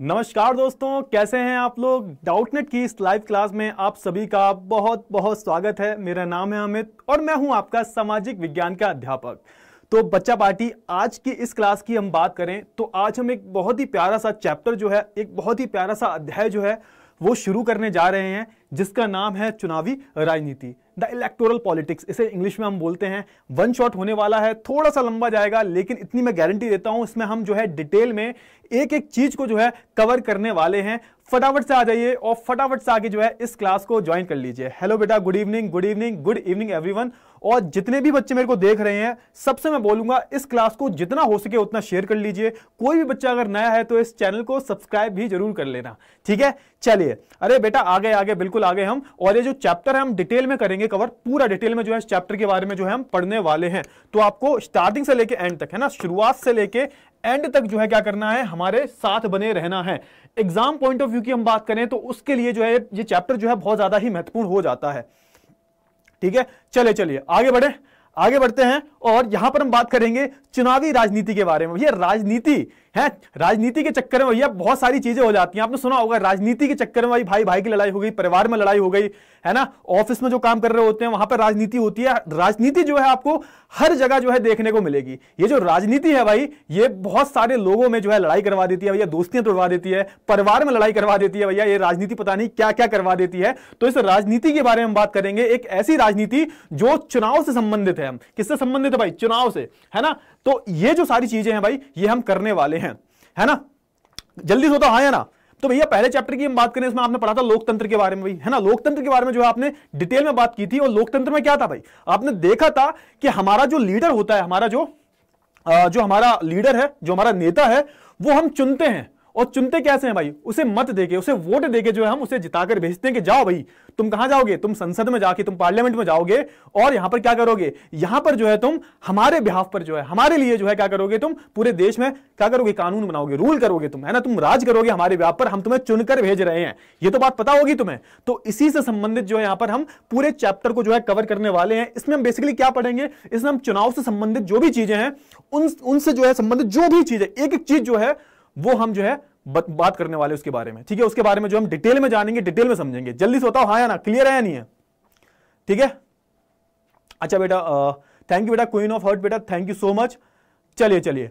नमस्कार दोस्तों कैसे हैं आप लोग डाउटनेट की इस लाइव क्लास में आप सभी का बहुत बहुत स्वागत है मेरा नाम है अमित और मैं हूं आपका सामाजिक विज्ञान का अध्यापक तो बच्चा पार्टी आज की इस क्लास की हम बात करें तो आज हम एक बहुत ही प्यारा सा चैप्टर जो है एक बहुत ही प्यारा सा अध्याय जो है वो शुरू करने जा रहे हैं जिसका नाम है चुनावी राजनीति द इलेक्टोरल पॉलिटिक्स इसे इंग्लिश में हम बोलते हैं वन शॉट होने वाला है थोड़ा सा लंबा जाएगा लेकिन इतनी मैं गारंटी देता हूं इसमें हम जो है डिटेल में एक एक चीज को जो है कवर करने वाले हैं फटाफट से आ जाइए और फटाफट से आगे जो है इस क्लास को ज्वाइन कर लीजिए हेलो बेटा good evening good evening good evening every और जितने भी बच्चे मेरे को देख रहे हैं सबसे मैं बोलूंगा इस क्लास को जितना हो सके उतना शेयर कर लीजिए कोई भी बच्चा अगर नया है तो इस चैनल को सब्सक्राइब भी जरूर कर लेना ठीक है चलिए अरे बेटा आगे आगे बिल्कुल आगे हम और ये जो चैप्टर है हम डिटेल में करेंगे कवर पूरा डिटेल में जो है इस चैप्टर के बारे में जो है हम पढ़ने वाले हैं तो आपको स्टार्टिंग से लेके एंड तक है ना शुरुआत से लेके एंड तक जो है क्या करना है हमारे साथ बने रहना है एग्जाम पॉइंट ऑफ व्यू की हम बात करें तो उसके लिए जो है ये चैप्टर जो है बहुत ज्यादा ही महत्वपूर्ण हो जाता है ठीक है चले चलिए आगे बढ़े आगे बढ़ते हैं और यहां पर हम बात करेंगे चुनावी राजनीति के बारे में भैया राजनीति है राजनीति के चक्कर में भैया बहुत सारी चीजें हो जाती हैं आपने सुना होगा राजनीति के चक्कर में भाई भाई भाई की लड़ाई हो गई परिवार में लड़ाई हो गई है ना ऑफिस में जो काम कर रहे होते हैं वहां पर राजनीति होती है राजनीति जो है आपको हर जगह जो है देखने को मिलेगी ये जो राजनीति है भाई ये बहुत सारे लोगों में जो है लड़ाई करवा देती है भैया दोस्तियां तोड़वा देती है परिवार में लड़ाई करवा देती है भैया ये राजनीति पता नहीं क्या क्या करवा देती है तो इस राजनीति के बारे में हम बात करेंगे एक ऐसी राजनीति जो चुनाव से संबंधित है किससे संबंधित है भाई चुनाव से है ना तो ये जो सारी चीजें हैं भाई ये हम करने वाले हैं है ना जल्दी सोता हाँ या ना तो भैया पहले चैप्टर की हम बात करें इसमें आपने पढ़ा था लोकतंत्र के बारे में भाई है ना लोकतंत्र के बारे में जो है आपने डिटेल में बात की थी और लोकतंत्र में क्या था भाई आपने देखा था कि हमारा जो लीडर होता है हमारा जो जो हमारा लीडर है जो हमारा नेता है वो हम चुनते हैं और चुनते कैसे हैं भाई उसे मत देके उसे वोट देके जो है हम उसे जिताकर भेजते हैं कि जाओ भाई तुम कहां जाओगे तुम संसद में जाके तुम पार्लियामेंट में जाओगे और यहां पर क्या करोगे यहां पर जो है तुम हमारे बिहाफ पर जो है हमारे लिए जो है क्या करोगे तुम पूरे देश में क्या करोगे कानून बनाओगे रूल करोगे तुम है ना तुम राज करोगे हमारे बिहाफ पर हम तुम्हें चुनकर भेज रहे हैं ये तो बात पता होगी तुम्हें तो इसी से संबंधित जो है यहां पर हम पूरे चैप्टर को जो है कवर करने वाले हैं इसमें हम बेसिकली क्या पढ़ेंगे इसमें हम चुनाव से संबंधित जो भी चीजें हैं उनसे जो है संबंधित जो भी चीजें एक एक चीज जो है वो हम जो है बात करने वाले उसके बारे में ठीक है उसके बारे में जो हम डिटेल में जानेंगे डिटेल में समझेंगे जल्दी से बताओ हाँ या ना क्लियर है या नहीं है ठीक है अच्छा बेटा थैंक यू बेटा क्वीन ऑफ हर्ट बेटा थैंक यू सो मच चलिए चलिए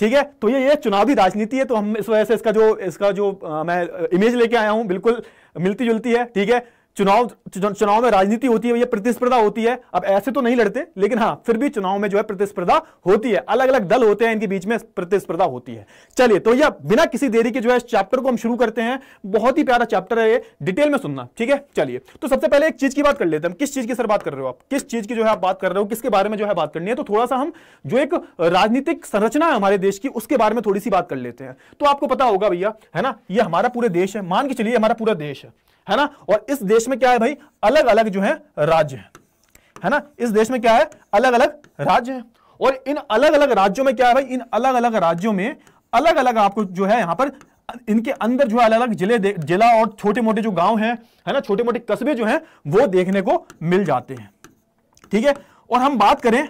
ठीक है तो ये ये चुनावी राजनीति है तो हम इस वजह से इसका जो इसका जो आ, मैं इमेज लेके आया हूं बिल्कुल मिलती जुलती है ठीक है चुनाव चुनाव में राजनीति होती है या प्रतिस्पर्धा होती है अब ऐसे तो नहीं लड़ते लेकिन हाँ फिर भी चुनाव में जो है प्रतिस्पर्धा होती है अलग अलग दल होते हैं इनके बीच में प्रतिस्पर्धा होती है चलिए तो यह बिना किसी देरी के जो है इस चैप्टर को हम शुरू करते हैं बहुत ही प्यारा चैप्टर है ये डिटेल में सुनना ठीक है चलिए तो सबसे पहले एक चीज की बात कर लेते हैं किस चीज की सर बात कर रहे हो आप किस चीज की जो है आप बात कर रहे हो किसके बारे में जो है बात करनी है तो थोड़ा सा हम जो एक राजनीतिक संरचना है हमारे देश की उसके बारे में थोड़ी सी बात कर लेते हैं तो आपको पता होगा भैया है ना ये हमारा पूरे देश है मान के चलिए हमारा पूरा देश है है ना और इस देश में क्या है भाई अलग अलग जो है राज्य है है ना इस देश में क्या है अलग अलग राज्य है और इन अलग अलग राज्यों में क्या है भाई इन अलग अलग राज्यों में अलग अलग आपको जो है यहां पर इनके अंदर जो है अलग अलग जिले जिला और छोटे मोटे जो गांव हैं है ना छोटे मोटे कस्बे जो हैं वो देखने को मिल जाते हैं ठीक है और हम बात करें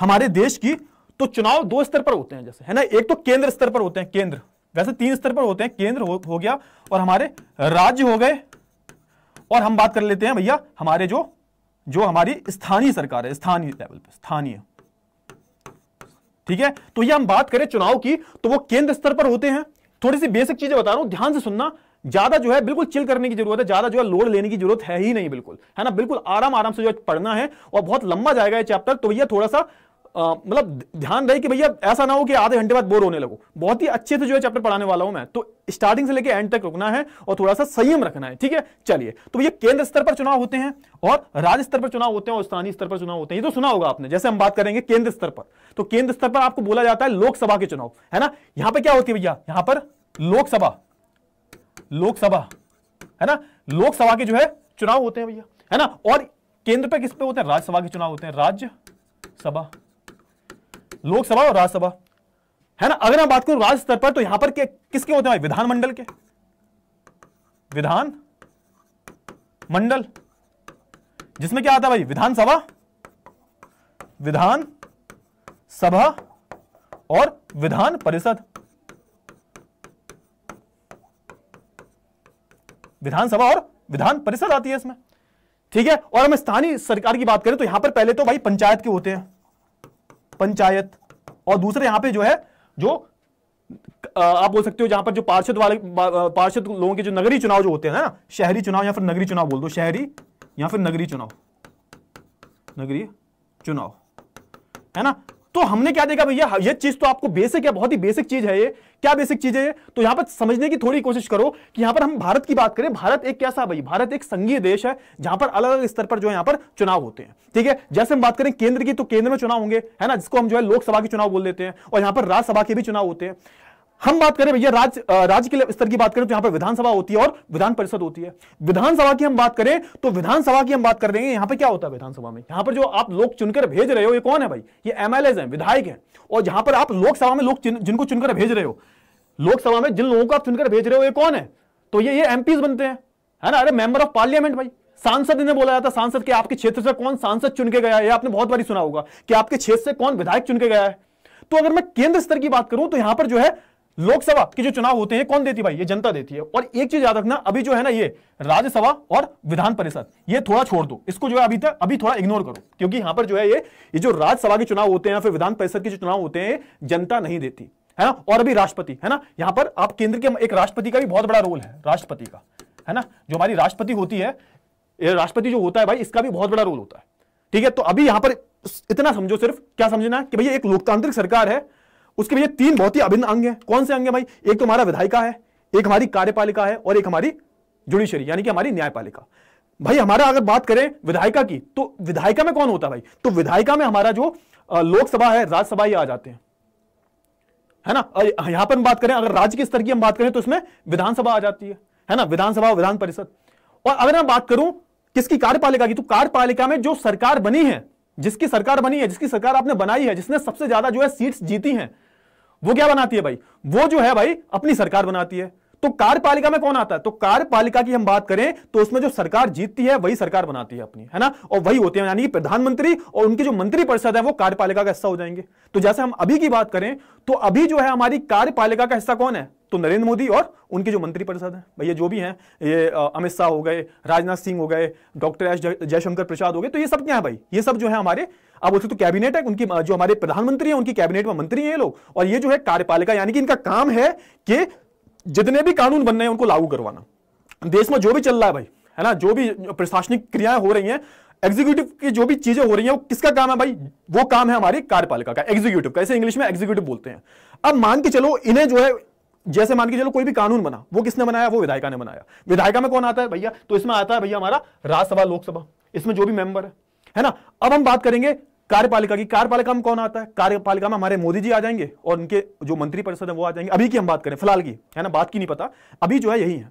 हमारे देश की तो चुनाव दो स्तर पर होते हैं जैसे है ना एक तो केंद्र स्तर पर होते हैं केंद्र वैसे तीन स्तर पर होते हैं केंद्र हो, हो गया और हमारे राज्य हो गए और हम बात कर लेते हैं भैया हमारे जो जो हमारी स्थानीय सरकार है स्थानीय लेवल पर स्थानीय ठीक है तो ये हम बात करें चुनाव की तो वो केंद्र स्तर पर होते हैं थोड़ी सी बेसिक चीजें बता रहा हूं ध्यान से सुनना ज्यादा जो है बिल्कुल चिल करने की जरूरत है ज्यादा जो है लोड लेने की जरूरत है ही नहीं बिल्कुल है ना बिल्कुल आराम आराम से जो है पढ़ना है और बहुत लंबा जाएगा ये चैप्टर तो भैया थोड़ा सा मतलब ध्यान रहे कि भैया ऐसा ना हो कि आधे घंटे बाद बोर होने लगो बहुत ही अच्छे से जो है चैप्टर पढ़ाने वाला हूं मैं तो स्टार्टिंग से लेकर एंड तक रुकना है और थोड़ा सा संयम रखना है ठीक है चलिए तो भैया केंद्र स्तर पर चुनाव होते हैं और राज्य स्तर पर चुनाव होते हैं और स्थानीय स्तर पर चुनाव होते हैं ये तो सुना होगा आपने जैसे हम बात करेंगे केंद्र स्तर पर तो केंद्र स्तर पर आपको बोला जाता है लोकसभा के चुनाव है ना यहां पर क्या होती है भैया यहां पर लोकसभा लोकसभा है ना लोकसभा के जो है चुनाव होते हैं भैया है ना और केंद्र पर किस पे होते हैं राज्यसभा के चुनाव होते हैं राज्य सभा लोकसभा और राज्यसभा है ना अगर मैं बात करूं राज्य स्तर पर तो यहां पर किसके होते हैं विधानमंडल के विधान मंडल जिसमें क्या आता है भाई विधानसभा विधान सभा और विधान परिषद विधानसभा और विधान परिषद आती है इसमें ठीक है और हम स्थानीय सरकार की बात करें तो यहां पर पहले तो भाई पंचायत के होते हैं पंचायत और दूसरे यहां पे जो है जो आप बोल सकते हो जहां पर जो पार्षद वाले पार्षद लोगों के जो नगरी चुनाव जो होते हैं ना शहरी चुनाव या फिर नगरी चुनाव बोल दो शहरी या फिर नगरी चुनाव नगरी चुनाव है ना तो हमने क्या देखा भैया ये चीज तो आपको बेसिक है बहुत ही बेसिक चीज है ये क्या बेसिक चीज है ये तो यहां पर समझने की थोड़ी कोशिश करो कि यहां पर हम भारत की बात करें भारत एक कैसा भाई भारत एक संघीय देश है जहां पर अलग अलग स्तर पर जो है यहां पर चुनाव होते हैं ठीक है जैसे हम बात करें केंद्र की तो केंद्र में चुनाव होंगे है ना जिसको हम जो है लोकसभा के चुनाव बोल देते हैं और यहां पर राज्यसभा के भी चुनाव होते हैं हम बात करें भैया राज राज्य के स्तर की बात करें तो यहां पर विधानसभा होती है और विधान परिषद होती है विधानसभा की हम बात करें तो विधानसभा की हम बात कर देंगे यहां पर क्या होता है विधानसभा में यहां पर जो आप लोग चुनकर भेज रहे हो ये कौन है भाई ये एमएलए हैं विधायक हैं और यहां पर आप लोकसभा में लोग जिनको चुनकर भेज रहे हो लोकसभा में जिन लोगों को आप चुनकर भेज रहे हो ये कौन है तो ये ये एमपीज बनते हैं है ना अरे मेंबर ऑफ पार्लियामेंट भाई सांसद ने बोला जाता सांसद के आपके क्षेत्र से कौन सांसद चुन के गया है आपने बहुत बारी सुना होगा कि आपके क्षेत्र से कौन विधायक चुन के गया है तो अगर मैं केंद्र स्तर की बात करूं तो यहां पर जो है लोकसभा के जो चुनाव होते हैं कौन देती है भाई ये जनता देती है और एक चीज याद रखना अभी जो है ना ये राज्यसभा और विधान परिषद ये थोड़ा छोड़ दो इसको जो है अभी तक अभी थोड़ा इग्नोर करो क्योंकि यहां पर जो है ये ये जो राज्यसभा के चुनाव होते हैं या फिर विधान परिषद के जो चुनाव होते हैं जनता नहीं देती है ना और अभी राष्ट्रपति है ना यहां पर आप केंद्र के एक राष्ट्रपति का भी बहुत बड़ा रोल है राष्ट्रपति का है ना जो हमारी राष्ट्रपति होती है राष्ट्रपति जो होता है भाई इसका भी बहुत बड़ा रोल होता है ठीक है तो अभी यहां पर इतना समझो सिर्फ क्या समझना है कि भैया एक लोकतांत्रिक सरकार है उसके भैया तीन बहुत ही अभिन्न अंग है कौन से अंग है भाई एक तो हमारा विधायिका है एक हमारी कार्यपालिका है और एक हमारी जुडिशरी यानी कि हमारी न्यायपालिका भाई हमारा अगर बात करें विधायिका की तो विधायिका में कौन होता है भाई तो विधायिका में हमारा जो लोकसभा है राज्यसभा ये आ जाते हैं है ना यहां पर हम बात करें अगर राज्य के स्तर की हम बात करें तो इसमें विधानसभा आ जाती है है ना विधानसभा विधान परिषद और अगर मैं बात करूं किसकी कार्यपालिका की तो कार्यपालिका में जो सरकार बनी है जिसकी सरकार बनी है जिसकी सरकार आपने बनाई है जिसने सबसे ज्यादा जो है सीट्स जीती हैं वो क्या बनाती है भाई वो जो है भाई अपनी सरकार बनाती है तो कार्यपालिका में कौन आता है तो कार्यपालिका की हम बात करें तो उसमें जो सरकार जीतती है वही सरकार बनाती है अपनी है ना और वही होते हैं यानी कि प्रधानमंत्री और उनकी जो मंत्रिपरिषद है वो कार्यपालिका का हिस्सा हो जाएंगे तो जैसे हम अभी की बात करें तो अभी जो है हमारी कार्यपालिका का हिस्सा कौन है तो नरेंद्र मोदी और उनकी जो मंत्रिपरिषद है भैया जो भी हैं ये अमित शाह हो गए राजनाथ सिंह हो गए डॉक्टर एस जयशंकर प्रसाद हो गए तो ये सब क्या है भाई ये सब जो है हमारे आप बोल सकते हो तो कैबिनेट है उनकी जो हमारे प्रधानमंत्री हैं उनकी कैबिनेट में मंत्री हैं ये लोग और ये जो है कार्यपालिका यानी कि इनका काम है कि जितने भी कानून बन रहे हैं उनको लागू करवाना देश में जो भी चल रहा है भाई है ना जो भी प्रशासनिक क्रियाएं हो रही हैं एग्जीक्यूटिव की जो भी चीजें हो रही हैं वो किसका काम है भाई वो काम है हमारी कार्यपालिका का एग्जीक्यूटिव का ऐसे इंग्लिश में एग्जीक्यूटिव बोलते हैं अब मान के चलो इन्हें जो है जैसे मान के चलो कोई भी कानून बना वो किसने बनाया वो विधायिका ने बनाया विधायिका में कौन आता है भैया तो इसमें आता है भैया हमारा राज्यसभा लोकसभा इसमें जो भी मेंबर है है ना अब हम बात करेंगे कार्यपालिका की कार्यपालिका में कौन आता है कार्यपालिका में हमारे मोदी जी आ जाएंगे और उनके जो मंत्री परिषद है वो आ जाएंगे अभी की हम बात करें फिलहाल की है ना बात की नहीं पता अभी जो है यही है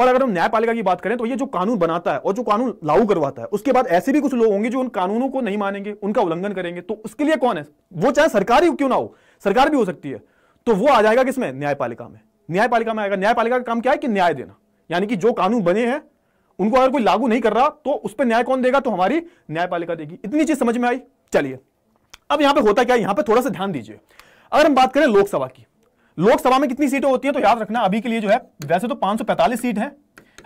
और अगर हम न्यायपालिका की बात करें तो ये जो कानून बनाता है और जो कानून लागू करवाता है उसके बाद ऐसे भी कुछ लोग होंगे जो उन कानूनों को नहीं मानेंगे उनका उल्लंघन करेंगे तो उसके लिए कौन है वो चाहे सरकार ही क्यों ना हो सरकार भी हो सकती है तो वो आ जाएगा किसमें न्यायपालिका में न्यायपालिका में आएगा न्यायपालिका का काम क्या है कि न्याय देना यानी कि जो कानून बने हैं उनको अगर कोई लागू नहीं कर रहा तो उस पर न्याय कौन देगा तो हमारी न्यायपालिका देगी इतनी चीज समझ में आई चलिए अब यहां पे होता क्या यहां पे थोड़ा सा ध्यान दीजिए अगर हम बात करें लोकसभा की लोकसभा में कितनी सीटें होती है तो याद रखना अभी के लिए जो है वैसे तो पांच सीट है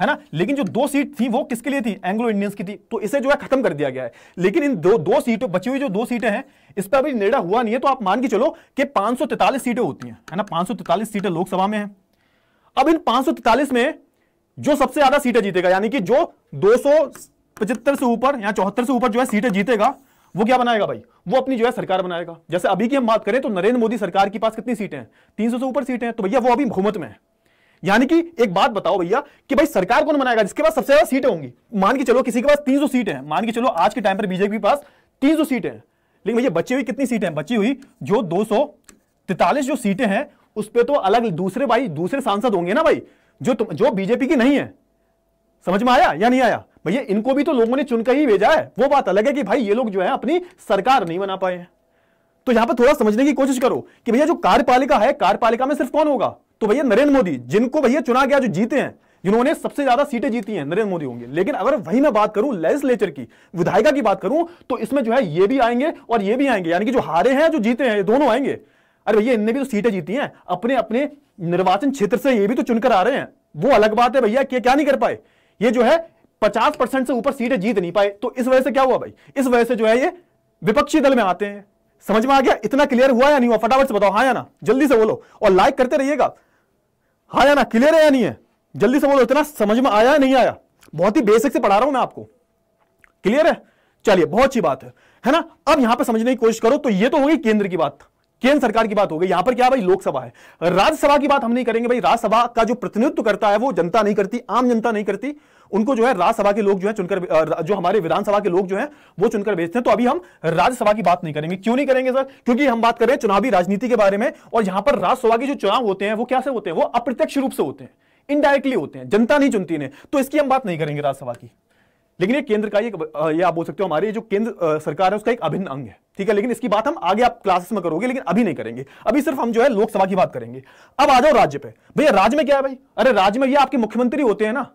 है ना लेकिन जो दो सीट थी वो किसके लिए थी एंग्लो इंडियंस की थी तो इसे जो है खत्म कर दिया गया है लेकिन इन दो दो सीटों बची हुई जो दो सीटें हैं इस पर अभी निर्णय हुआ नहीं है तो आप मान के चलो कि पांच सीटें होती हैं है ना पांच सीटें लोकसभा में है अब इन पांच में जो सबसे ज्यादा सीटें जीतेगा यानी कि जो दो से ऊपर या चौहत्तर से ऊपर जो है सीटें जीतेगा वो क्या बनाएगा भाई वो अपनी जो है सरकार बनाएगा जैसे अभी की हम बात करें तो नरेंद्र मोदी सरकार के पास कितनी सीटें हैं तीन से ऊपर सीटें हैं तो भैया वो अभी बहुमत में है यानी कि एक बात बताओ भैया कि भाई सरकार कौन बनाएगा जिसके पास सबसे ज्यादा सीटें होंगी मान के चलो किसी के पास सौ सीटें हैं मान के चलो आज के टाइम पर बीजेपी के पास सौ सीटें हैं लेकिन भैया बची हुई कितनी सीटें हैं बची हुई जो दो जो सीटें हैं उस पर तो अलग दूसरे भाई दूसरे सांसद होंगे ना भाई जो तुम जो बीजेपी की नहीं है समझ में आया या नहीं आया भैया इनको भी तो लोगों ने चुनकर ही भेजा है वो बात अलग है कि भाई ये लोग जो है अपनी सरकार नहीं बना पाए हैं तो यहां पर थोड़ा समझने की कोशिश करो कि भैया जो कार्यपालिका है कार्यपालिका में सिर्फ कौन होगा तो भैया नरेंद्र मोदी जिनको भैया चुना गया जो जीते हैं जिन्होंने सबसे ज्यादा सीटें जीती हैं नरेंद्र मोदी होंगे लेकिन अगर वही मैं बात करूं लेजिस्लेचर की विधायिका की बात करूं तो इसमें जो है ये भी आएंगे और ये भी आएंगे यानी कि जो हारे हैं जो जीते हैं दोनों आएंगे अरे भैया इनने भी तो सीटें जीती हैं अपने अपने निर्वाचन क्षेत्र से ये भी तो चुनकर आ रहे हैं वो अलग बात है भैया कि क्या नहीं कर पाए ये जो है पचास परसेंट से ऊपर सीटें जीत नहीं पाए तो इस वजह से क्या हुआ भाई इस वजह से जो है ये विपक्षी दल में आते हैं समझ में आ गया इतना क्लियर हुआ या नहीं हुआ फटाफट से बताओ हाँ या ना जल्दी से बोलो और लाइक करते रहिएगा हाँ या ना क्लियर है या नहीं है जल्दी से बोलो इतना समझ में आया या नहीं आया बहुत ही बेसिक से पढ़ा रहा हूं मैं आपको क्लियर है चलिए बहुत अच्छी बात है है ना अब यहां पर समझने की कोशिश करो तो ये तो होगी केंद्र की बात केंद्र सरकार की बात हो गई यहां पर क्या भाई लोकसभा है राज्यसभा की बात हम नहीं करेंगे भाई राज्यसभा का जो प्रतिनिधित्व करता है वो जनता नहीं करती आम जनता नहीं करती उनको जो है राज्यसभा के लोग जो है चुनकर जो हमारे विधानसभा के लोग जो है वो चुनकर भेजते हैं तो अभी हम राज्यसभा की बात नहीं करेंगे क्यों नहीं करेंगे सर क्योंकि हम बात करें चुनावी राजनीति के बारे में और यहां पर राज्यसभा के जो चुनाव होते हैं वो कैसे होते हैं वो अप्रत्यक्ष रूप से होते हैं इनडायरेक्टली होते हैं जनता नहीं चुनती ने तो इसकी हम बात नहीं करेंगे राज्यसभा की लेकिन ये केंद्र का ये, ये आप बोल सकते हो हमारे जो केंद्र सरकार है उसका एक अभिन्न अंग है ठीक है लेकिन इसकी बात हम आगे आप क्लासेस में करोगे लेकिन अभी नहीं करेंगे अभी सिर्फ हम जो है लोकसभा की बात करेंगे अब आ जाओ राज्य पे भैया राज्य में क्या है भाई अरे राज्य में ये आपके मुख्यमंत्री होते हैं ना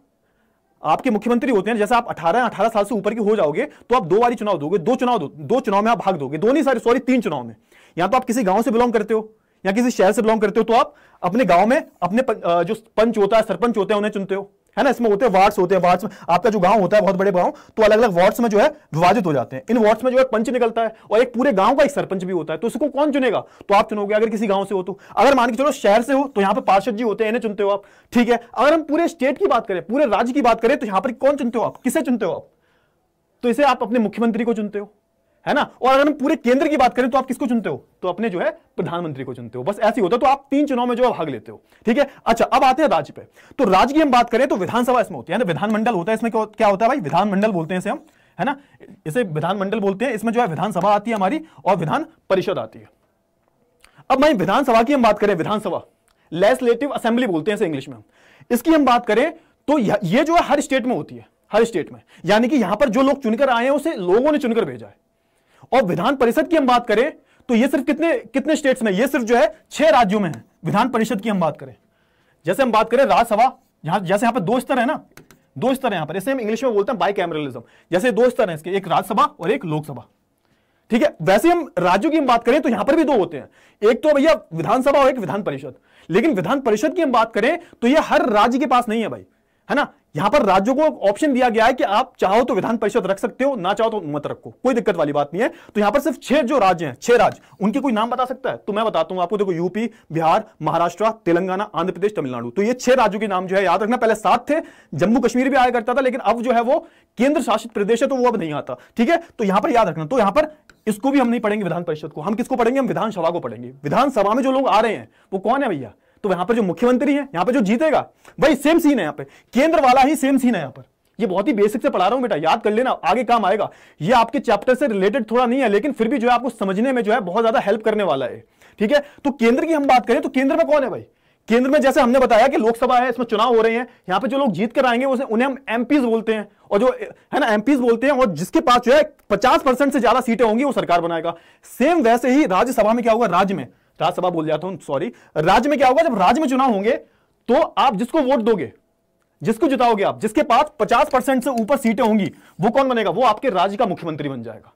आपके मुख्यमंत्री होते हैं जैसे आप अठारह अठारह साल से ऊपर के हो जाओगे तो आप दो बारी चुनाव दोगे दो चुनाव दो, दो चुनाव में आप भाग दोगे दो नहीं सारे सॉरी तीन चुनाव में या तो आप किसी गांव से बिलोंग करते हो या किसी शहर से बिलोंग करते हो तो आप अपने गांव में अपने जो पंच होता है सरपंच होते हैं उन्हें चुनते हो है ना इसमें होते हैं वार्ड्स होते हैं वार्ड्स में आपका जो गांव होता है बहुत बड़े गांव तो अलग अलग वार्ड्स में जो है विभाजित हो जाते हैं इन वार्ड्स में जो है पंच निकलता है और एक पूरे गांव का एक सरपंच भी होता है तो इसको कौन चुनेगा तो आप चुनोगे अगर किसी गांव से हो तो अगर मान के चलो शहर से हो तो यहाँ पर पार्षद जी होते हैं इन्हें चुनते हो आप ठीक है अगर हम पूरे स्टेट की बात करें पूरे राज्य की बात करें तो यहाँ पर कौन चुनते हो आप किसे चुनते हो आप तो इसे आप अपने मुख्यमंत्री को चुनते हो है ना और अगर हम पूरे केंद्र की बात करें तो आप किसको चुनते हो तो अपने जो है प्रधानमंत्री को चुनते हो बस ऐसे होता है तो आप तीन चुनाव में जो है भाग लेते हो ठीक है अच्छा अब आते हैं राज्य पे तो राज्य की हम बात करें तो विधानसभा इसमें होती है विधानमंडल होता है इसमें क्या होता है भाई विधानमंडल बोलते हैं इसे हम है ना इसे विधानमंडल बोलते हैं इसमें जो है विधानसभा आती है हमारी और विधान परिषद आती है अब भाई विधानसभा की हम बात करें विधानसभा लेजिस्लेटिव असेंबली बोलते हैं इसे इंग्लिश में इसकी हम बात करें तो ये जो है हर स्टेट में होती है हर स्टेट में यानी कि यहां पर जो लोग चुनकर आए हैं उसे लोगों ने चुनकर भेजा है और विधान परिषद की हम बात करें तो ये सिर्फ कितने कितने स्टेट्स में ये सिर्फ जो है छह राज्यों में है विधान परिषद की हम बात करें जैसे हम बात करें राज्यसभा यहां जैसे यहां पर दो स्तर है ना दो स्तर यहां पर जैसे हम इंग्लिश में बोलते हैं बाई कैमरलिज्म जैसे दो स्तर है इसके एक राज्यसभा और एक लोकसभा ठीक है वैसे हम राज्यों की हम बात करें तो यहां पर भी दो होते हैं एक तो भैया विधानसभा और एक विधान परिषद लेकिन विधान परिषद की हम बात करें तो यह हर राज्य के पास नहीं है भाई है ना यहां पर राज्यों को ऑप्शन दिया गया है कि आप चाहो तो विधान परिषद रख सकते हो ना चाहो तो मत रखो कोई दिक्कत वाली बात नहीं है तो यहां पर सिर्फ छह जो राज्य हैं छह राज्य उनके कोई नाम बता सकता है तो मैं बताता हूं आपको देखो यूपी बिहार महाराष्ट्र तेलंगाना आंध्र प्रदेश तमिलनाडु तो ये छह राज्यों के नाम जो है याद रखना पहले सात थे जम्मू कश्मीर भी आया करता था लेकिन अब जो है वो केंद्र शासित प्रदेश है तो वो अब नहीं आता ठीक है तो यहां पर याद रखना तो यहां पर इसको भी हम नहीं पढ़ेंगे विधान परिषद को हम किसको पढ़ेंगे हम विधानसभा को पढ़ेंगे विधानसभा में जो लोग आ रहे हैं वो कौन है भैया तो यहां पर जो मुख्यमंत्री है यहां पर जो जीतेगा वही सेम सीन है यहां पर केंद्र वाला ही सेम सीन है यहां पर ये बहुत ही बेसिक से पढ़ा रहा हूं बेटा याद कर लेना आगे काम आएगा ये आपके चैप्टर से रिलेटेड थोड़ा नहीं है लेकिन फिर भी जो है आपको समझने में जो है बहुत ज्यादा हेल्प करने वाला है ठीक है तो केंद्र की हम बात करें तो केंद्र में कौन है भाई केंद्र में जैसे हमने बताया कि लोकसभा है इसमें चुनाव हो रहे हैं यहां पर जो लोग जीत कर आएंगे उन्हें हम एमपीज बोलते हैं और जो है ना एमपी बोलते हैं और जिसके पास जो है पचास से ज्यादा सीटें होंगी वो सरकार बनाएगा सेम वैसे ही राज्यसभा में क्या होगा राज्य में राज्यसभा बोल जाता हूं सॉरी राज्य में क्या होगा जब राज्य में चुनाव होंगे तो आप जिसको वोट दोगे जिसको जिताओगे आप जिसके पास 50 परसेंट से ऊपर सीटें होंगी वो कौन बनेगा वो आपके राज्य का मुख्यमंत्री बन जाएगा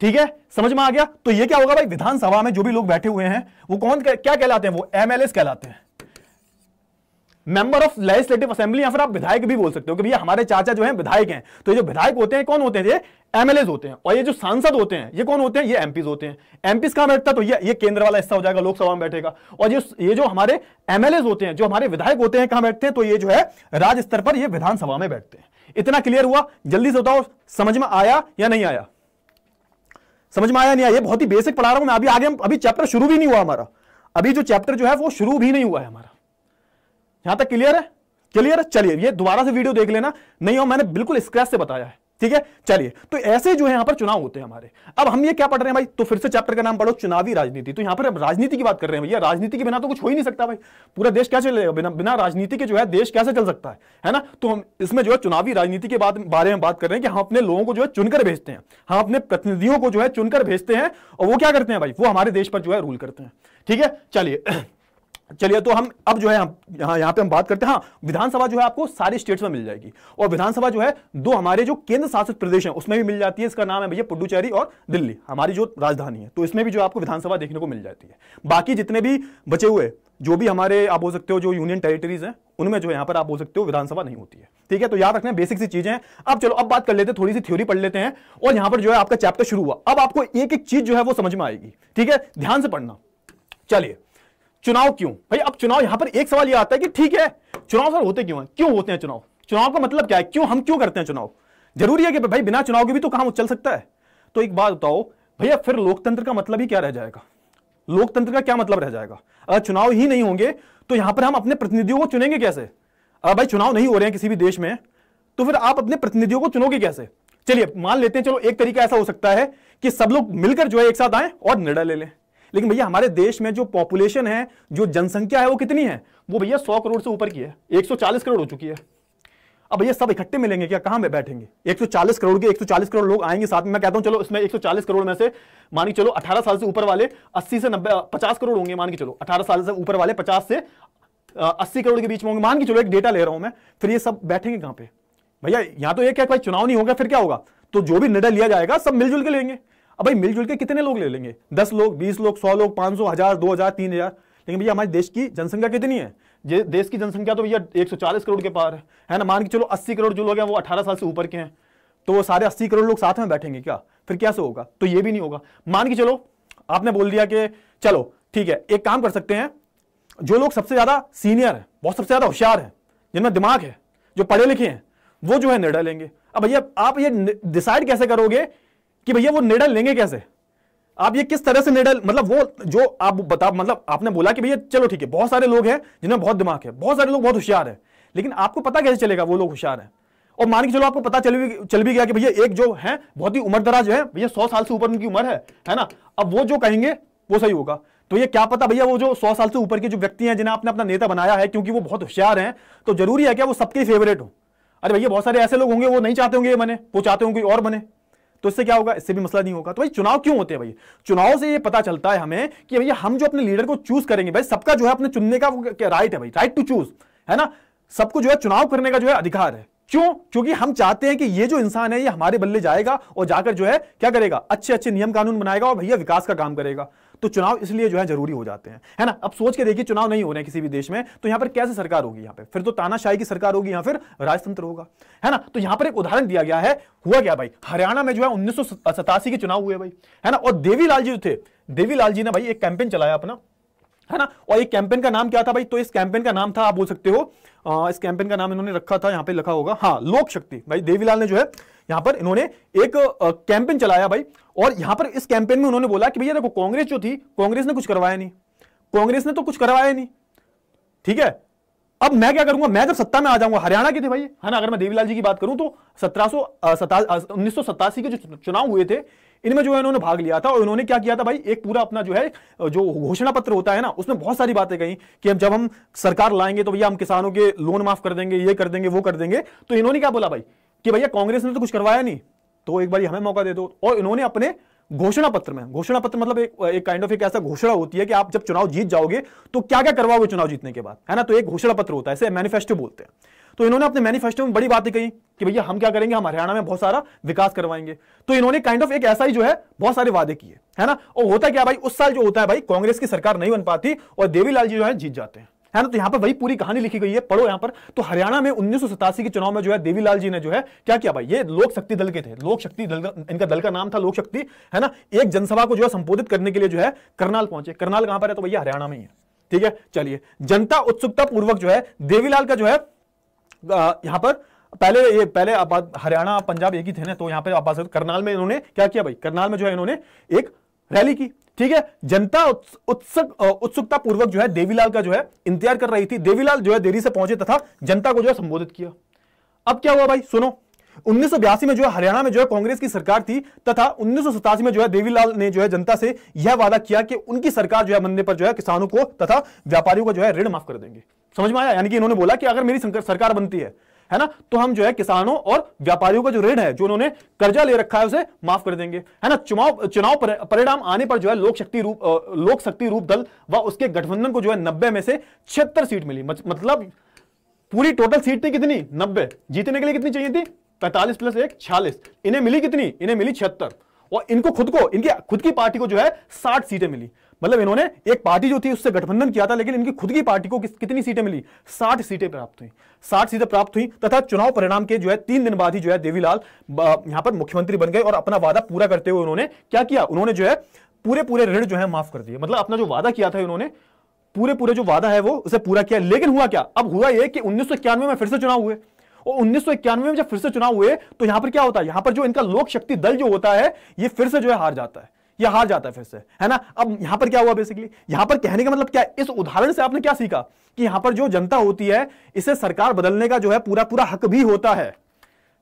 ठीक है समझ में आ गया तो ये क्या होगा भाई विधानसभा में जो भी लोग बैठे हुए हैं वो कौन क्या कहलाते हैं वो एमएलएस कहलाते हैं मेंबर ऑफ लेजिस्लेटिव असेंबली या फिर आप विधायक भी बोल सकते हो कि भैया हमारे चाचा जो है विधायक हैं तो ये जो विधायक होते हैं कौन होते हैं ये एमएलए होते हैं और ये जो सांसद होते हैं ये कौन होते हैं ये एमपीज होते हैं एमपीज कहां बैठता तो ये ये केंद्र वाला हिस्सा हो जाएगा लोकसभा में बैठेगा और ये ये जो हमारे एमएलए होते हैं जो हमारे विधायक होते हैं कहां बैठते हैं तो ये जो है राज्य स्तर पर ये विधानसभा में बैठते हैं इतना क्लियर हुआ जल्दी से बताओ समझ में आया या नहीं आया समझ में आया नहीं आया बहुत ही बेसिक पढ़ा रहा हूं मैं अभी आगे अभी चैप्टर शुरू भी नहीं हुआ हमारा अभी जो चैप्टर जो है वो शुरू भी नहीं हुआ है हमारा यहां तक क्लियर है क्लियर है चलिए ये दोबारा से वीडियो देख लेना नहीं हो मैंने बिल्कुल स्क्रैच से बताया है ठीक है चलिए तो ऐसे जो है यहां पर चुनाव होते हैं हमारे अब हम ये क्या पढ़ रहे हैं भाई तो फिर से चैप्टर का नाम पढ़ो चुनावी राजनीति तो यहां पर हम राजनीति की बात कर रहे हैं भैया राजनीति के बिना तो कुछ हो ही नहीं सकता भाई पूरा देश कैसे चलेगा बिना बिना राजनीति के जो है देश कैसे चल सकता है है ना तो हम इसमें जो है चुनावी राजनीति के बाद, बारे में बात कर रहे हैं कि हम अपने लोगों को जो है चुनकर भेजते हैं हम अपने प्रतिनिधियों को जो है चुनकर भेजते हैं और वो क्या करते हैं भाई वो हमारे देश पर जो है रूल करते हैं ठीक है चलिए चलिए तो हम अब जो है हम यहाँ पे हम बात करते हैं हाँ विधानसभा जो है आपको सारे स्टेट्स में मिल जाएगी और विधानसभा जो है दो हमारे जो केंद्र शासित प्रदेश है उसमें भी मिल जाती है इसका नाम है भैया पुडुचेरी और दिल्ली हमारी जो राजधानी है तो इसमें भी जो आपको विधानसभा देखने को मिल जाती है बाकी जितने भी बचे हुए जो भी हमारे आप बोल सकते हो जो यूनियन टेरिटरीज हैं उनमें जो यहाँ पर आप बोल सकते हो विधानसभा नहीं होती है ठीक है तो याद रखना बेसिक सी चीजें अब चलो अब बात कर लेते हैं थोड़ी सी थ्योरी पढ़ लेते हैं और यहाँ पर जो है आपका चैप्टर शुरू हुआ अब आपको एक एक चीज जो है वो समझ में आएगी ठीक है ध्यान से पढ़ना चलिए चुनाव क्यों भाई अब चुनाव यहां पर एक सवाल यह आता है कि ठीक है चुनाव सर होते क्यों है क्यों होते हैं चुनाव चुनाव का मतलब क्या है क्यों हम क्यों करते हैं चुनाव जरूरी है कि भाई बिना चुनाव के भी तो काम चल सकता है तो एक बात बताओ भैया फिर लोकतंत्र का मतलब ही क्या रह जाएगा लोकतंत्र का क्या मतलब रह जाएगा अगर चुनाव ही नहीं होंगे तो यहां पर हम अपने प्रतिनिधियों को चुनेंगे कैसे अगर भाई चुनाव नहीं हो रहे हैं किसी भी देश में तो फिर आप अपने प्रतिनिधियों को चुनोगे कैसे चलिए मान लेते हैं चलो एक तरीका ऐसा हो सकता है कि सब लोग मिलकर जो है एक साथ आए और निर्णय ले लें लेकिन भैया हमारे देश में जो पॉपुलेशन है जो जनसंख्या है वो कितनी है वो भैया सौ करोड़ से ऊपर की है एक करोड़ हो चुकी है अब भैया सब इकट्ठे मिलेंगे क्या कहां में बैठेंगे 140 करोड़ के 140 करोड़ लोग आएंगे साथ में मैं कहता हूं चलो इसमें 140 करोड़ में से मान के चलो 18 साल से ऊपर वाले 80 से 90 50 करोड़ होंगे मान के चलो 18 साल से ऊपर वाले 50 से 80 करोड़ के बीच में होंगे मान के चलो एक डेटा ले रहा हूं मैं फिर ये सब बैठेंगे कहां पे भैया यहां तो एक है कोई चुनाव नहीं होगा फिर क्या होगा तो जो भी निर्णय लिया जाएगा सब मिलजुल के लेंगे अब भाई मिलजुल के कितने लोग ले लेंगे दस लोग बीस लोग सौ लोग पांच सौ हज़ार दो हज़ार तीन हज़ार लेकिन भैया हमारे देश की जनसंख्या कितनी है देश की जनसंख्या तो भैया एक सौ चालीस करोड़ के पार है है ना मान के चलो अस्सी करोड़ जो लोग हैं वो अठारह साल से ऊपर के हैं तो वो सारे अस्सी करोड़ लोग साथ में बैठेंगे क्या फिर कैसे होगा तो ये भी नहीं होगा मान के चलो आपने बोल दिया कि चलो ठीक है एक काम कर सकते हैं जो लोग सबसे ज़्यादा सीनियर है बहुत सबसे ज़्यादा होशियार है जिनमें दिमाग है जो पढ़े लिखे हैं वो जो है निर्णय लेंगे अब भैया आप ये डिसाइड कैसे करोगे कि भैया वो निर्णय लेंगे कैसे आप ये किस तरह से निर्णय मतलब वो जो आप बता मतलब आपने बोला कि भैया चलो ठीक है बहुत सारे लोग हैं जिन्हें बहुत दिमाग है बहुत सारे लोग बहुत होशियार है लेकिन आपको पता कैसे चलेगा वो लोग होशियार है और मान के चलो आपको पता चल भी चल भी गया कि भैया एक जो है बहुत ही उम्र दराज है भैया सौ साल से ऊपर उनकी उम्र है है ना अब वो जो कहेंगे वो सही होगा तो ये क्या पता भैया वो जो सौ साल से ऊपर के जो व्यक्ति हैं जिन्हें आपने अपना नेता बनाया है क्योंकि वो बहुत होशियार हैं तो जरूरी है क्या वो सबके फेवरेट हो अरे भैया बहुत सारे ऐसे लोग होंगे वो नहीं चाहते होंगे ये बने वो चाहते होंगे और बने तो इससे क्या होगा इससे भी मसला नहीं होगा तो भाई चुनाव क्यों होते हैं भाई चुनाव से ये पता चलता है हमें कि भैया हम जो अपने लीडर को चूज करेंगे भाई सबका जो है अपने चुनने का राइट है भाई राइट टू चूज है ना सबको जो है चुनाव करने का जो है अधिकार है क्यों क्योंकि हम चाहते हैं कि ये जो इंसान है ये हमारे बल्ले जाएगा और जाकर जो है क्या करेगा अच्छे अच्छे नियम कानून बनाएगा और भैया विकास का काम करेगा तो चुनाव इसलिए जो है जरूरी हो जाते हैं है ना अब सोच के देखिए चुनाव नहीं हो रहे हैं किसी भी देश में तो यहां पर कैसे सरकार होगी यहां पर फिर तो तानाशाही की सरकार होगी या फिर राजतंत्र होगा है ना तो यहां पर एक उदाहरण दिया गया है हुआ क्या भाई हरियाणा में जो है उन्नीस के चुनाव हुए भाई है ना और देवीलाल जी थे देवीलाल जी ने भाई एक कैंपेन चलाया अपना है ना और ये कैंपेन का नाम क्या था भाई तो इस कैंपेन का नाम था आप बोल सकते हो आ, इस कैंपेन का नाम इन्होंने रखा था यहां पे लिखा होगा हाँ लोक शक्ति भाई देवीलाल ने जो है यहां पर इन्होंने एक कैंपेन चलाया भाई और यहां पर इस कैंपेन में उन्होंने बोला कि भैया देखो कांग्रेस जो थी कांग्रेस ने कुछ करवाया नहीं कांग्रेस ने तो कुछ करवाया नहीं ठीक है अब मैं क्या करूंगा मैं जब सत्ता में आ जाऊंगा हरियाणा के थे भाई है ना अगर मैं देवीलाल जी की बात करूं तो सत्रह उन्नीस सौ सतासी के जो चुनाव हुए थे इनमें जो है उन्होंने भाग लिया था और उन्होंने क्या किया था भाई एक पूरा अपना जो है जो घोषणा पत्र होता है ना उसमें बहुत सारी बातें कही कि हम जब हम सरकार लाएंगे तो भैया हम किसानों के लोन माफ कर देंगे ये कर देंगे वो कर देंगे तो इन्होंने क्या बोला भाई कि भैया कांग्रेस ने तो कुछ करवाया नहीं तो एक बार हमें मौका दे दो और इन्होंने अपने घोषणा पत्र में घोषणा पत्र मतलब एक एक काइंड ऑफ एक ऐसा घोषणा होती है कि आप जब चुनाव जीत जाओगे तो क्या क्या करवाओगे चुनाव जीतने के बाद है ना तो एक घोषणा पत्र होता है ऐसे मैनिफेस्टो बोलते हैं तो इन्होंने अपने मैनिफेस्टो में बड़ी बातें कही कि भैया हम क्या करेंगे हम हरियाणा में बहुत सारा विकास करवाएंगे तो इन्होंने काइंड ऑफ एक ऐसा ही जो है बहुत सारे वादे किए है ना और होता क्या भाई उस साल जो होता है भाई कांग्रेस की सरकार नहीं बन पाती और देवीलाल जी जो है जीत जाते हैं है ना तो यहां पर वही पूरी कहानी लिखी गई है पढ़ो यहां पर तो हरियाणा में उन्नीस के चुनाव में जो है देवीलाल जी ने जो है क्या किया भाई ये लोक शक्ति दल के थे लोक शक्ति दल इनका दल का नाम था लोक शक्ति है ना एक जनसभा को जो है संबोधित करने के लिए जो है करनाल पहुंचे करनाल कहां पर है तो भैया हरियाणा में ही है ठीक है चलिए जनता उत्सुकता पूर्वक जो है देवीलाल का जो है यहां पर पहले ये पहले हरियाणा पंजाब एक ही थे ना तो यहां पर करनाल में इन्होंने क्या किया भाई करनाल में जो है इन्होंने एक रैली की ठीक है जनता उत्सुक उत्सुकता पूर्वक जो है देवीलाल का जो है इंतजार कर रही थी देवीलाल जो है देरी से पहुंचे तथा जनता को जो है संबोधित किया अब क्या हुआ भाई सुनो उन्नीस में जो है हरियाणा में जो है कांग्रेस की सरकार थी तथा उन्नीस में जो है देवीलाल ने जो है जनता से यह वादा किया कि उनकी सरकार जो है बनने पर जो है किसानों को तथा व्यापारियों को जो है ऋण माफ कर देंगे समझ में आया यानी कि इन्होंने बोला कि अगर मेरी सरकार बनती है है ना तो हम जो है किसानों और व्यापारियों का जो ऋण है जो उन्होंने कर्जा ले रखा है उसे माफ कर देंगे है ना चुनाव चुनाव परिणाम आने पर जो है लोक शक्ति रूप लोक शक्ति रूप दल व उसके गठबंधन को जो है नब्बे में से छिहत्तर सीट मिली मतलब पूरी टोटल सीट थी कितनी नब्बे जीतने के लिए कितनी चाहिए थी पैंतालीस प्लस एक छियालीस इन्हें मिली कितनी इन्हें मिली छिहत्तर और इनको खुद को इनकी खुद की पार्टी को जो है साठ सीटें मिली मतलब इन्होंने एक पार्टी जो थी उससे गठबंधन किया था लेकिन इनकी खुद की पार्टी को कितनी सीटें मिली साठ सीटें प्राप्त हुई साठ सीटें प्राप्त हुई तथा चुनाव परिणाम के जो है तीन दिन बाद ही जो है देवीलाल यहां पर मुख्यमंत्री बन गए और अपना वादा पूरा करते हुए उन्होंने क्या किया उन्होंने जो है पूरे पूरे ऋण जो है माफ कर दिए मतलब अपना जो वादा किया था उन्होंने पूरे पूरे जो वादा है वो उसे पूरा किया लेकिन हुआ क्या अब हुआ यह कि उन्नीस में फिर से चुनाव हुए और उन्नीस में जब फिर से चुनाव हुए तो यहां पर क्या होता है यहां पर जो इनका लोक शक्ति दल जो होता है ये फिर से जो है हार जाता है यह हार जाता है फिर से है ना अब यहां पर क्या हुआ बेसिकली यहां पर कहने का मतलब क्या इस उदाहरण से आपने क्या सीखा कि यहां पर जो जनता होती है इसे सरकार बदलने का जो है पूरा पूरा हक भी होता है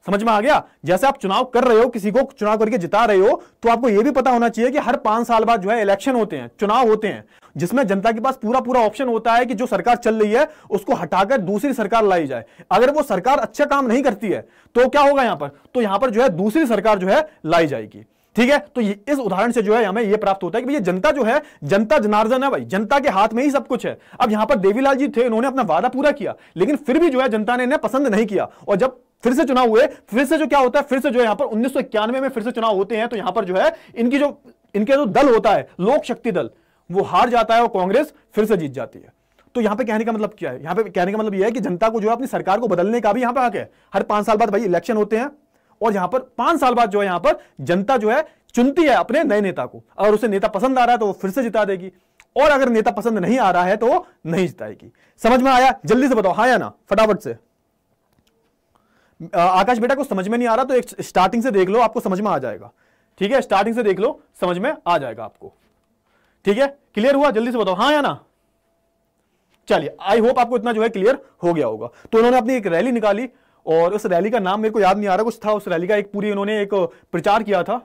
समझ में आ गया जैसे आप चुनाव कर रहे हो किसी को चुनाव करके जिता रहे हो तो आपको यह भी पता होना चाहिए कि हर पांच साल बाद जो है इलेक्शन होते हैं चुनाव होते हैं जिसमें जनता के पास पूरा पूरा ऑप्शन होता है कि जो सरकार चल रही है उसको हटाकर दूसरी सरकार लाई जाए अगर वो सरकार अच्छा काम नहीं करती है तो क्या होगा यहां पर तो यहां पर जो है दूसरी सरकार जो है लाई जाएगी ठीक है तो ये इस उदाहरण से जो है हमें ये प्राप्त होता है कि ये जनता जो है जनता जनार्दन है भाई जनता के हाथ में ही सब कुछ है अब यहां पर देवीलाल जी थे उन्होंने अपना वादा पूरा किया लेकिन फिर भी जो है जनता ने इन्हें पसंद नहीं किया और जब फिर से चुनाव हुए फिर से जो क्या होता है फिर से जो है यहां पर उन्नीस में फिर से चुनाव होते हैं तो यहां पर जो है इनकी जो इनके जो दल होता है लोक शक्ति दल वो हार जाता है और कांग्रेस फिर से जीत जाती है तो यहां पे कहने का मतलब क्या है यहां पे कहने का मतलब यह है कि जनता को जो है अपनी सरकार को बदलने का भी यहां पे हक है हर पांच साल बाद भाई इलेक्शन होते हैं और यहां पर पांच साल बाद जो है यहां पर जनता जो है चुनती है अपने नए नेता को अगर उसे नेता पसंद आ रहा है तो वो फिर से जिता देगी और अगर नेता पसंद नहीं आ रहा है तो नहीं जिताएगी समझ में आया जल्दी से बताओ हाँ या ना फटाफट से आकाश बेटा को समझ में नहीं आ रहा तो एक स्टार्टिंग से देख लो आपको समझ में आ जाएगा ठीक है स्टार्टिंग से देख लो समझ में आ जाएगा आपको ठीक है क्लियर हुआ जल्दी से बताओ हाँ या ना चलिए आई होप आपको इतना जो है क्लियर हो गया होगा तो उन्होंने अपनी एक रैली निकाली और उस रैली का नाम मेरे को याद नहीं आ रहा कुछ था उस रैली का एक पूरी उन्होंने एक प्रचार किया था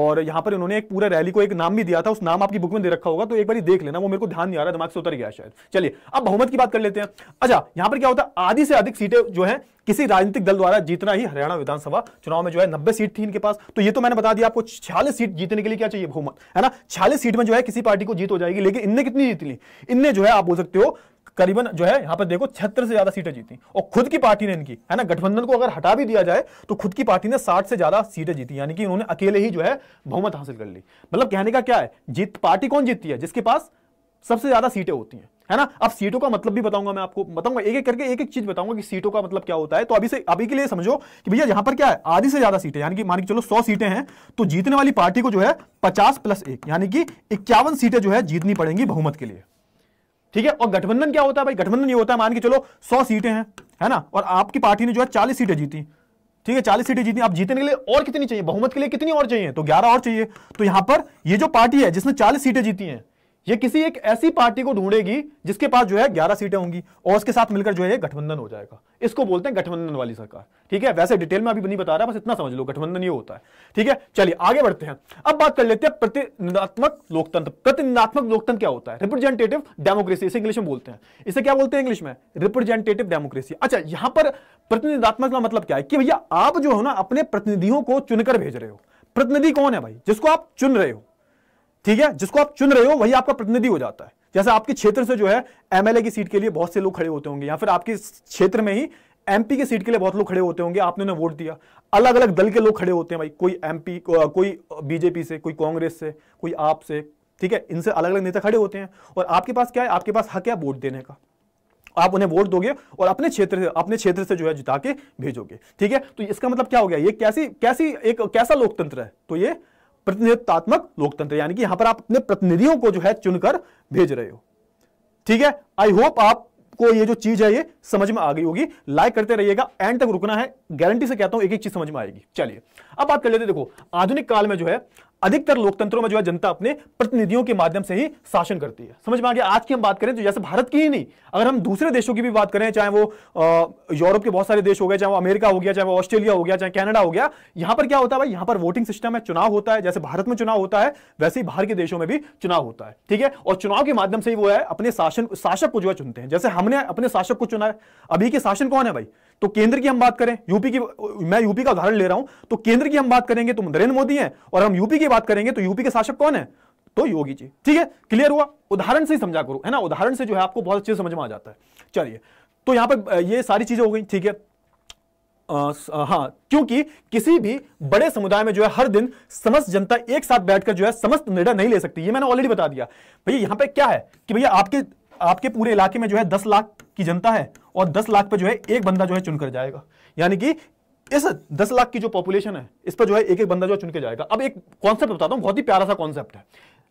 और यहाँ पर उन्होंने एक पूरा रैली को एक नाम भी दिया था उस नाम आपकी बुक में दे रखा होगा तो एक बार देख लेना वो मेरे को ध्यान नहीं आ रहा दिमाग से उतर गया शायद चलिए अब बहुमत की बात कर लेते हैं अच्छा यहाँ पर क्या होता है आधी से अधिक सीटें जो है किसी राजनीतिक दल द्वारा जीतना ही हरियाणा विधानसभा चुनाव में जो है नब्बे सीट थी इनके पास तो ये तो मैंने बता दिया आपको छियालीस सीट जीतने के लिए क्या चाहिए बहुमत है ना छियालीस सीट में जो है किसी पार्टी को जीत हो जाएगी लेकिन इनने कितनी जीत ली इनने जो है आप बोल सकते हो करीबन जो है यहाँ पर देखो छहत्तर से ज्यादा सीटें जीती और खुद की पार्टी ने इनकी है ना गठबंधन को अगर हटा भी दिया जाए तो खुद की पार्टी ने साठ से ज्यादा सीटें जीती यानी कि उन्होंने अकेले ही जो है बहुमत हासिल कर ली मतलब कहने का क्या है जीत पार्टी कौन जीतती है जिसके पास सबसे ज्यादा सीटें होती हैं है ना अब सीटों का मतलब भी बताऊंगा मैं आपको बताऊंगा एक एक करके एक एक चीज बताऊंगा कि सीटों का मतलब क्या होता है तो अभी से अभी के लिए समझो कि भैया यहां पर क्या है आधी से ज्यादा सीटें यानी कि मान के चलो सौ सीटें हैं तो जीतने वाली पार्टी को जो है पचास प्लस एक यानी कि इक्यावन सीटें जो है जीतनी पड़ेंगी बहुमत के लिए ठीक है और गठबंधन क्या होता है भाई गठबंधन ये होता है मान के चलो सौ सीटें हैं है ना और आपकी पार्टी ने जो है चालीस सीटें जीती ठीक है चालीस सीटें जीती आप जीतने के लिए और कितनी चाहिए बहुमत के लिए कितनी और चाहिए तो ग्यारह और चाहिए तो यहां पर ये जो पार्टी है जिसने चालीस सीटें जीती हैं ये किसी एक ऐसी पार्टी को ढूंढेगी जिसके पास जो है 11 सीटें होंगी और उसके साथ मिलकर जो है गठबंधन हो जाएगा इसको बोलते हैं गठबंधन वाली सरकार ठीक है वैसे डिटेल में अभी नहीं बता रहा बस इतना समझ लो गठबंधन ये होता है ठीक है चलिए आगे बढ़ते हैं अब बात कर लेते हैं प्रतिनिधात्मक लोकतंत्र प्रतिनिधात्मक लोकतंत्र क्या होता है रिप्रेजेंटेटिव डेमोक्रेसी इसे इंग्लिश में बोलते हैं इसे क्या बोलते हैं इंग्लिश में रिप्रेजेंटेटिव डेमोक्रेसी अच्छा यहां पर प्रतिनिधात्मक का मतलब क्या है कि भैया आप जो है ना अपने प्रतिनिधियों को चुनकर भेज रहे हो प्रतिनिधि कौन है भाई जिसको आप चुन रहे हो ठीक है जिसको आप चुन रहे हो वही आपका प्रतिनिधि हो जाता है जैसे आपके क्षेत्र से जो है एमएलए की सीट के लिए बहुत से लोग खड़े होते होंगे या फिर आपके क्षेत्र में ही एमपी की सीट के लिए बहुत लोग खड़े होते होंगे आपने उन्हें वोट दिया अलग अलग दल के लोग खड़े होते हैं भाई कोई एमपी को, कोई बीजेपी से कोई कांग्रेस से कोई आप से ठीक है इनसे अलग अलग नेता खड़े होते हैं और आपके पास क्या है आपके पास हक है वोट देने का आप उन्हें वोट दोगे और अपने क्षेत्र से अपने क्षेत्र से जो है जिता के भेजोगे ठीक है तो इसका मतलब क्या हो गया ये कैसी कैसी एक कैसा लोकतंत्र है तो ये प्रतिनिधित्वात्मक लोकतंत्र यानी कि यहां पर आप अपने प्रतिनिधियों को जो है चुनकर भेज रहे हो ठीक है आई होप आप को ये जो चीज है ये समझ में आ गई होगी लाइक करते रहिएगा एंड तक रुकना है गारंटी से कहता हूं एक एक चीज समझ में आएगी चलिए अब बात कर लेते देखो आधुनिक काल में जो है अधिकतर लोकतंत्रों में जो है जनता अपने प्रतिनिधियों के माध्यम से ही शासन करती है समझ में आ गया आज की हम बात करें तो जैसे भारत की ही नहीं अगर हम दूसरे देशों की भी बात करें चाहे वो यूरोप के बहुत सारे देश हो गए चाहे वो अमेरिका हो गया चाहे वो ऑस्ट्रेलिया हो गया चाहे कनाडा हो गया यहां पर क्या होता है भाई यहां पर वोटिंग सिस्टम है चुनाव होता है जैसे भारत में चुनाव होता है वैसे ही बाहर के देशों में भी चुनाव होता है ठीक है और चुनाव के माध्यम से ही वो है अपने शासन शासक को जो है चुनते हैं जैसे हमने अपने शासक को चुना है अभी के शासन कौन है भाई तो केंद्र की हम बात करें यूपी की मैं यूपी का उदाहरण ले रहा हूं तो केंद्र की हम बात करेंगे तो नरेंद्र मोदी है और हम यूपी की बात करेंगे तो यूपी के शासक कौन है तो योगी जी ठीक है क्लियर हुआ उदाहरण से ही समझा करो है ना उदाहरण से जो है आपको बहुत अच्छे समझ में आ जाता है चलिए तो यहां पर ये सारी चीजें हो गई ठीक है हाँ क्योंकि किसी भी बड़े समुदाय में जो है हर दिन समस्त जनता एक साथ बैठकर जो है समस्त निर्णय नहीं ले सकती ये मैंने ऑलरेडी बता दिया भैया यहां पे क्या है कि भैया आपके आपके पूरे इलाके में जो है दस लाख की जनता है और दस लाख पर जो है एक बंदा जो है चुनकर जाएगा यानी कि इस दस लाख की जो पॉपुलेशन है इस पर जो है एक एक बंदा जो है चुनकर जाएगा अब एक कॉन्सेप्ट बताता हूँ बहुत ही प्यारा सा कॉन्सेप्ट है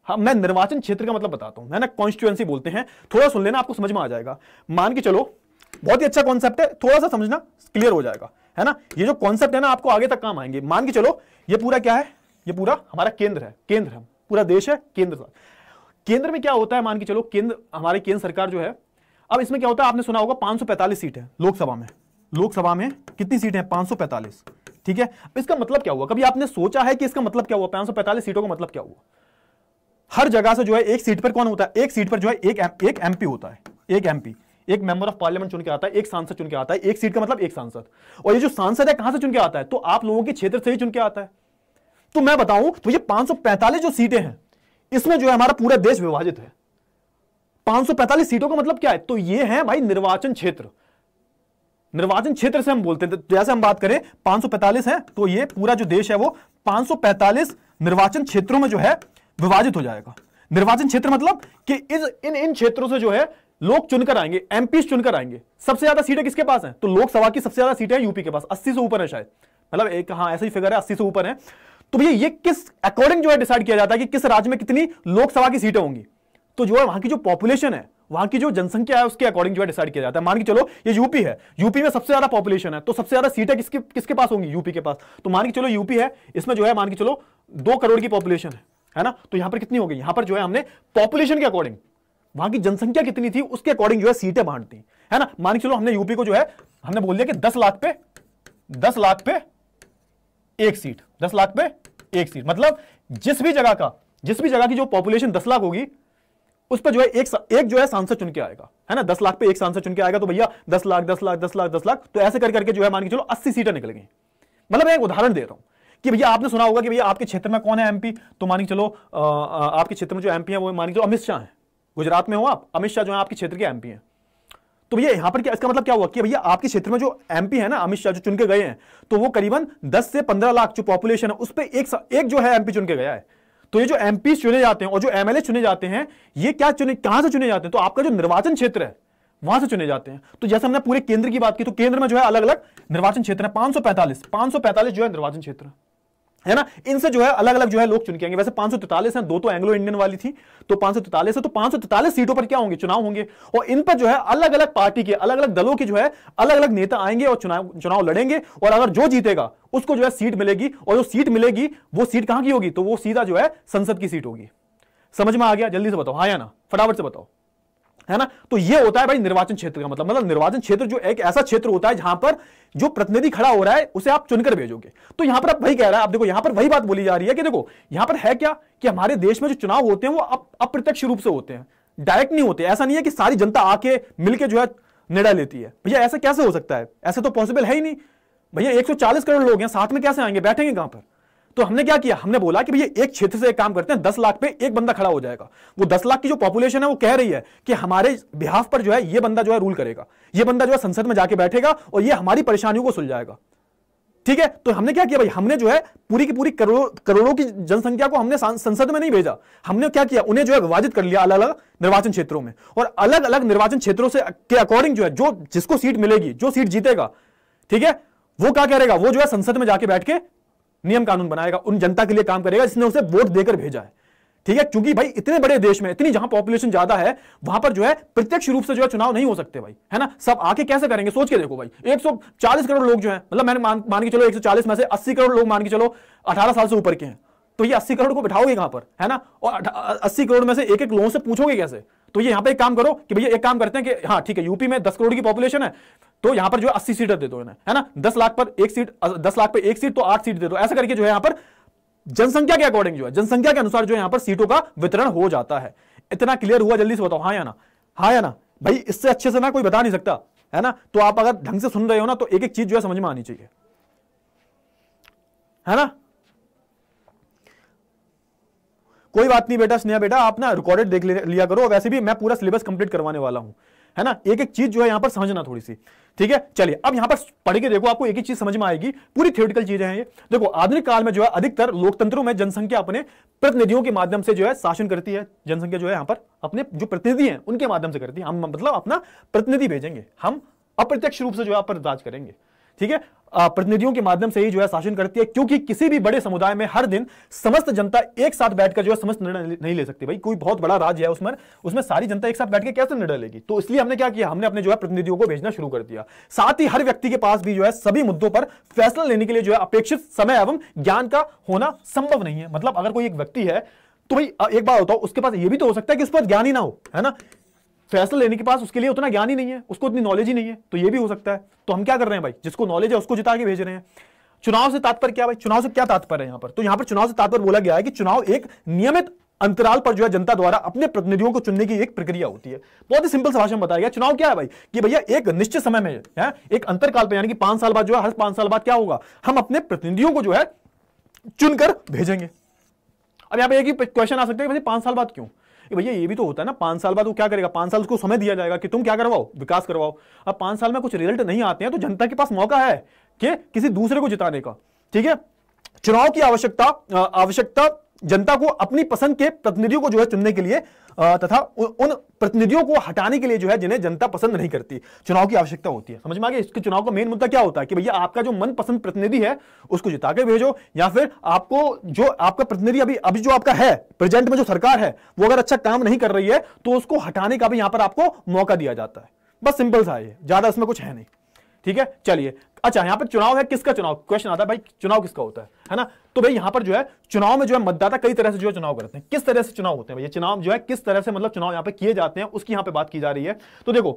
हम हाँ, मैं निर्वाचन क्षेत्र का मतलब बताता हूं मैंने ना कॉन्स्टिट्यूएंसी बोलते हैं थोड़ा सुन लेना आपको समझ में आ जाएगा मान के चलो बहुत ही अच्छा कॉन्सेप्ट है थोड़ा सा समझना क्लियर हो जाएगा है ना ये जो कॉन्सेप्ट है ना आपको आगे तक काम आएंगे मान के चलो ये पूरा क्या है ये पूरा हमारा केंद्र है केंद्र है पूरा देश है केंद्र केंद्र में क्या होता है मान के चलो केंद्र हमारी केंद्र सरकार जो है अब इसमें क्या होता है आपने सुना होगा 545 सीट है लोकसभा में लोकसभा में कितनी सीट है 545 ठीक है इसका मतलब क्या हुआ कभी आपने सोचा है कि इसका मतलब क्या हुआ पांच सीटों का मतलब क्या हुआ हर जगह से जो है एक सीट पर कौन होता है एक सीट पर जो है एक एम, एक एमपी होता है एक एमपी एक मेंबर ऑफ पार्लियामेंट चुन के आता है एक सांसद चुन के आता है एक सीट का मतलब एक सांसद और ये जो सांसद है कहां से चुन के आता है तो आप लोगों के क्षेत्र से ही चुन के आता है तो मैं बताऊं तो ये 545 जो सीटें हैं इसमें जो है हमारा पूरा देश विभाजित है 545 सीटों का मतलब क्या है तो ये है भाई निर्वाचन क्षेत्र निर्वाचन क्षेत्र से हम बोलते हैं जैसे हम बात करें 545 है तो ये पूरा जो देश है वो 545 निर्वाचन क्षेत्रों में जो है विभाजित हो जाएगा निर्वाचन क्षेत्र मतलब कि इस इन इन क्षेत्रों से जो है लोग चुनकर आएंगे एमपी चुनकर आएंगे सबसे ज्यादा सीटें किसके पास है तो लोकसभा की सबसे ज्यादा सीटें यूपी के पास अस्सी से ऊपर है शायद मतलब एक हाँ ऐसी फिगर है अस्सी से ऊपर है तो भैया ये किस अकॉर्डिंग जो है डिसाइड किया जाता है कि किस राज्य में कितनी लोकसभा की सीटें होंगी तो जो है वहां की जो पॉपुलेशन है वहां की जो जनसंख्या है उसके अकॉर्डिंग जो है डिसाइड किया जाता है मान के चलो ये यूपी है यूपी में सबसे ज्यादा पॉपुलेशन है तो सबसे ज्यादा सीटें किसके किसके पास होंगी यूपी के पास तो मान के चलो यूपी है इसमें जो है मान के चलो दो करोड़ की पॉपुलेशन है है ना तो यहां पर कितनी होगी यहां पर जो है हमने पॉपुलेशन के अकॉर्डिंग वहां की जनसंख्या कितनी थी उसके अकॉर्डिंग जो है सीटें बांट दी है ना मान के चलो हमने यूपी को जो है हमने बोल दिया कि दस लाख पे दस लाख पे एक सीट दस लाख पे एक सीट मतलब जिस भी जगह का जिस भी जगह की जो पॉपुलेशन दस लाख होगी उस पर जो है एक एक जो है सांसद चुन के आएगा है ना दस लाख पे एक सांसद चुन के आएगा तो भैया दस लाख दस लाख दस लाख दस लाख तो ऐसे कर करके जो है मान के चलो अस्सी सीटें निकल गई मतलब मैं एक उदाहरण दे रहा हूं कि भैया आपने सुना होगा कि भैया आपके क्षेत्र में कौन है एमपी तो मान के चलो आ, आ, आपके क्षेत्र में जो एमपी है वो मान के चलो अमित शाह है गुजरात में हो आप अमित शाह जो है आपके क्षेत्र के एमपी हैं तो भैया यहां पर क्या इसका मतलब क्या हुआ कि भैया आपके क्षेत्र में जो एमपी है ना अमित शाह जो चुन के गए हैं तो वो करीबन दस से पंद्रह लाख जो पॉपुलेशन है उस पर एक, एक जो है एमपी चुन के गया है तो ये जो एमपी चुने जाते हैं और जो एमएलए चुने जाते हैं ये क्या चुने कहां से चुने जाते हैं तो आपका जो निर्वाचन क्षेत्र है वहां से चुने जाते हैं तो जैसे हमने पूरे केंद्र की बात की तो केंद्र में जो है अलग अलग निर्वाचन क्षेत्र है पांच सौ पैंतालीस जो है निर्वाचन क्षेत्र है ना इनसे जो है अलग अलग जो है लोग चुन के आएंगे वैसे पांच हैं दो तो एंग्लो इंडियन वाली थी तो पांच है तो पांच सीटों पर क्या होंगे चुनाव होंगे और इन पर जो है अलग अलग पार्टी के अलग अलग दलों के जो है अलग अलग नेता आएंगे और चुनाव चुनाव लड़ेंगे और अगर जो जीतेगा उसको जो है सीट मिलेगी और जो सीट मिलेगी वो सीट कहां की होगी तो वो सीधा जो है संसद की सीट होगी समझ में आ गया जल्दी से बताओ हाँ या ना फटाफट से बताओ है ना तो ये होता है भाई निर्वाचन क्षेत्र का मतलब मतलब निर्वाचन क्षेत्र जो एक ऐसा क्षेत्र होता है जहां पर जो प्रतिनिधि खड़ा हो रहा है उसे आप चुनकर भेजोगे तो यहां पर आप वही कह रहा है आप देखो यहां पर वही बात बोली जा रही है कि देखो यहां पर है क्या कि हमारे देश में जो चुनाव होते हैं वो अप्रत्यक्ष रूप से होते हैं डायरेक्ट नहीं होते ऐसा नहीं है कि सारी जनता आके मिलकर जो है निर्णय लेती है भैया ऐसा कैसे हो सकता है ऐसा तो पॉसिबल है ही नहीं भैया एक करोड़ लोग हैं साथ में कैसे आएंगे बैठेंगे कहां पर तो हमने क्या किया हमने बोला कि भैया एक क्षेत्र से एक काम करते हैं दस लाख पे एक बंदा खड़ा हो जाएगा वो दस लाख की जो पॉपुलेशन है वो कह रही है कि हमारे बिहाफ पर जो है ये बंदा जो है रूल करेगा ये बंदा जो है संसद में जाके बैठेगा और ये हमारी परेशानियों को सुलझाएगा ठीक है तो हमने क्या किया भाई हमने जो है पूरी की पूरी करोड़ों करोड़ों की जनसंख्या को हमने संसद में नहीं भेजा हमने क्या किया उन्हें जो है विभाजित कर लिया अलग अलग निर्वाचन क्षेत्रों में और अलग अलग निर्वाचन क्षेत्रों से के अकॉर्डिंग जो है जो जिसको सीट मिलेगी जो सीट जीतेगा ठीक है वो क्या करेगा वो जो है संसद में जाके बैठ के नियम कानून बनाएगा उन जनता के लिए काम करेगा जिसने उसे वोट देकर भेजा है ठीक है क्योंकि भाई इतने बड़े देश में इतनी जहां पॉपुलेशन ज्यादा है वहां पर जो है प्रत्यक्ष रूप से जो है चुनाव नहीं हो सकते भाई है ना सब आके कैसे करेंगे सोच के देखो भाई 140 करोड़ लोग जो है मतलब मैंने मान, मान के चलो 140 में से 80 करोड़ लोग मान के चलो 18 साल से ऊपर के हैं तो ये 80 करोड़ को बिठाओगे कहां पर है ना और अस्सी करोड़ में से एक एक लोगों से पूछोगे कैसे तो ये यहां पर एक काम करो कि भैया एक काम करते हैं कि हाँ ठीक है यूपी में दस करोड़ की पॉपुलेशन है तो यहां पर जो है अस्सी सीटर दे दो है ना दस लाख पर एक सीट दस लाख पर एक सीट तो आठ सीट दे दो ऐसा करके जो है यहां पर जनसंख्या के अकॉर्डिंग जो है जनसंख्या के अनुसार जो है यहां पर सीटों का वितरण हो जाता है इतना क्लियर हुआ जल्दी से बताओ हाँ या ना हाँ या ना भाई इससे अच्छे से ना कोई बता नहीं सकता है ना तो आप अगर ढंग से सुन रहे हो ना तो एक एक चीज जो है समझ में आनी चाहिए है ना कोई बात नहीं बेटा स्नेहा बेटा आप ना रिकॉर्डेड देख लिया करो वैसे भी मैं पूरा सिलेबस कंप्लीट करवाने वाला हूं है ना एक एक चीज जो है यहाँ पर समझना थोड़ी सी ठीक है चलिए अब यहाँ पर पढ़ के देखो आपको एक ही चीज समझ में आएगी पूरी थियोटिकल चीजें हैं ये देखो आधुनिक काल में जो है अधिकतर लोकतंत्रों में जनसंख्या अपने प्रतिनिधियों के माध्यम से जो है शासन करती है जनसंख्या जो है यहां पर अपने जो प्रतिनिधि हैं उनके माध्यम से करती है हम मतलब अपना प्रतिनिधि भेजेंगे हम अप्रत्यक्ष रूप से जो है आप पर राज करेंगे ठीक है प्रतिनिधियों के माध्यम से ही जो है शासन करती है क्योंकि किसी भी बड़े समुदाय में हर दिन समस्त जनता एक साथ बैठकर जो है समस्त निर्णय नहीं ले सकती भाई कोई बहुत बड़ा राज्य है उसमें उसमें सारी जनता एक साथ बैठकर कैसे निर्णय लेगी तो इसलिए हमने क्या किया हमने अपने जो है प्रतिनिधियों को भेजना शुरू कर दिया साथ ही हर व्यक्ति के पास भी जो है सभी मुद्दों पर फैसला लेने के लिए जो है अपेक्षित समय एवं ज्ञान का होना संभव नहीं है मतलब अगर कोई एक व्यक्ति है तो भाई एक बार होता उसके पास ये भी तो हो सकता है कि उस पर ज्ञान ही ना हो है ना फैसला लेने के पास उसके लिए उतना ज्ञान ही नहीं है उसको उतनी नॉलेज ही नहीं है तो ये भी हो सकता है तो हम क्या कर रहे हैं भाई जिसको नॉलेज है उसको जिता के भेज रहे हैं चुनाव से तात्पर्य क्या भाई चुनाव से क्या तात्पर्य है यहां पर तो यहां पर चुनाव से तात्पर्य बोला गया है कि चुनाव एक नियमित अंतराल पर जो है जनता द्वारा अपने प्रतिनिधियों को चुनने की एक प्रक्रिया होती है बहुत ही सिंपल भाषा में बताया गया चुनाव क्या है भाई कि भैया एक निश्चित समय में है एक अंतरकाल पर यानी कि पांच साल बाद जो है हर पांच साल बाद क्या होगा हम अपने प्रतिनिधियों को जो है चुनकर भेजेंगे अब यहां पर एक ही क्वेश्चन आ सकता है पांच साल बाद क्यों कि भैया ये भी तो होता है ना पांच साल बाद वो क्या करेगा पांच साल उसको समय दिया जाएगा कि तुम क्या करवाओ विकास करवाओ अब पांच साल में कुछ रिजल्ट नहीं आते हैं तो जनता के पास मौका है कि किसी दूसरे को जिताने का ठीक है चुनाव की आवश्यकता आवश्यकता जनता को अपनी पसंद के प्रतिनिधियों को जो है चुनने के लिए तथा उन प्रतिनिधियों को हटाने के लिए जो है जिन्हें जनता पसंद नहीं करती चुनाव की आवश्यकता होती है समझ में आ गया इसके चुनाव का मेन मुद्दा क्या होता है कि भैया आपका जो मनपसंद प्रतिनिधि है उसको जिता के भेजो या फिर आपको जो आपका प्रतिनिधि अभी अभी जो आपका है प्रेजेंट में जो सरकार है वो अगर अच्छा काम नहीं कर रही है तो उसको हटाने का भी यहां पर आपको मौका दिया जाता है बस सिंपल सा है ज्यादा इसमें कुछ है नहीं ठीक है चलिए अच्छा यहां पर चुनाव है किसका चुनाव क्वेश्चन आता है भाई चुनाव किसका होता है है ना तो भाई यहां पर जो है चुनाव में जो है मतदाता कई तरह से जो है चुनाव करते हैं किस तरह से चुनाव होते हैं भाई चुनाव जो है किस तरह से मतलब चुनाव यहां पे किए जाते हैं उसकी यहाँ पे बात की जा रही है तो देखो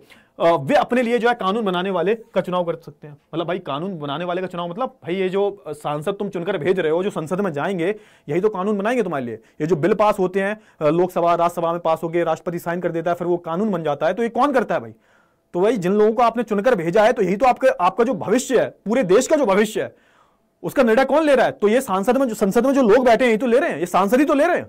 वे अपने लिए जो है कानून बनाने वाले का चुनाव कर सकते हैं मतलब भाई कानून बनाने वाले का चुनाव मतलब भाई ये जो सांसद तुम चुनकर भेज रहे हो जो संसद में जाएंगे यही तो कानून बनाएंगे तुम्हारे लिए ये जो बिल पास होते हैं लोकसभा राज्यसभा में पास हो गए राष्ट्रपति साइन कर देता है फिर वो कानून बन जाता है तो ये कौन करता है भाई तो भाई जिन लोगों को आपने चुनकर भेजा है तो यही तो आपका आपका जो भविष्य है पूरे देश का जो भविष्य है उसका निर्णय कौन ले रहा है तो ये सांसद में जो संसद में जो लोग बैठे हैं तो ले रहे हैं ये सांसद ही तो ले रहे हैं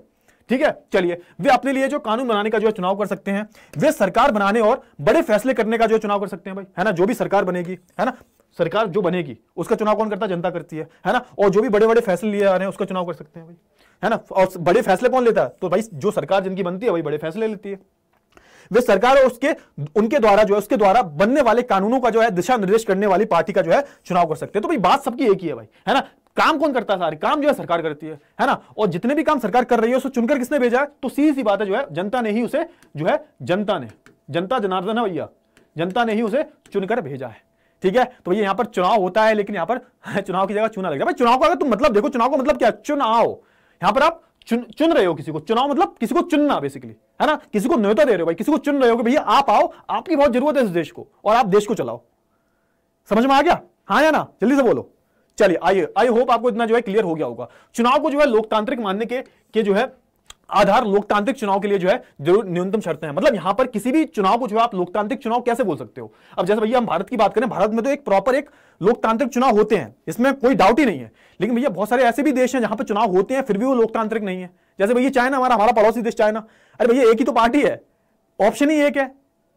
ठीक है चलिए वे अपने लिए जो कानून बनाने का जो है चुनाव कर सकते हैं वे सरकार बनाने और बड़े फैसले करने का जो है चुनाव कर सकते हैं भाई है ना जो भी सरकार बनेगी है ना सरकार जो बनेगी उसका चुनाव कौन करता है जनता करती है है ना और जो भी बड़े बड़े फैसले लिए जा रहे हैं उसका चुनाव कर सकते हैं भाई है ना और बड़े फैसले कौन लेता है तो भाई जो सरकार जिनकी बनती है वही बड़े फैसले लेती है वे सरकार और उसके उनके द्वारा जो है उसके द्वारा बनने वाले कानूनों का जो है दिशा निर्देश करने वाली पार्टी का जो है चुनाव कर सकते हैं तो भाई बात सबकी एक ही है भाई है ना काम कौन करता है सारे काम जो है सरकार करती है है ना और जितने भी काम सरकार कर रही है उसको चुनकर किसने भेजा है तो सीधी सी बात है जो है जनता ने ही उसे जो है जनता ने जनता जनार्दन है भैया जनता ने ही उसे चुनकर भेजा है ठीक है तो भैया यहां पर चुनाव होता है लेकिन यहां पर चुनाव की जगह चुना लग जाए चुनाव का अगर तुम मतलब देखो चुनाव का मतलब क्या चुनाव यहां पर आप चुन चुन रहे हो किसी को चुनाव मतलब किसी को चुनना बेसिकली है ना किसी को न्योता दे रहे हो भाई किसी को चुन रहे हो कि भैया आप आओ आपकी बहुत जरूरत है इस देश को और आप देश को चलाओ समझ में आ गया हाँ या ना जल्दी से बोलो चलिए आइए आई होप आपको इतना जो है क्लियर हो गया होगा चुनाव को जो है लोकतांत्रिक मानने के, के जो है आधार लोकतांत्रिक चुनाव के लिए जो है जरूर न्यूनतम शर्त है मतलब यहां पर किसी भी चुनाव को जो है आप लोकतांत्रिक चुनाव कैसे बोल सकते हो अब जैसे भैया हम भारत की बात करें भारत में तो एक प्रॉपर एक लोकतांत्रिक चुनाव होते हैं इसमें कोई डाउट ही नहीं है लेकिन भैया बहुत सारे ऐसे भी देश हैं जहां पर चुनाव होते हैं फिर भी वो लोकतांत्रिक नहीं है जैसे भैया चाइना हमारा हमारा पड़ोसी देश चाइना अरे भैया एक ही तो पार्टी है ऑप्शन ही एक है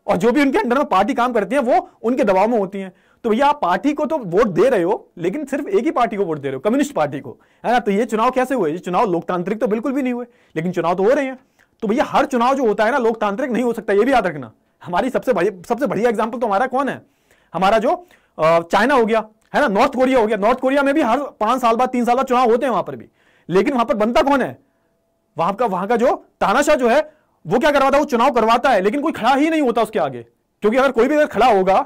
और जो भी उनके अंडर में पार्टी काम करती है वो उनके दबाव में होती है तो भैया आप पार्टी को तो वोट दे रहे हो लेकिन सिर्फ एक ही पार्टी को वोट दे रहे हो कम्युनिस्ट पार्टी को है ना तो ये चुनाव कैसे हुए ये चुनाव लोकतांत्रिक तो बिल्कुल भी नहीं हुए लेकिन चुनाव तो हो रहे हैं तो भैया हर चुनाव जो होता है ना लोकतांत्रिक नहीं हो सकता ये भी याद रखना हमारी सबसे सबसे बढ़िया एग्जाम्पल तो हमारा कौन है हमारा जो चाइना हो गया है ना नॉर्थ कोरिया हो गया नॉर्थ कोरिया में भी हर पांच साल बाद तीन साल बाद चुनाव होते हैं वहां पर भी लेकिन वहां पर बनता कौन है वहां का वहां का जो तानाशाह जो है वो क्या करवाता है वो चुनाव करवाता है लेकिन कोई खड़ा ही नहीं होता उसके आगे क्योंकि अगर कोई भी अगर खड़ा होगा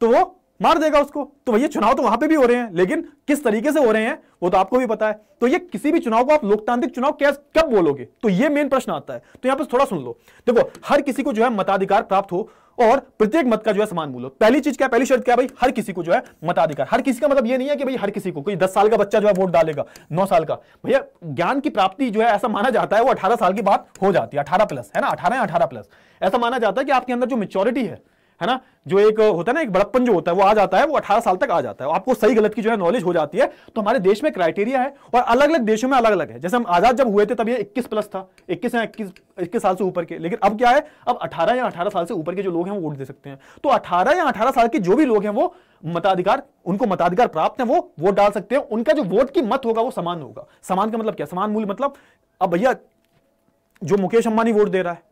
तो वो मार देगा उसको तो भैया चुनाव तो वहां पे भी हो रहे हैं लेकिन किस तरीके से हो रहे हैं वो तो आपको भी पता है तो ये किसी भी चुनाव को आप लोकतांत्रिक चुनाव क्या कब बोलोगे तो ये मेन प्रश्न आता है तो यहां पर थोड़ा सुन लो देखो हर किसी को जो है मताधिकार प्राप्त हो और प्रत्येक मत का जो है समान मूल्य पहली चीज क्या पहली शर्त क्या भाई हर किसी को जो है मताधिकार हर किसी का मतलब ये नहीं है कि भाई हर किसी को कोई दस साल का बच्चा जो है वोट डालेगा नौ साल का भैया ज्ञान की प्राप्ति जो है ऐसा माना जाता है वो अठारह साल की बात हो जाती है अठारह प्लस है ना अठारह या अठारह प्लस ऐसा माना जाता है कि आपके अंदर जो मेच्योरिटी है है ना जो एक होता है ना एक बड़प्पन जो होता है वो आ जाता है वो अठारह साल तक आ जाता है आपको सही गलत की जो है नॉलेज हो जाती है तो हमारे देश में क्राइटेरिया है और अलग अलग देशों में अलग अलग है जैसे हम आजाद जब हुए थे तब ये इक्कीस प्लस था इक्कीस या इक्कीस इक्कीस साल से ऊपर के लेकिन अब क्या है अब अठारह या अठारह साल से ऊपर के जो लोग हैं वो वोट दे सकते हैं तो अठारह या अठारह साल के जो भी लोग हैं वो मताधिकार उनको मताधिकार प्राप्त है वो वोट डाल सकते हैं उनका जो वोट की मत होगा वो समान होगा समान का मतलब क्या समान मूल्य मतलब अब भैया जो मुकेश अंबानी वोट दे रहा है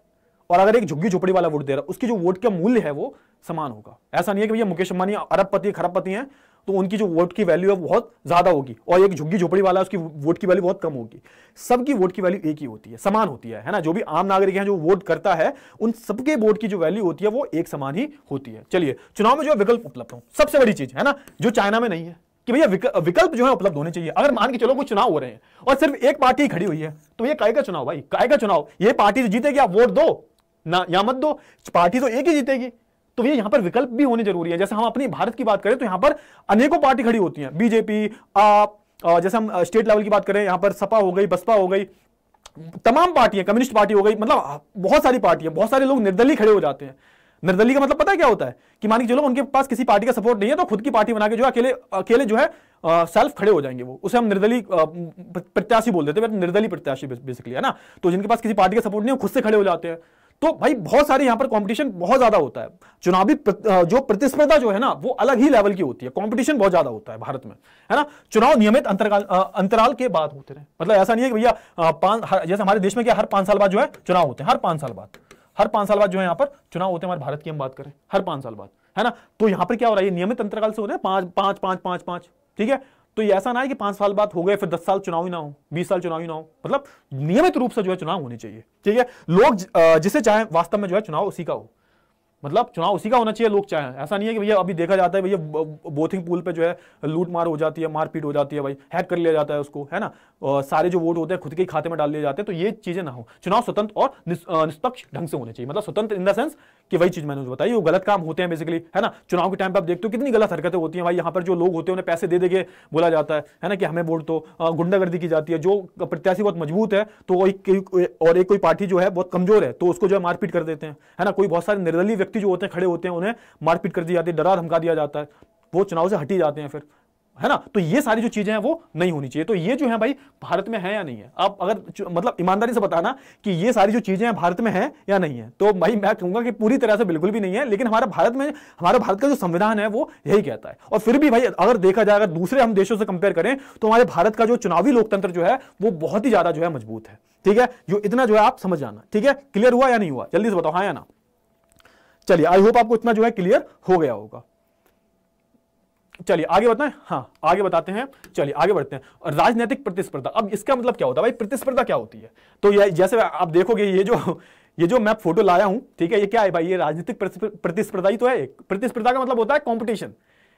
और अगर एक झुग्गी झोपड़ी वाला वोट दे रहा है उसकी जो वोट का मूल्य है वो समान होगा ऐसा नहीं है कि भैया मुकेश अंबानी अरबपति खरबपति हैं तो उनकी जो वोट की वैल्यू है बहुत ज्यादा होगी और एक झुग्गी झोपड़ी वाला उसकी वोट की वैल्यू बहुत कम होगी सबकी वोट की वैल्यू एक ही होती है समान होती है है ना जो भी आम नागरिक हैं जो वोट करता है उन सबके वोट की जो वैल्यू होती है वो एक समान ही होती है चलिए चुनाव में जो है विकल्प उपलब्ध हो सबसे बड़ी चीज है ना जो चाइना में नहीं है कि भैया विकल्प जो है उपलब्ध होने चाहिए अगर मान के चलो कोई चुनाव हो रहे हैं और सिर्फ एक पार्टी खड़ी हुई है तो ये काय का चुनाव भाई काय का चुनाव ये पार्टी जीतेगी आप वोट दो ना यहां मत दो पार्टी तो एक ही जीतेगी तो ये यहां पर विकल्प भी होने जरूरी है जैसे हम अपनी भारत की बात करें तो यहां पर अनेकों पार्टी खड़ी होती हैं बीजेपी आप जैसे हम स्टेट लेवल की बात करें यहां पर सपा हो गई बसपा हो गई तमाम पार्टियां कम्युनिस्ट पार्टी हो गई मतलब बहुत सारी पार्टियां बहुत सारे लोग निर्दलीय खड़े हो जाते हैं निर्दलीय का मतलब पता है क्या होता है कि मान के चलो उनके पास किसी पार्टी का सपोर्ट नहीं है तो खुद की पार्टी बना के जो है अकेले अकेले जो है सेल्फ खड़े हो जाएंगे वो उसे हम निर्दलीय प्रत्याशी बोल देते हैं तो निर्दलीय प्रत्याशी बेसिकली है ना तो जिनके पास किसी पार्टी का सपोर्ट नहीं है खुद से खड़े हो जाते हैं तो भाई बहुत सारे यहाँ पर कॉम्पिटिशन बहुत ज्यादा होता है चुनावी प्र, जो प्रतिस्पर्धा जो है ना वो अलग ही लेवल की होती है कॉम्पिटिशन बहुत ज्यादा होता है भारत में है ना चुनाव नियमित अंतराल अंतराल के बाद होते रहे मतलब ऐसा नहीं है कि भैया जैसे हमारे देश में क्या हर पांच साल बाद जो है चुनाव होते हैं हर पांच साल बाद हर पांच साल बाद जो है यहां पर चुनाव होते हैं हमारे भारत की हम बात करें हर पांच साल बाद है ना तो यहाँ पर क्या हो रहा है नियमित अंतराल से होते हैं पांच पांच पांच पांच पांच ठीक है तो ये ऐसा ना है कि पांच साल बाद हो गए फिर दस साल चुनाव ही ना हो बीस साल चुनाव ही ना हो मतलब नियमित रूप से जो है चुनाव होने चाहिए ठीक है लोग जिसे चाहे वास्तव में जो है चुनाव उसी का हो मतलब चुनाव उसी का होना चाहिए लोग चाहे ऐसा नहीं है कि भैया अभी देखा जाता है भैया बोथिंग पूल पे जो है लूट मार हो जाती है मारपीट हो जाती है भाई हैक कर लिया जाता है उसको है ना आ, सारे जो वोट होते हैं खुद के खाते में डाल लिए जाते हैं तो ये चीजें ना हो चुनाव स्वतंत्र और निष्पक्ष ढंग से होने चाहिए मतलब स्वतंत्र इन द सेंस कि वही चीज मैंने बताई वो गलत काम होते हैं बेसिकली है ना चुनाव के टाइम पर आप देखते हो कितनी गलत हरकतें होती हैं भाई यहाँ पर जो लोग होते हैं उन्हें पैसे दे दे बोला जाता है है ना कि हमें वोट दो गुंडागर्दी की जाती है जो प्रत्याशी बहुत मजबूत है तो और एक कोई पार्टी जो है बहुत कमजोर है तो उसको जो है मारपीट कर देते हैं है ना कोई बहुत सारे निर्दलीय व्यक्ति जो होते हैं खड़े होते हैं उन्हें मारपीट कर दी जाती है डरा धमका दिया जाता है वो चुनाव से हटी जाते हैं फिर है ना तो ये सारी जो चीजें हैं वो नहीं होनी चाहिए तो ये जो है भाई भारत में है या नहीं है आप अगर मतलब ईमानदारी से बताना कि ये सारी जो चीजें हैं भारत में है या नहीं है तो भाई मैं कहूंगा कि पूरी तरह से बिल्कुल भी नहीं है लेकिन हमारा भारत में हमारा भारत का जो संविधान है वो यही कहता है और फिर भी भाई अगर देखा जाए अगर दूसरे हम देशों से कंपेयर करें तो हमारे भारत का जो चुनावी लोकतंत्र जो है वो बहुत ही ज्यादा जो है मजबूत है ठीक है जो इतना जो है आप समझ जाना ठीक है क्लियर हुआ या नहीं हुआ जल्दी से बताओ हाँ या ना चलिए आई होप आपको इतना जो है क्लियर हो गया होगा चलिए आगे बताएं हाँ आगे बताते हैं चलिए आगे बढ़ते हैं राजनीतिक प्रतिस्पर्धा अब इसका मतलब क्या होता है भाई प्रतिस्पर्धा क्या होती है तो ये जैसे आप देखोगे ये जो ये जो मैं फोटो लाया हूं ठीक है ये क्या है भाई ये राजनीतिक प्रतिस्पर्धा ही तो है प्रतिस्पर्धा का मतलब होता है कॉम्पिटिशन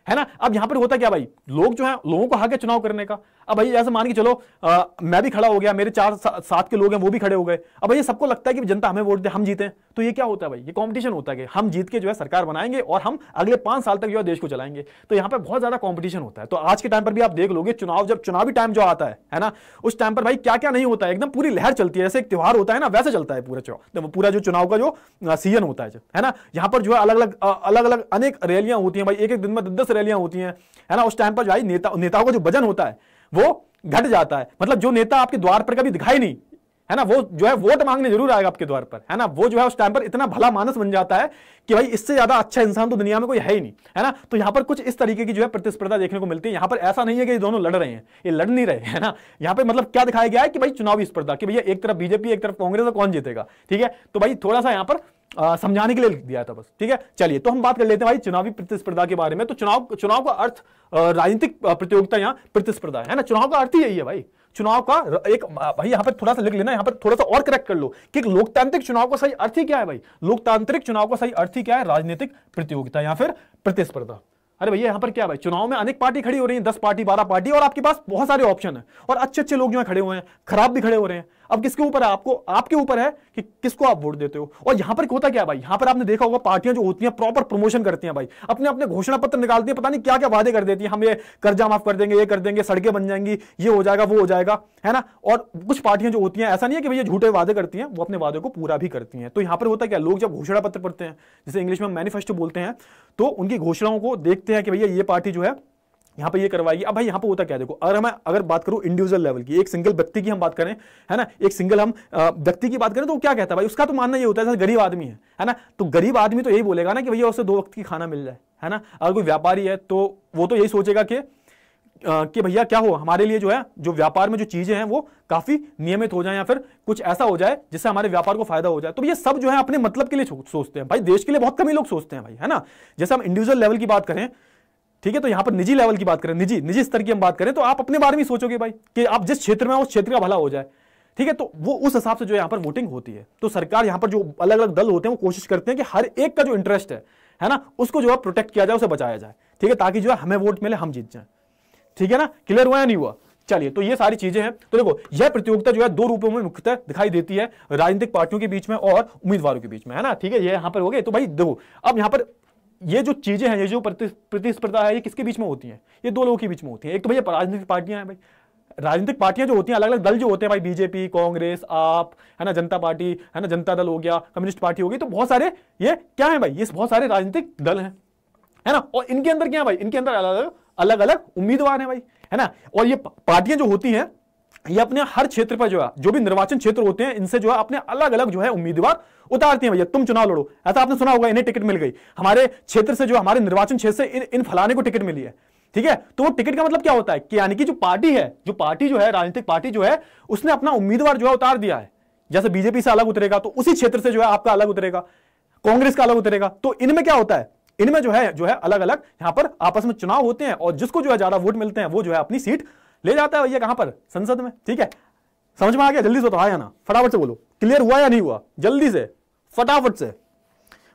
है ना अब यहां पर होता क्या भाई लोग जो है लोगों को हक है चुनाव करने का अब भाई ऐसा मान के चलो आ, मैं भी खड़ा हो गया मेरे चार सा, सात के लोग हैं वो भी खड़े हो गए अब भाई सबको लगता है कि जनता हमें वोट दे हम जीते तो ये क्या होता है भाई ये कॉम्पिटिशन होता है कि हम जीत के जो है सरकार बनाएंगे और हम अगले पांच साल तक जो है देश को चलाएंगे तो यहां पर बहुत ज्यादा कॉम्पिटिशन होता है तो आज के टाइम पर भी आप देख लोगे चुनाव जब चुनावी टाइम जो आता है है ना उस टाइम पर भाई क्या क्या नहीं होता है एकदम पूरी लहर चलती है जैसे एक त्यौहार होता है ना वैसे चलता है पूरा चुनाव तो पूरा जो चुनाव का जो सीजन होता है है ना यहाँ पर जो है अलग अलग अलग अलग अनेक रैलियां होती हैं भाई एक एक दिन में दस से रैलियां होती हैं है ना उस टाइम पर जो भाई नेता नेताओं का जो वजन होता है वो घट जाता है मतलब जो नेता आपके द्वार पर कभी दिखाई नहीं है ना वो जो है वोट मांगने जरूर आएगा आपके द्वार पर है ना वो जो है उस टाइम पर इतना भला मानस बन जाता है कि भाई इससे ज्यादा अच्छा इंसान तो दुनिया में कोई है ही नहीं है ना तो यहां पर कुछ इस तरीके की जो है प्रतिस्पर्धा देखने को मिलती है यहां पर ऐसा नहीं है कि ये दोनों लड़ रहे हैं ये लड़ नहीं रहे है ना यहां पर मतलब क्या दिखाया गया है कि भाई चुनावी स्पर्धा कि भैया एक तरफ बीजेपी एक तरफ कांग्रेस और तो कौन जीतेगा ठीक है तो भाई थोड़ा सा यहां पर समझाने के लिए लिख दिया था बस ठीक है चलिए तो हम बात कर लेते हैं भाई चुनावी प्रतिस्पर्धा के बारे में तो चुनाव चुनाव का अर्थ राजनीतिक प्रतियोगिता यहाँ प्रतिस्पर्धा है ना चुनाव का अर्थ ही यही है भाई चुनाव का एक भाई यहाँ पर थोड़ा सा लिख लेना यहाँ पर थोड़ा सा और करेक्ट कर लो कि लोकतांत्रिक चुनाव का सही अर्थ ही क्या है भाई लोकतांत्रिक चुनाव का सही अर्थ ही क्या है राजनीतिक प्रतियोगिता या फिर प्रतिस्पर्धा अरे भैया यहाँ पर क्या भाई चुनाव में अनेक पार्टी खड़ी हो रही है दस पार्टी बारह पार्टी और आपके पास बहुत सारे ऑप्शन है और अच्छे अच्छे लोग जो है खड़े हुए हैं खराब भी खड़े हो रहे हैं अब किसके ऊपर है आपको आपके ऊपर है कि किसको आप वोट देते हो और यहां पर होता क्या भाई यहां पर आपने देखा होगा पार्टियां जो होती हैं प्रॉपर प्रमोशन करती हैं भाई अपने अपने घोषणा पत्र निकालती है पता नहीं क्या क्या वादे कर देती है हम ये कर्जा माफ कर देंगे ये कर देंगे सड़कें बन जाएंगी ये हो जाएगा वो हो जाएगा है ना और कुछ पार्टियां जो होती हैं ऐसा नहीं है कि भैया झूठे वादे करती हैं वो अपने वादे को पूरा भी करती हैं तो यहां पर होता क्या लोग जब घोषणा पत्र पढ़ते हैं जैसे इंग्लिश में मैनिफेस्टो बोलते हैं तो उनकी घोषणाओं को देखते हैं कि भैया ये पार्टी जो है यहाँ पे ये करवाइए अब भाई यहाँ पे होता क्या देखो अगर मैं अगर बात करूँ इंडिविजुअल लेवल की एक सिंगल व्यक्ति की हम बात करें है ना एक सिंगल हम व्यक्ति की बात करें तो क्या कहता है भाई उसका तो मानना ये होता है गरीब आदमी है है ना तो गरीब आदमी तो यही बोलेगा ना कि भैया उसे दो वक्त की खाना मिल जाए है ना अगर कोई व्यापारी है तो वो तो यही सोचेगा कि कि भैया क्या हो हमारे लिए जो है जो व्यापार में जो चीज़ें हैं वो काफ़ी नियमित हो जाए या फिर कुछ ऐसा हो जाए जिससे हमारे व्यापार को फायदा हो जाए तो ये सब जो है अपने मतलब के लिए सोचते हैं भाई देश के लिए बहुत कमी लोग सोचते हैं भाई है ना जैसे हम इंडिविजुअल लेवल की बात करें ठीक है तो यहां पर निजी लेवल की बात करें निजी निजी स्तर की हम बात करें तो आप अपने बारे में सोचोगे भाई कि आप जिस क्षेत्र में उस क्षेत्र का भला हो जाए ठीक है तो वो उस हिसाब से जो यहां पर वोटिंग होती है तो सरकार यहाँ पर जो अलग अलग दल होते हैं वो कोशिश करते हैं कि हर एक का जो इंटरेस्ट है है ना उसको जो है प्रोटेक्ट किया जाए उसे बचाया जाए ठीक है ताकि जो है हमें वोट मिले हम जीत जाए ठीक है ना क्लियर हुआ या नहीं हुआ चलिए तो ये सारी चीजें हैं तो देखो यह प्रतियोगिता जो है दो रूपों में मुख्यतः दिखाई देती है राजनीतिक पार्टियों के बीच में और उम्मीदवारों के बीच में है ना ठीक है ये यहां पर हो गए तो भाई देखो अब यहां पर ये जो चीज़ें हैं ये जो प्रतिस्पर्धा है ये किसके बीच में होती है ये दो लोगों के बीच में होती है एक तो भैया राजनीतिक पार्टियां हैं भाई राजनीतिक पार्टियां जो होती हैं अलग अलग दल जो होते हैं भाई बीजेपी कांग्रेस आप है ना जनता पार्टी है ना जनता दल हो गया कम्युनिस्ट पार्टी हो गई तो बहुत सारे ये क्या है भाई ये बहुत सारे राजनीतिक दल हैं है ना और इनके अंदर क्या है भाई इनके अंदर अलग अलग अलग अलग उम्मीदवार हैं भाई है ना और ये पार्टियां जो होती हैं ये अपने हर क्षेत्र पर जो है जो भी निर्वाचन क्षेत्र होते हैं इनसे जो है अपने अलग अलग जो है उम्मीदवार उतारती हैं भैया तुम चुनाव लड़ो ऐसा आपने सुना होगा इन्हें टिकट मिल गई हमारे क्षेत्र से जो हमारे निर्वाचन क्षेत्र से इन इन फलाने को टिकट मिली है ठीक है तो वो टिकट का मतलब क्या होता है कि यानी कि जो पार्टी है जो पार्टी जो है राजनीतिक पार्टी जो है उसने अपना उम्मीदवार जो है उतार दिया है जैसे बीजेपी से अलग उतरेगा तो उसी क्षेत्र से जो है आपका अलग उतरेगा कांग्रेस का अलग उतरेगा तो इनमें क्या होता है इनमें जो है जो है अलग अलग यहां पर आपस में चुनाव होते हैं और जिसको जो है ज्यादा वोट मिलते हैं वो जो है अपनी सीट ले जाता है भैया कहां पर संसद में ठीक है समझ में आ गया जल्दी से बताओ आया ना फटाफट से बोलो क्लियर हुआ या नहीं हुआ जल्दी से फटाफट से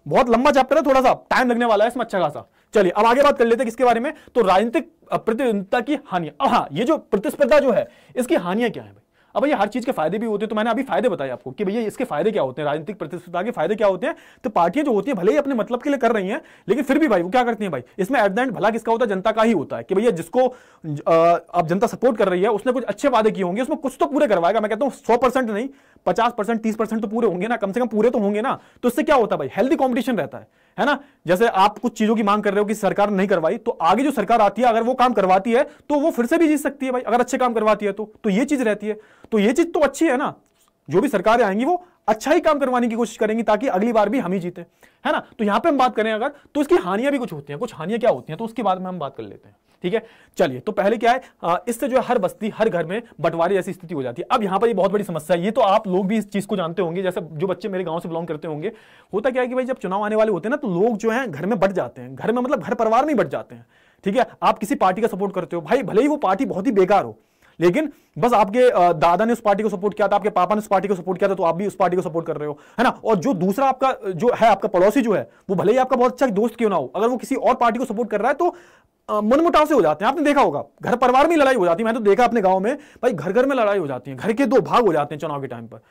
बहुत लंबा चैप्टर है थोड़ा सा टाइम लगने वाला है इसमें अच्छा खासा चलिए अब आगे बात कर लेते हैं किसके बारे में तो राजनीतिक प्रतिद्वंदता की हानि हाँ ये जो प्रतिस्पर्धा जो है इसकी हानियां क्या है भाई अब भैया हर चीज के फायदे भी होते हैं तो मैंने अभी फायदे बताए आपको कि भैया इसके फायदे क्या होते हैं राजनीतिक प्रतिस्पर्धा के फायदे क्या होते हैं तो पार्टियां जो होती है भले ही अपने मतलब के लिए कर रही हैं लेकिन फिर भी भाई वो क्या करती हैं भाई इसमें एट द एंड भला किसका होता है जनता का ही होता है कि भैया जिसको अब जनता सपोर्ट कर रही है उसने कुछ अच्छे वादे किए होंगे उसमें कुछ तो पूरे करवाएगा मैं कहता हूँ सौ नहीं पचास परसेंट तीस परसेंट तो पूरे होंगे ना कम से कम पूरे तो होंगे ना तो इससे क्या होता है भाई हेल्दी कॉम्पिटिशन रहता है है ना जैसे आप कुछ चीजों की मांग कर रहे हो कि सरकार नहीं करवाई तो आगे जो सरकार आती है अगर वो काम करवाती है तो वो फिर से भी जीत सकती है भाई अगर अच्छे काम करवाती है तो, तो ये चीज रहती है तो ये चीज तो अच्छी है ना जो भी सरकारें आएंगी वो अच्छा ही काम करवाने की कोशिश करेंगी ताकि अगली बार भी हम ही जीते है ना तो यहां पर हम बात करें अगर तो इसकी हानियां भी कुछ होती हैं कुछ हानियां क्या होती हैं तो उसके बाद में हम बात कर लेते हैं ठीक है चलिए तो पहले क्या है इससे जो है हर बस्ती हर घर में बंटवारे ऐसी स्थिति हो जाती है अब यहां पर ये बहुत बड़ी समस्या है ये तो आप लोग भी इस चीज को जानते होंगे जैसे जो बच्चे मेरे गांव से बिलोंग करते होंगे होता क्या है कि भाई जब चुनाव आने वाले होते हैं ना तो लोग जो है घर में बट जाते हैं घर में मतलब घर परिवार में बट जाते हैं ठीक है आप किसी पार्टी का सपोर्ट करते हो भाई भले ही वो पार्टी बहुत ही बेकार हो लेकिन बस आपके दादा ने उस पार्टी को सपोर्ट किया था आपके पापा ने उस पार्टी को सपोर्ट किया था तो आप भी उस पार्टी को सपोर्ट कर रहे हो है ना और जो दूसरा आपका जो है आपका पड़ोसी जो है वो भले ही आपका बहुत अच्छा दोस्त क्यों ना हो अगर वो किसी और पार्टी को सपोर्ट कर रहा है तो मनमुटाव से हो जाते हैं आपने देखा होगा घर परिवार में लड़ाई हो जाती है मैंने तो देखा अपने गांव में भाई घर घर में लड़ाई हो जाती है घर के दो भाग हो जाते हैं चुनाव के टाइम पर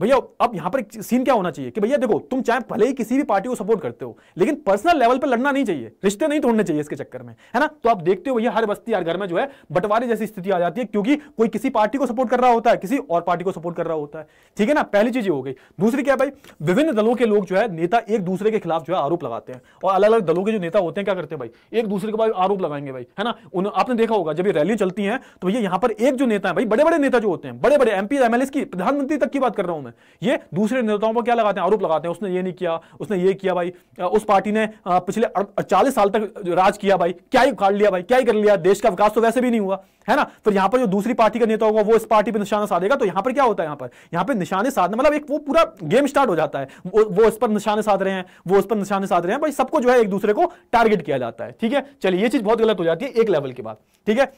भैया अब यहां पर एक सीन क्या होना चाहिए कि भैया देखो तुम चाहे भले ही किसी भी पार्टी को सपोर्ट करते हो लेकिन पर्सनल लेवल पर लड़ना नहीं चाहिए रिश्ते नहीं तोड़ने चाहिए इसके चक्कर में है ना तो आप देखते हो भैया हर बस्ती हर घर में जो है बंटवारे जैसी स्थिति आ जाती है क्योंकि कोई किसी पार्टी को सपोर्ट कर रहा होता है किसी और पार्टी को सपोर्ट कर रहा होता है ठीक है ना पहली चीज ये हो गई दूसरी क्या भाई विभिन्न दलों के लोग जो है नेता एक दूसरे के खिलाफ जो है आरोप लगाते हैं और अलग अलग दलों के जो नेता होते हैं क्या करते हैं भाई एक दूसरे के बाद आरोप लगाएंगे भाई है ना आपने देखा होगा जब ये रैली चलती है तो भैया यहां पर एक जो नेता है भाई बड़े बड़े नेता जो होते हैं बड़े बड़े एमपी एमएलए की प्रधानमंत्री तक की बात कर रहा हूं मैं में ये दूसरे नेताओं पर क्या लगाते हैं आरोप लगाते हैं उसने ये नहीं किया उसने ये किया भाई उस पार्टी ने पिछले चालीस साल तक राज किया भाई क्या ही उखाड़ लिया भाई क्या ही कर लिया देश का विकास तो वैसे भी नहीं हुआ है ना फिर यहां पर जो दूसरी पार्टी का नेता होगा वो इस पार्टी पर निशाना साधेगा तो यहां पर क्या होता है यहां पर यहां पर निशाने साधना मतलब एक वो पूरा गेम स्टार्ट हो जाता है वो, वो इस पर निशाने साध रहे हैं वो उस पर निशाने साध रहे हैं भाई सबको जो है एक दूसरे को टारगेट किया जाता है ठीक है चलिए ये चीज बहुत गलत हो जाती है एक लेवल के बाद ठीक है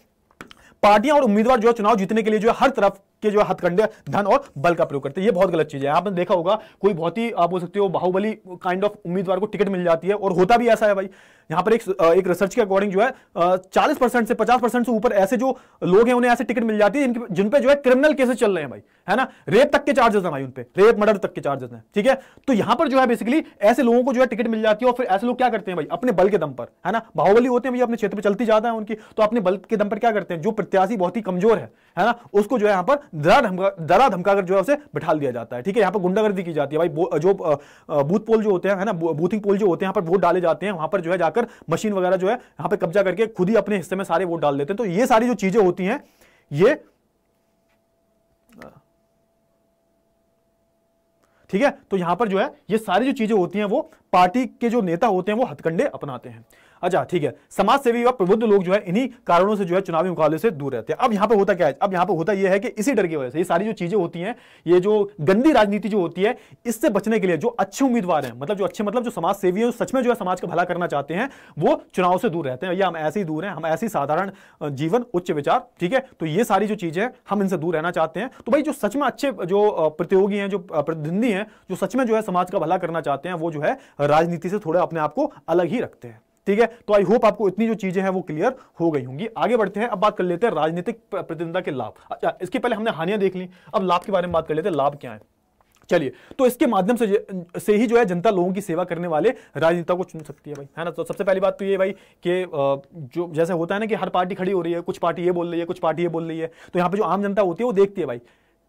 पार्टियां और उम्मीदवार जो है चुनाव जीतने के लिए जो है हर तरफ के जो हथकंडे धन और बल का प्रयोग करते हैं ये बहुत गलत चीज है आपने देखा होगा कोई बहुत ही आप बोल सकते हो बाहुबली काइंड ऑफ उम्मीदवार को टिकट मिल जाती है और होता भी ऐसा है भाई यहां पर एक एक रिसर्च के अकॉर्डिंग जो है चालीस परसेंट से पचास परसेंट से ऊपर ऐसे जो लोग हैं उन्हें ऐसे टिकट मिल जाती है जिन पे जो है क्रिमिनल केसेस चल रहे हैं भाई है ना रेप तक के चार्जेस हैं भाई उनपे रेप मर्डर तक के चार्जेस हैं ठीक है तो यहां पर जो है बेसिकली ऐसे लोगों को जो है टिकट मिल जाती है और फिर ऐसे लोग क्या करते हैं भाई अपने बल के दम पर है ना बाहुबली होते हैं भाई अपने क्षेत्र में चलती ज्यादा है उनकी तो अपने बल के दम पर क्या करते हैं जो प्रत्याशी बहुत ही कमजोर है है ना उसको जो है यहां पर दरा धमका कर जो है उसे बिठा दिया जाता है ठीक है यहां पर गुंडागर्दी की जाती है भाई जो बूथ पोल जो होते हैं है ना बूथिंग पोल जो होते हैं यहां पर वोट डाले जाते हैं वहां पर जो है जाकर जाकर मशीन वगैरह जो है यहां पे कब्जा करके खुद ही अपने हिस्से में सारे वोट डाल देते हैं तो ये सारी जो चीजें होती हैं ये ठीक है तो यहां पर जो है ये सारी जो चीजें होती हैं वो पार्टी के जो नेता होते हैं वो हथकंडे अपनाते हैं अच्छा ठीक है समाज सेवी व प्रबुद्ध लोग जो है इन्हीं कारणों से जो है चुनावी मुकाबले से दूर रहते हैं अब यहां पर होता क्या है अब यहां पर होता यह है कि इसी डर की वजह से ये सारी जो चीजें होती हैं ये जो गंदी राजनीति जो होती है इससे बचने के लिए जो अच्छे उम्मीदवार हैं मतलब जो अच्छे मतलब जो समाज सेवी है सच में जो है समाज का भला करना चाहते हैं वो चुनाव से दूर रहते हैं या हम ऐसे ही दूर हैं हम ऐसे साधारण जीवन उच्च विचार ठीक है तो ये सारी जो चीजें हम इनसे दूर रहना चाहते हैं तो भाई जो सच में अच्छे जो प्रतियोगी हैं जो प्रतिद्वंदी हैं जो सच में जो है समाज का भला करना चाहते हैं वो जो है राजनीति से थोड़ा अपने आप को अलग ही रखते हैं ठीक है तो आई होप आपको इतनी जो चीजें हैं वो क्लियर हो गई होंगी आगे बढ़ते हैं अब बात कर लेते हैं राजनीतिक प्रतिद्वंदता के लाभ अच्छा इसके पहले हमने हानियां देख ली अब लाभ के बारे में बात कर लेते हैं लाभ क्या है चलिए तो इसके माध्यम से से ही जो है जनता लोगों की सेवा करने वाले राजनेता को चुन सकती है भाई है ना तो सबसे पहली बात तो ये भाई कि जो जैसे होता है ना कि हर पार्टी खड़ी हो रही है कुछ पार्टी ये बोल रही है कुछ पार्टी ये बोल रही है तो यहाँ पे जो आम जनता होती है वो देखती है भाई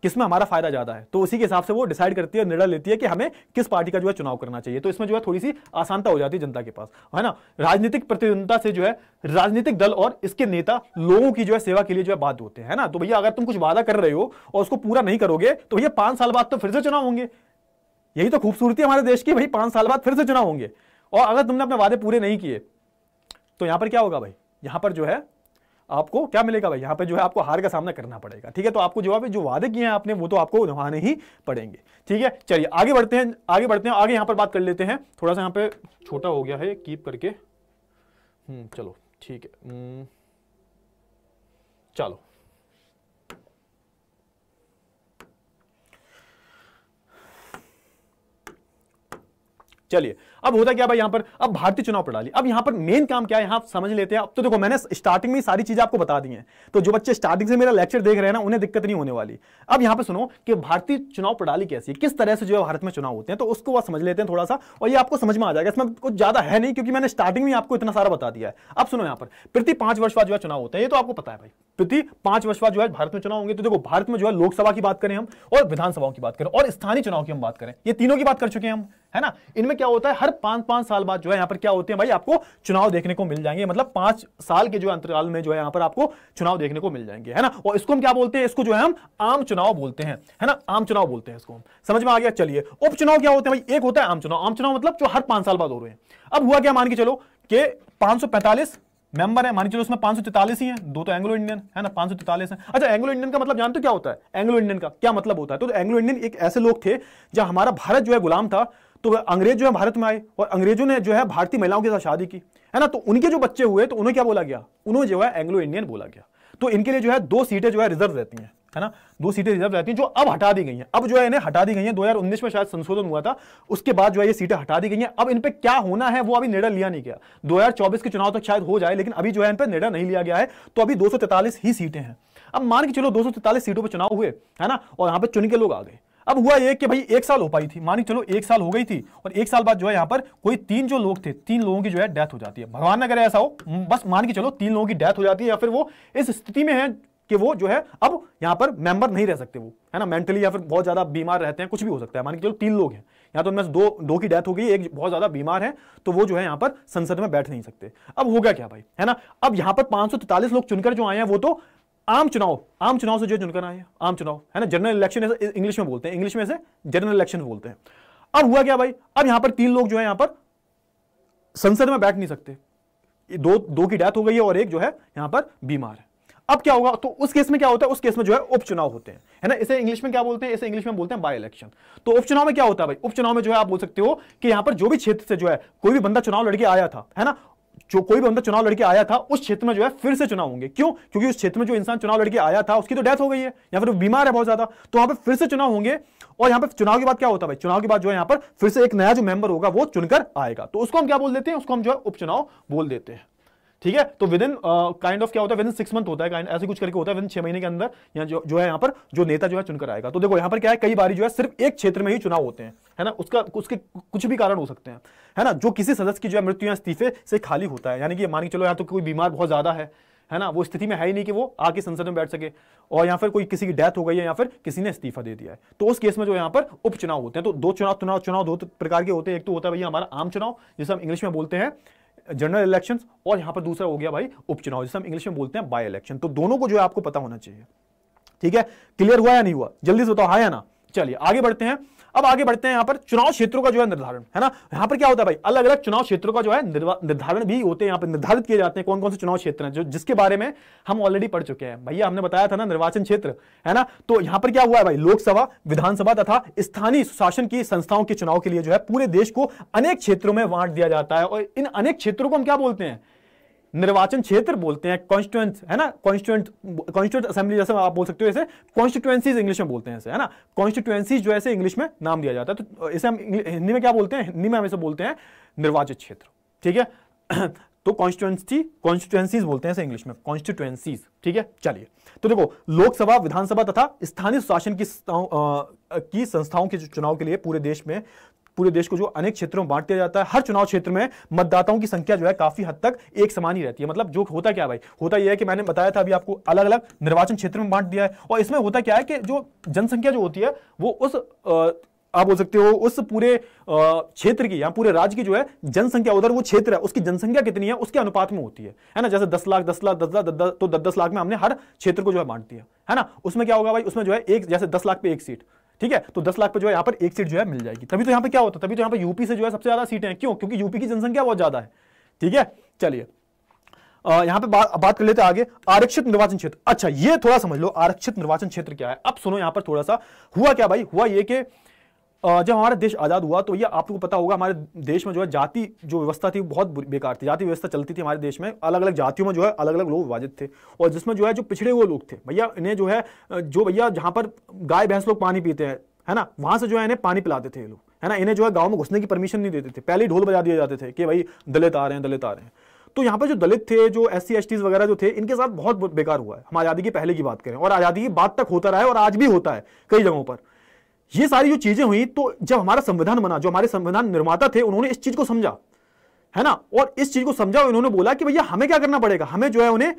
किसमें हमारा फायदा ज्यादा है तो उसी के हिसाब से वो डिसाइड करती है निर्णय लेती है कि हमें किस पार्टी का जो है चुनाव करना चाहिए तो इसमें जो है थोड़ी सी आसानता हो जाती है जनता के पास है ना राजनीतिक प्रतिद्वंदता से जो है राजनीतिक दल और इसके नेता लोगों की जो है सेवा के लिए जो है बात होते हैं ना तो भैया अगर तुम कुछ वादा कर रहे हो और उसको पूरा नहीं करोगे तो भैया पांच साल बाद तो फिर से चुनाव होंगे यही तो खूबसूरती है हमारे देश की भाई पांच साल बाद फिर से चुनाव होंगे और अगर तुमने अपने वादे पूरे नहीं किए तो यहां पर क्या होगा भाई यहां पर जो है आपको क्या मिलेगा भाई यहाँ पे जो है आपको हार का सामना करना पड़ेगा ठीक है तो आपको जो जवाब जो वादे किए हैं आपने वो तो आपको निभाने ही पड़ेंगे ठीक है चलिए आगे बढ़ते हैं आगे बढ़ते हैं आगे यहाँ पर बात कर लेते हैं थोड़ा सा यहाँ पे छोटा हो गया है कीप करके हम्म, चलो ठीक है हम्म, चलो चलिए अब होता क्या भाई यहां पर अब भारतीय चुनाव प्रणाली अब यहां पर मेन काम क्या है यहां समझ लेते हैं अब तो देखो मैंने स्टार्टिंग में सारी चीजें आपको बता दी हैं तो जो बच्चे स्टार्टिंग से मेरा लेक्चर देख रहे हैं ना उन्हें दिक्कत नहीं होने वाली अब यहां पर सुनो कि भारतीय चुनाव प्रणाली कैसी है किस तरह से जो है भारत में चुनाव होते हैं तो उसको समझ लेते हैं थोड़ा सा और ये आपको समझ में आ जाएगा इसमें कुछ ज्यादा है नहीं क्योंकि मैंने स्टार्टिंग में आपको इतना सारा बता दिया है अब सुनो यहां पर प्रति पांच वर्ष बाद जो है चुनाव होता है ये तो आपको पता है भाई प्रति पांच वर्ष बाद जो है भारत में चुनाव होंगे तो देखो भारत में जो है लोकसभा की बात करें हम और विधानसभाओं की बात करें और स्थानीय चुनाव की हम बात करें ये तीनों की बात कर चुके हैं हम है ना इनमें क्या होता है हर मतलब पांच पांच साल बाद जो है यहां पर क्या होते हैं भाई आपको चुनाव देखने को मिल जाएंगे मतलब पांच साल के जो अंतराल में जो है यहां पर आपको चुनाव देखने को मिल जाएंगे है ना और इसको हम क्या बोलते हैं इसको जो है हम आम चुनाव बोलते हैं है ना आम चुनाव बोलते हैं इसको समझ में आ गया चलिए उपचुनाव क्या होते हैं भाई एक होता है आम चुनाव आम चुनाव मतलब जो हर पांच साल बाद हो रहे हैं अब हुआ क्या मान के चलो कि पांच मेंबर है मान चलो उसमें पांच ही है दो तो एंग्लो इंडियन है ना पांच हैं अच्छा एंग्लो इंडियन का मतलब जानते क्या होता है एंग्लो इंडियन का क्या मतलब होता है तो एंग्लो इंडियन एक ऐसे लोग थे जहां हमारा भारत जो है गुलाम था तो अंग्रेज जो है भारत में आए और अंग्रेजों ने जो है भारतीय महिलाओं के साथ शादी की है ना तो उनके जो बच्चे हुए तो उन्हें क्या बोला गया उन्हें जो है एंग्लो इंडियन बोला गया तो इनके लिए जो है दो सीटें जो है रिजर्व रहती हैं है ना दो सीटें रिजर्व रहती हैं जो अब हटा दी गई हैं अब जो है इन्हें हटा दी गई हैं 2019 में शायद संशोधन हुआ था उसके बाद जो है ये सीटें हटा दी गई हैं अब इन पे क्या होना है वो अभी निर्णय लिया नहीं गया 2024 के चुनाव तक शायद हो जाए लेकिन अभी जो है इन पर निर्णय नहीं लिया गया है तो अभी दो ही सीटें हैं अब मान के चलो दो सीटों पर चुनाव हुए है ना और यहां पर चुन के लोग आ गए अब हुआ ये कि भाई एक साल हो पाई थी मानी चलो एक साल हो गई थी और एक साल बाद जो है यहाँ पर कोई तीन जो लोग थे तीन लोगों की जो है डेथ हो जाती है भगवान ने अगर ऐसा हो बस मान के चलो तीन लोगों की डेथ हो जाती है या फिर वो इस स्थिति में है कि वो जो है अब यहाँ पर मेंबर नहीं रह सकते वो है ना मेंटली या फिर बहुत ज्यादा बीमार रहते हैं कुछ भी हो सकता है मान के चलो तीन लोग हैं या तो उनमें दो दो की डेथ हो गई एक बहुत ज्यादा बीमार है तो वो जो है यहाँ पर संसद में बैठ नहीं सकते अब हो गया क्या भाई है ना अब यहाँ पर पांच लोग चुनकर जो आए हैं वो तो आम चुनाव आम चुनाव से जो चुनकर आए आम चुनाव है ना जनरल इलेक्शन इंग्लिश में बोलते हैं इंग्लिश में से जनरल इलेक्शन बोलते हैं अब हुआ क्या भाई अब यहां पर तीन लोग जो है यहां पर संसद में बैठ नहीं सकते दो दो की डेथ हो गई है और एक जो है यहां पर बीमार है अब क्या होगा तो उस केस में क्या होता है उस केस में जो है उपचुनाव होते हैं है ना इसे इंग्लिश में क्या बोलते हैं इसे इंग्लिश में बोलते हैं बाय इलेक्शन तो उपचुनाव में क्या होता है भाई उपचुनाव में जो है आप बोल सकते हो कि यहां पर जो भी क्षेत्र से जो है कोई भी बंदा चुनाव लड़के आया था है ना जो कोई भी बंदा चुनाव लड़के आया था उस क्षेत्र में जो है फिर से चुनाव होंगे क्यों क्योंकि उस क्षेत्र में जो इंसान चुनाव लड़के आया था उसकी तो डेथ हो गई है या फिर तो बीमार है बहुत ज्यादा तो वहां पर फिर से चुनाव होंगे और यहां पर चुनाव के बाद क्या होता है चुनाव के बाद जो है यहां पर फिर से एक नया जो मेंबर होगा वो चुनकर आएगा तो उसको हम क्या बोल देते हैं उसको हम जो है उपचुनाव बोल देते हैं ठीक है तो विद इन काइंड ऑफ क्या होता है विद इन सिक्स मंथ होता है ऐसे कुछ करके होता है विद छह महीने के अंदर यहाँ जो, जो है यहाँ पर जो नेता जो है चुनकर आएगा तो देखो यहाँ पर क्या है कई बार जो है सिर्फ एक क्षेत्र में ही चुनाव होते हैं है ना उसका उसके कुछ भी कारण हो सकते हैं है ना जो किसी सदस्य की जो है मृत्यु या इस्तीफे से खाली होता है यानी कि मान के चलो यहाँ तो कोई बीमार बहुत ज्यादा है है ना वो स्थिति में है ही नहीं कि वो आके संसद में बैठ सके और या फिर कोई किसी की डेथ हो गई है या फिर किसी ने इस्तीफा दे दिया है तो उस केस में जो यहां पर उपचुनाव होते हैं तो दो चुनाव चुनाव चुनाव दो प्रकार के होते हैं एक तो होता है भैया हमारा आम चुनाव जिसे हम इंग्लिश में बोलते हैं जनरल इलेक्शन और यहां पर दूसरा हो गया भाई उपचुनाव जिसे हम इंग्लिश में बोलते हैं बाय इलेक्शन तो दोनों को जो है आपको पता होना चाहिए ठीक है क्लियर हुआ या नहीं हुआ जल्दी से बताओ हाँ या ना चलिए आगे बढ़ते हैं अब आगे बढ़ते हैं यहां पर चुनाव क्षेत्रों का जो है निर्धारण है ना यहां पर क्या होता है भाई अलग अलग चुनाव क्षेत्रों का जो है निर्धारण भी होते हैं यहां पर निर्धारित किए जाते हैं कौन कौन से चुनाव क्षेत्र हैं जो जिसके बारे में हम ऑलरेडी पढ़ चुके हैं भैया हमने बताया था ना निर्वाचन क्षेत्र है ना तो यहां पर क्या हुआ है भाई लोकसभा विधानसभा तथा स्थानीय सुशासन की संस्थाओं के चुनाव के लिए जो है पूरे देश को अनेक क्षेत्रों में बांट दिया जाता है और इन अनेक क्षेत्रों को हम क्या बोलते हैं निर्वाचन क्षेत्र बोलते हैं कॉन्स्टिट्यूंस है ना कॉन्स्टिट्यूंट कॉन्स्टिट्यूंट असेंबली जैसे आप बोल सकते हो इसे कॉन्स्टिट्यूएंसीज इंग्लिश में बोलते हैं इसे है ना कॉन्स्टिट्यूएंसीज जो ऐसे इंग्लिश में नाम दिया जाता है तो इसे हम हिंदी में क्या बोलते हैं हिंदी में हम इसे बोलते हैं निर्वाचित क्षेत्र ठीक है तो कॉन्स्टिट्यूएंसी कॉन्स्टिट्यूएंसीज बोलते हैं इंग्लिश में कॉन्स्टिट्यूएंसीज ठीक है चलिए तो देखो लोकसभा विधानसभा तथा स्थानीय शासन की की संस्थाओं के चुनाव के लिए पूरे देश में पूरे देश को जो अनेक क्षेत्रों में बांट दिया जाता है हर चुनाव क्षेत्र में मतदाताओं की संख्या जो है काफी हद तक एक समान ही रहती है मतलब जो होता क्या भाई होता यह है कि मैंने बताया था अभी आपको अलग अलग निर्वाचन क्षेत्र में बांट दिया है और इसमें होता क्या है कि जो जनसंख्या जो होती है वो उस आप बोल सकते हो उस पूरे क्षेत्र की या पूरे राज्य की जो है जनसंख्या उधर वो क्षेत्र है उसकी जनसंख्या कितनी है उसके अनुपात में होती है है ना जैसे दस लाख दस लाख दस लाख तो दस दस लाख में हमने हर क्षेत्र को जो है बांट दिया है ना उसमें क्या होगा भाई उसमें जो है एक जैसे दस लाख पे एक सीट ठीक है तो दस लाख पे जो है यहाँ पर एक सीट जो है मिल जाएगी तभी तो यहाँ पर क्या होता है तभी तो यहाँ पर यूपी से जो है सबसे ज्यादा सीटें हैं क्यों क्योंकि यूपी की जनसंख्या बहुत ज्यादा है ठीक है चलिए यहाँ पे बा, बात कर लेते हैं आगे आरक्षित निर्वाचन क्षेत्र अच्छा ये थोड़ा समझ लो आरक्षित निर्वाचन क्षेत्र क्या है अब सुनो यहाँ पर थोड़ा सा हुआ क्या भाई हुआ ये कि जब हमारा देश आज़ाद हुआ तो ये आपको पता होगा हमारे देश में जो है जाति जो व्यवस्था थी बहुत बेकार थी जाति व्यवस्था चलती थी हमारे देश में अलग अलग जातियों में जो है अलग अलग लोग विभाजित थे और जिसमें जो है जो पिछड़े हुए लोग थे भैया इन्हें जो है जो भैया जहाँ पर गाय भैंस लोग पानी पीते हैं है ना वहाँ से जो है इन्हें पानी पिलाते थे ये लोग है ना इन्हें जो है गाँव में घुसने की परमिशन नहीं देते थे पहले ही ढोल बजा दिए जाते थे कि भाई दलित आ रहे हैं दलित आ रहे हैं तो यहाँ पर जो दलित थे जो एस सी वगैरह जो थे इनके साथ बहुत बेकार हुआ है हम आज़ादी की पहले की बात करें और आज़ादी की बात तक होता रहा है और आज भी होता है कई जगहों पर ये सारी जो चीजें हुई तो जब हमारा संविधान बना जो हमारे संविधान निर्माता थे उन्होंने इस चीज को समझा है ना और इस चीज को समझा इन्होंने बोला कि भैया हमें क्या करना पड़ेगा हमें जो है उन्हें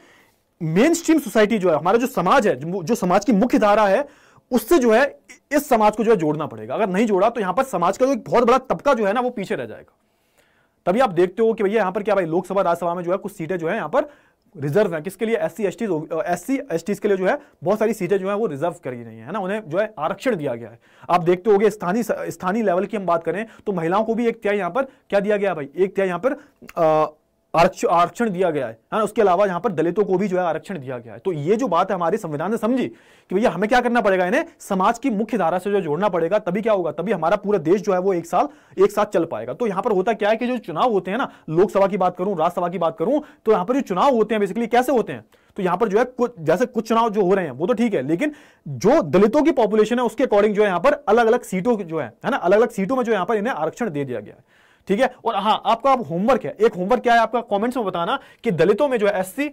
मेन स्ट्रीम सोसाइटी जो है हमारा जो समाज है जो समाज की मुख्य धारा है उससे जो है इस समाज को जो है जोड़ना पड़ेगा अगर नहीं जोड़ा तो यहां पर समाज का जो एक बहुत बड़ा तबका जो है ना वो पीछे रह जाएगा तभी आप देखते हो कि भैया यहाँ पर क्या भाई लोकसभा राज्यसभा में जो है कुछ सीटें जो है यहां पर रिजर्व है किसके लिए S C S S C S के लिए जो है बहुत सारी सीटें जो है वो रिजर्व करी गई है ना उन्हें जो है आरक्षण दिया गया है आप देखते हो स्थानीय स्थानीय लेवल की हम बात करें तो महिलाओं को भी एक त्याय यहाँ पर क्या दिया गया भाई एक त्याय यहाँ पर आ, आरक्षण दिया गया है ना हाँ, उसके अलावा यहाँ पर दलितों को भी जो है आरक्षण दिया गया है तो ये जो बात है हमारे संविधान ने समझी कि भैया हमें क्या करना पड़ेगा इन्हें समाज की मुख्य धारा से जो जोड़ना पड़ेगा तभी क्या होगा तभी हमारा पूरा देश जो है वो एक साल एक साथ चल पाएगा तो यहाँ पर होता क्या है कि जो चुनाव होते हैं ना लोकसभा की बात करूं राज्यसभा की बात करूं तो यहाँ पर जो चुनाव होते हैं बेसिकली कैसे होते हैं तो यहाँ पर जो है कुछ जैसे कुछ चुनाव जो हो रहे हैं वो तो ठीक है लेकिन जो दलितों की पॉपुलेशन है उसके अकॉर्डिंग जो है यहाँ पर अलग अलग सीटों जो है ना अलग अलग सीटों में जो यहाँ पर इन्हें आरक्षण दे दिया गया है ठीक है और हाँ आपका अब होमवर्क है एक होमवर्क क्या है आपका कमेंट्स में बताना कि दलितों में जो है एससी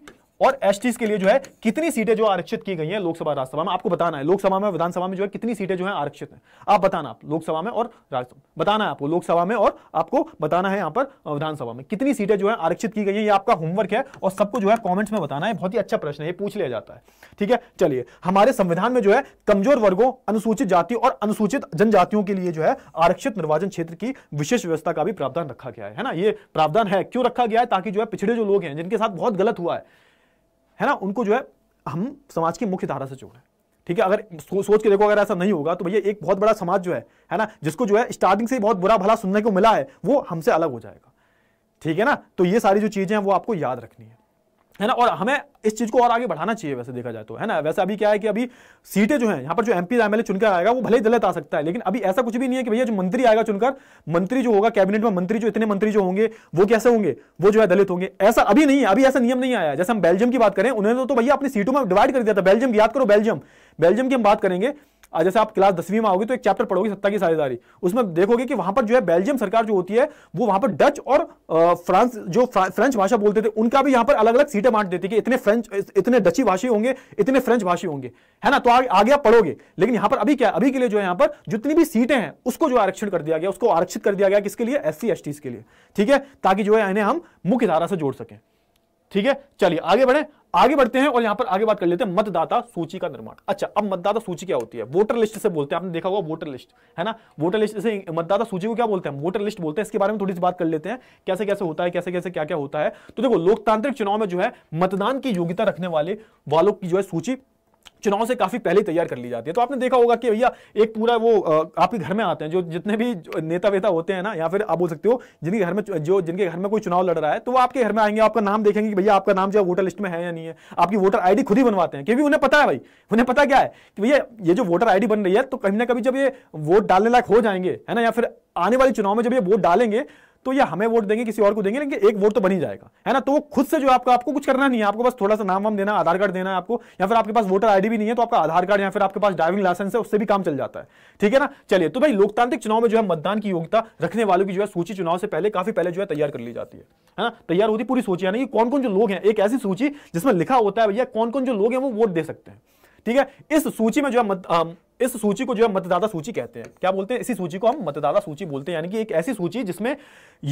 और एस के लिए जो है कितनी सीटें जो आरक्षित की गई हैं लोकसभा राज्यसभा में आपको बताना है लोकसभा में विधानसभा में जो है कितनी सीटें जो है आरक्षित हैं आप बताना आप लोकसभा में और राज्यसभा बताना है आपको लोकसभा में और आपको बताना है यहां पर विधानसभा में कितनी सीटें जो है आरक्षित की गई है ये आपका होमवर्क है और सबको जो है कॉमेंट्स में बताना है बहुत ही अच्छा प्रश्न है ये पूछ लिया जाता है ठीक है चलिए हमारे संविधान में जो है कमजोर वर्गों अनुसूचित जाति और अनुसूचित जनजातियों के लिए जो है आरक्षित निर्वाचन क्षेत्र की विशेष व्यवस्था का भी प्रावधान रखा गया है ना ये प्रावधान है क्यों रखा गया है ताकि जो है पिछड़े जो लोग हैं जिनके साथ बहुत गलत हुआ है है ना उनको जो है हम समाज की मुख्य धारा से जोड़ें ठीक है अगर सो, सोच के देखो अगर ऐसा नहीं होगा तो भैया एक बहुत बड़ा समाज जो है है ना जिसको जो है स्टार्टिंग से ही बहुत बुरा भला सुनने को मिला है वो हमसे अलग हो जाएगा ठीक है ना तो ये सारी जो चीज़ें हैं वो आपको याद रखनी है है ना और हमें इस चीज को और आगे बढ़ाना चाहिए वैसे देखा जाए तो है ना वैसे अभी क्या है कि अभी सीटें जो है यहाँ पर जो एमपी एमएलए चुनकर आएगा वो भले ही दलित आ सकता है लेकिन अभी ऐसा कुछ भी नहीं है कि भैया जो मंत्री आएगा चुनकर मंत्री जो होगा कैबिनेट में मंत्री जो इतने मंत्री जो होंगे वो कैसे होंगे वो जो है दलित होंगे ऐसा अभी नहीं है अभी ऐसा नियम नहीं आया जैसे हम बेल्जियम की बात करें उन्होंने तो भैया अपनी सीटों में डिवाइड कर दिया था बेल्जियम याद करो बेल्जियम बेल्जियम की हम बात करेंगे जैसे आप क्लास दसवीं में आओगे तो एक चैप्टर पढ़ोगे सत्ता की साझेदारी उसमें देखोगे कि वहां पर जो है बेल्जियम सरकार जो होती है वो वहां पर डच और फ्रांस जो फ्रेंच भाषा बोलते थे उनका भी यहां पर अलग अलग सीटें बांट देती कि इतने फ्रेंच इतने डची भाषी होंगे इतने फ्रेंच भाषी होंगे है ना तो आगे आप पढ़ोगे लेकिन यहां पर अभी क्या अभी के लिए जो है यहां पर जितनी भी सीटें हैं उसको जो आरक्षण कर दिया गया उसको आरक्षित कर दिया गया किसके लिए एस सी के लिए ठीक है ताकि जो है इन्हें हम मुख्य धारा से जोड़ सकें ठीक है चलिए आगे बढ़े आगे बढ़ते हैं और यहां पर आगे बात कर लेते हैं मतदाता सूची का निर्माण अच्छा अब मतदाता सूची क्या होती है वोटर लिस्ट से बोलते हैं आपने देखा होगा वोटर लिस्ट है ना वोटर लिस्ट से मतदाता सूची को क्या बोलते हैं वोटर लिस्ट बोलते हैं इसके बारे में थोड़ी सी बात कर लेते हैं कैसे कैसे होता है कैसे कैसे क्या क्या होता है तो देखो लोकतांत्रिक चुनाव में जो है मतदान की योग्यता रखने वाले वालों की जो है सूची चुनाव से काफी पहले तैयार कर ली जाती है तो आपने देखा होगा कि भैया एक पूरा वो आपके घर में आते हैं जो जितने भी नेता वेता होते हैं ना या फिर आप बोल सकते हो जिनके घर में जो जिनके घर में कोई चुनाव लड़ रहा है तो वो आपके घर में आएंगे आपका नाम देखेंगे कि भैया आपका नाम जो वोटर लिस्ट में है या नहीं है आपकी वोटर आईडी खुद ही बनवाते हैं क्योंकि उन्हें पता है भाई उन्हें पता क्या है कि भैया ये जो वोटर आईडी बन रही है तो कहीं ना कभी जब ये वोट डालने लायक हो जाएंगे है ना या फिर आने वाले चुनाव में जब ये वोट डालेंगे तो ये हमें वोट देंगे किसी और को देंगे लेकिन एक वोट तो बनी जाएगा है ना तो वो खुद से जो आपका आपको कुछ करना नहीं है आपको बस थोड़ा सा नाम वाम देना आधार कार्ड देना है आपको या फिर आपके पास वोटर आईडी भी नहीं है तो आपका आधार कार्ड या फिर आपके पास ड्राइविंग लाइसेंस है उससे भी काम चल जाता है ठीक है ना चलिए तो भाई लोकतांत्रिक चुनाव में जो है मतदान की योग्यता रखने वालों की जो है सूची चुनाव से पहले काफी पहले जो है तैयार कर ली जाती है है ना तैयार होती पूरी सूची यानी कि कौन कौन जो लोग हैं एक ऐसी सूची जिसमें लिखा होता है भैया कौन कौन जो लोग हैं वो वोट दे सकते हैं ठीक है इस सूची में जो है इस सूची को जो है मतदाता सूची कहते हैं क्या बोलते हैं इसी सूची को हम मतदाता सूची बोलते हैं यानी कि एक ऐसी सूची जिसमें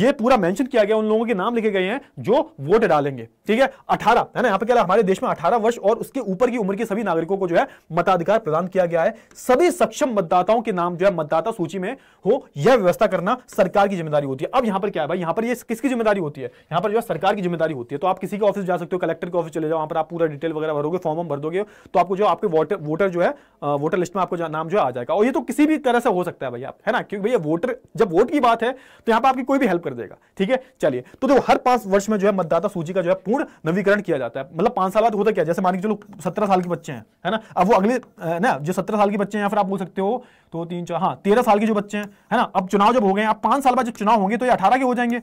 ये पूरा मेंशन किया गया उन लोगों के नाम लिखे गए हैं जो वोट डालेंगे ठीक है अठारह है ना यहाँ पे क्या हमारे देश में अठारह वर्ष और उसके ऊपर की उम्र के सभी नागरिकों को जो है मताधिकार प्रदान किया गया है सभी सक्षम मतदाताओं के नाम जो है मतदाता सूची में हो यह व्यवस्था करना सरकार की जिम्मेदारी होती है अब यहाँ पर क्या है भाई यहाँ पर ये किसकी जिम्मेदारी होती है यहाँ पर जो है सरकार की जिम्मेदारी होती है तो आप किसी के ऑफिस जा सकते हो कलेक्टर के ऑफिस चले जाओ वहां पर आप पूरा डिटेल वगैरह भरोगे फॉर्म भर दोगे तो आपको जो आपके वोटर जो है वोटर लिस्ट में आपको जा, नाम जो आ जाएगा और ये तो किसी भी तरह से हो सकता है भैया है ना क्योंकि भैया वोटर जब वोट की बात है तो यहाँ पर आपकी कोई भी हेल्प कर देगा ठीक है चलिए तो देखो हर पांच वर्ष में जो है मतदाता सूची का जो है पूर्ण नवीकरण किया जाता है मतलब पांच साल बाद होता क्या जैसे मान के चलो सत्रह साल के बच्चे हैं है ना अब वो अगले ना जो सत्रह साल के बच्चे हैं या फिर आप बोल सकते हो तो तीन चार हाँ तेरह साल के जो बच्चे हैं है ना अब चुनाव जब हो गए आप पांच साल बाद जब चुनाव होंगे तो ये अठारह के हो जाएंगे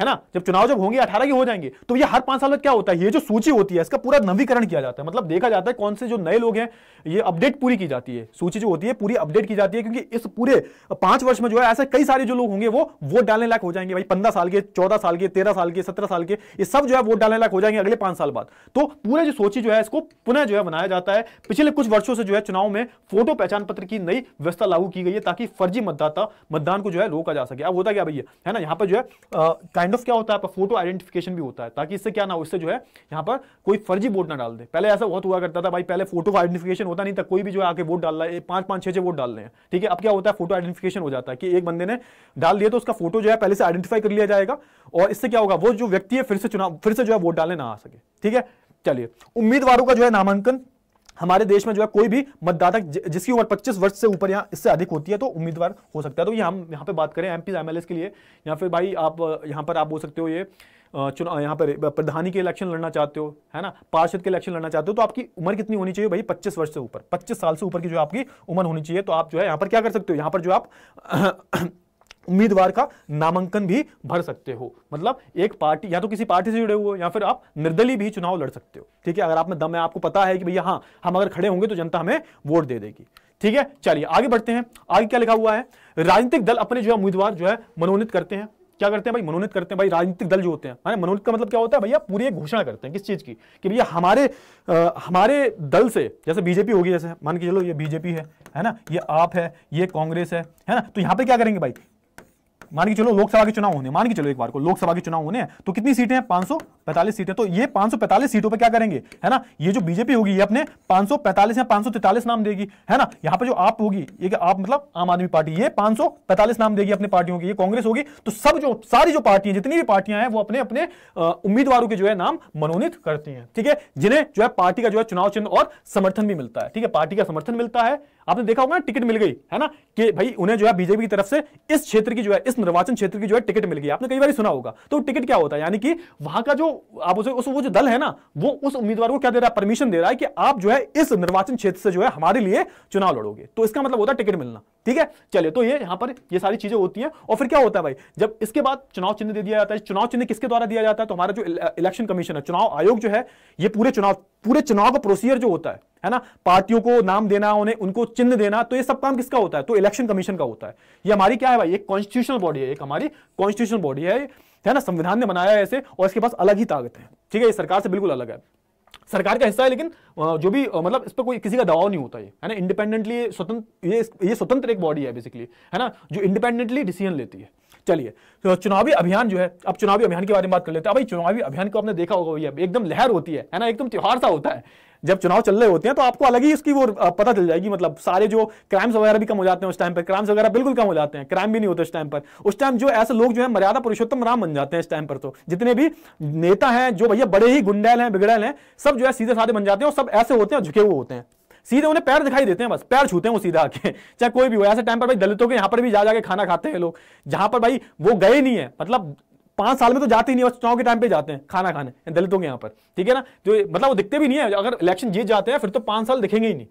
है ना जब चुनाव जब होंगे अठारह के हो जाएंगे तो ये हर पांच साल में क्या होता है ये जो सूची होती है इसका पूरा नवीकरण किया जाता है मतलब देखा जाता है कौन से जो नए लोग हैं ये अपडेट पूरी की जाती है सूची जो होती है पूरी अपडेट की जाती है क्योंकि इस पूरे पांच वर्ष में जो है ऐसे कई सारे जो लोग होंगे वो वोट डालने लायक हो जाएंगे भाई पंद्रह साल के चौदह साल के तेरह साल के सत्रह साल के ये सब जो है वोट डालने लायक हो जाएंगे अगले पांच साल बाद तो पूरे जो सोची जो है इसको पुनः जो है बनाया जाता है पिछले कुछ वर्षों से जो है चुनाव में फोटो पहचान पत्र की नई व्यवस्था लागू की गई है ताकि फर्जी मतदाता मतदान को जो है रोका जा सके अब होता क्या भैया है ना यहाँ पर जो है काइंड ऑफ क्या होता है आपका फोटो आइडेंटिफिकेशन भी होता है ताकि इससे क्या ना हो इससे जो है यहाँ पर कोई फर्जी वोट ना डाल दे पहले ऐसा बहुत हुआ करता था भाई पहले फोटो आइडेंटिफिकेशन होता नहीं था कोई भी जो है आके वोट डाल रहा है पांच पांच छह छह वोट डाल रहे हैं ठीक है अब क्या होता है फोटो आइडेंटिफिकेशन हो जाता है कि एक बंदे ने डाल दिया तो उसका फोटो जो है पहले से आइडेंटिफाई कर लिया जाएगा और इससे क्या होगा वो जो व्यक्ति है फिर से चुनाव फिर से जो है वोट डालने ना आ सके ठीक है चलिए उम्मीदवारों का जो है नामांकन हमारे देश में जो है कोई भी मतदाता जिसकी उम्र 25 वर्ष से ऊपर या इससे अधिक होती है तो उम्मीदवार हो सकता है तो ये हम यहाँ पे बात करें एम पी के लिए या फिर भाई आप यहाँ पर आप बोल सकते हो ये चुनाव यहाँ पर प्रधानी के इलेक्शन लड़ना चाहते हो है ना पार्षद के इलेक्शन लड़ना चाहते हो तो आपकी उम्र कितनी होनी चाहिए भाई पच्चीस वर्ष से ऊपर पच्चीस साल से ऊपर की जो आपकी उम्र होनी चाहिए तो आप जो है यहाँ पर क्या कर सकते हो यहाँ पर जो आप उम्मीदवार का नामांकन भी भर सकते हो मतलब एक पार्टी या तो किसी पार्टी से जुड़े हुए या फिर आप निर्दलीय भी चुनाव लड़ सकते हो ठीक है अगर आप में दम है आपको पता है कि भैया हाँ हम अगर खड़े होंगे तो जनता हमें वोट दे देगी ठीक है चलिए आगे बढ़ते हैं आगे क्या लिखा हुआ है राजनीतिक दल अपने जो है उम्मीदवार जो है मनोनीत करते हैं क्या करते हैं भाई मनोनीत करते हैं भाई राजनीतिक दल जो होते हैं मनोनीत का मतलब क्या होता है भैया पूरी एक घोषणा करते हैं किस चीज़ की कि भैया हमारे आ, हमारे दल से जैसे बीजेपी होगी जैसे मान के चलो ये बीजेपी है है ना ये आप है ये कांग्रेस है है ना तो यहाँ पे क्या करेंगे भाई मान के चलो लोकसभा के चुनाव होने मान के चलो एक बार को लोकसभा के चुनाव होने तो कितनी सीटें हैं 545 सीटें तो ये 545 सीटों पर क्या करेंगे है ना ये जो बीजेपी होगी ये अपने 545 या 543 नाम देगी है ना यहाँ पे जो आप होगी ये आप मतलब आम आदमी पार्टी ये 545 नाम देगी अपने पार्टियों की ये कांग्रेस होगी तो सब जो सारी जो पार्टियां जितनी भी पार्टियां हैं वो अपने अपने उम्मीदवारों के जो है नाम मनोनीत करती हैं ठीक है जिन्हें जो है पार्टी का जो है चुनाव चिन्ह और समर्थन भी मिलता है ठीक है पार्टी का समर्थन मिलता है आपने देखा होगा ना टिकट मिल गई है ना कि भाई उन्हें जो है बीजेपी की तरफ से इस क्षेत्र की जो है इस निर्वाचन क्षेत्र की जो है टिकट मिल गई आपने कई बार सुना होगा तो टिकट क्या होता है यानी कि वहां का जो आप उसे उस वो जो दल है ना वो उस उम्मीदवार को क्या दे रहा है परमिशन दे रहा है कि आप जो है इस निर्वाचन क्षेत्र से जो है हमारे लिए चुनाव लड़ोगे तो इसका मतलब होता है टिकट मिलना ठीक है चलिए तो ये यहां पर ये सारी चीजें होती हैं और फिर क्या होता है भाई जब इसके बाद चुनाव चिन्ह दे दिया जाता है चुनाव चिन्ह किसके द्वारा दिया जाता है तो हमारा जो इलेक्शन कमीशन है चुनाव आयोग जो है ये पूरे चुनाव पूरे चुनाव का प्रोसीजर जो होता है है ना पार्टियों को नाम देना उन्हें उनको चिन्ह देना तो ये सब काम किसका होता है तो इलेक्शन कमीशन का होता है ये हमारी क्या है भाई एक कॉन्स्टिट्यूशनल बॉडी है एक हमारी कॉन्स्टिट्यूशनल बॉडी है है ना संविधान ने बनाया है ऐसे और इसके पास अलग ही ताकत है ठीक है ये सरकार से बिल्कुल अलग है सरकार का हिस्सा है लेकिन जो भी मतलब इस पर कोई किसी का दबाव नहीं होता है है ना इंडिपेंडेंटली स्वतंत्र ये ये स्वतंत्र एक बॉडी है बेसिकली है ना जो इंडिपेंडेंटली डिसीजन लेती है चलिए तो चुनावी अभियान जो है अब चुनावी अभियान के बारे में बात कर लेते हैं भाई चुनावी अभियान को आपने देखा होगा भैया एकदम लहर होती है है ना एकदम त्यौहार सा होता है जब चुनाव चल रहे होते हैं तो आपको अलग ही इसकी वो पता चल जाएगी मतलब सारे जो क्राइम्स वगैरह भी कम हो जाते हैं उस टाइम पर क्राइम्स वगैरह बिल्कुल कम हो जाते हैं क्राइम भी नहीं होते उस टाइम पर उस टाइम जो ऐसे लोग जो है मर्यादा पुरुषोत्तम राम बन जाते हैं इस टाइम पर तो जितने भी नेता हैं जो भैया बड़े ही गुंडैल हैं बिगड़ैल हैं सब जो है सीधे साधे बन जाते हैं और सब ऐसे होते हैं झुके हुए होते हैं सीधे उन्हें पैर दिखाई देते हैं बस पैर छूते हैं वो सीधा आके चाहे कोई भी हो ऐसे टाइम पर भाई दलितों के यहाँ पर भी जा जाके खाना खाते हैं लोग जहां पर भाई वो गए नहीं है मतलब पांच साल में तो जाते ही नहीं बस चुनाव के टाइम पे जाते हैं खाना खाने दलितों के यहाँ पर ठीक है ना जो तो मतलब वो दिखते भी नहीं है अगर इलेक्शन जीत जाते हैं फिर तो पांच साल दिखेंगे ही नहीं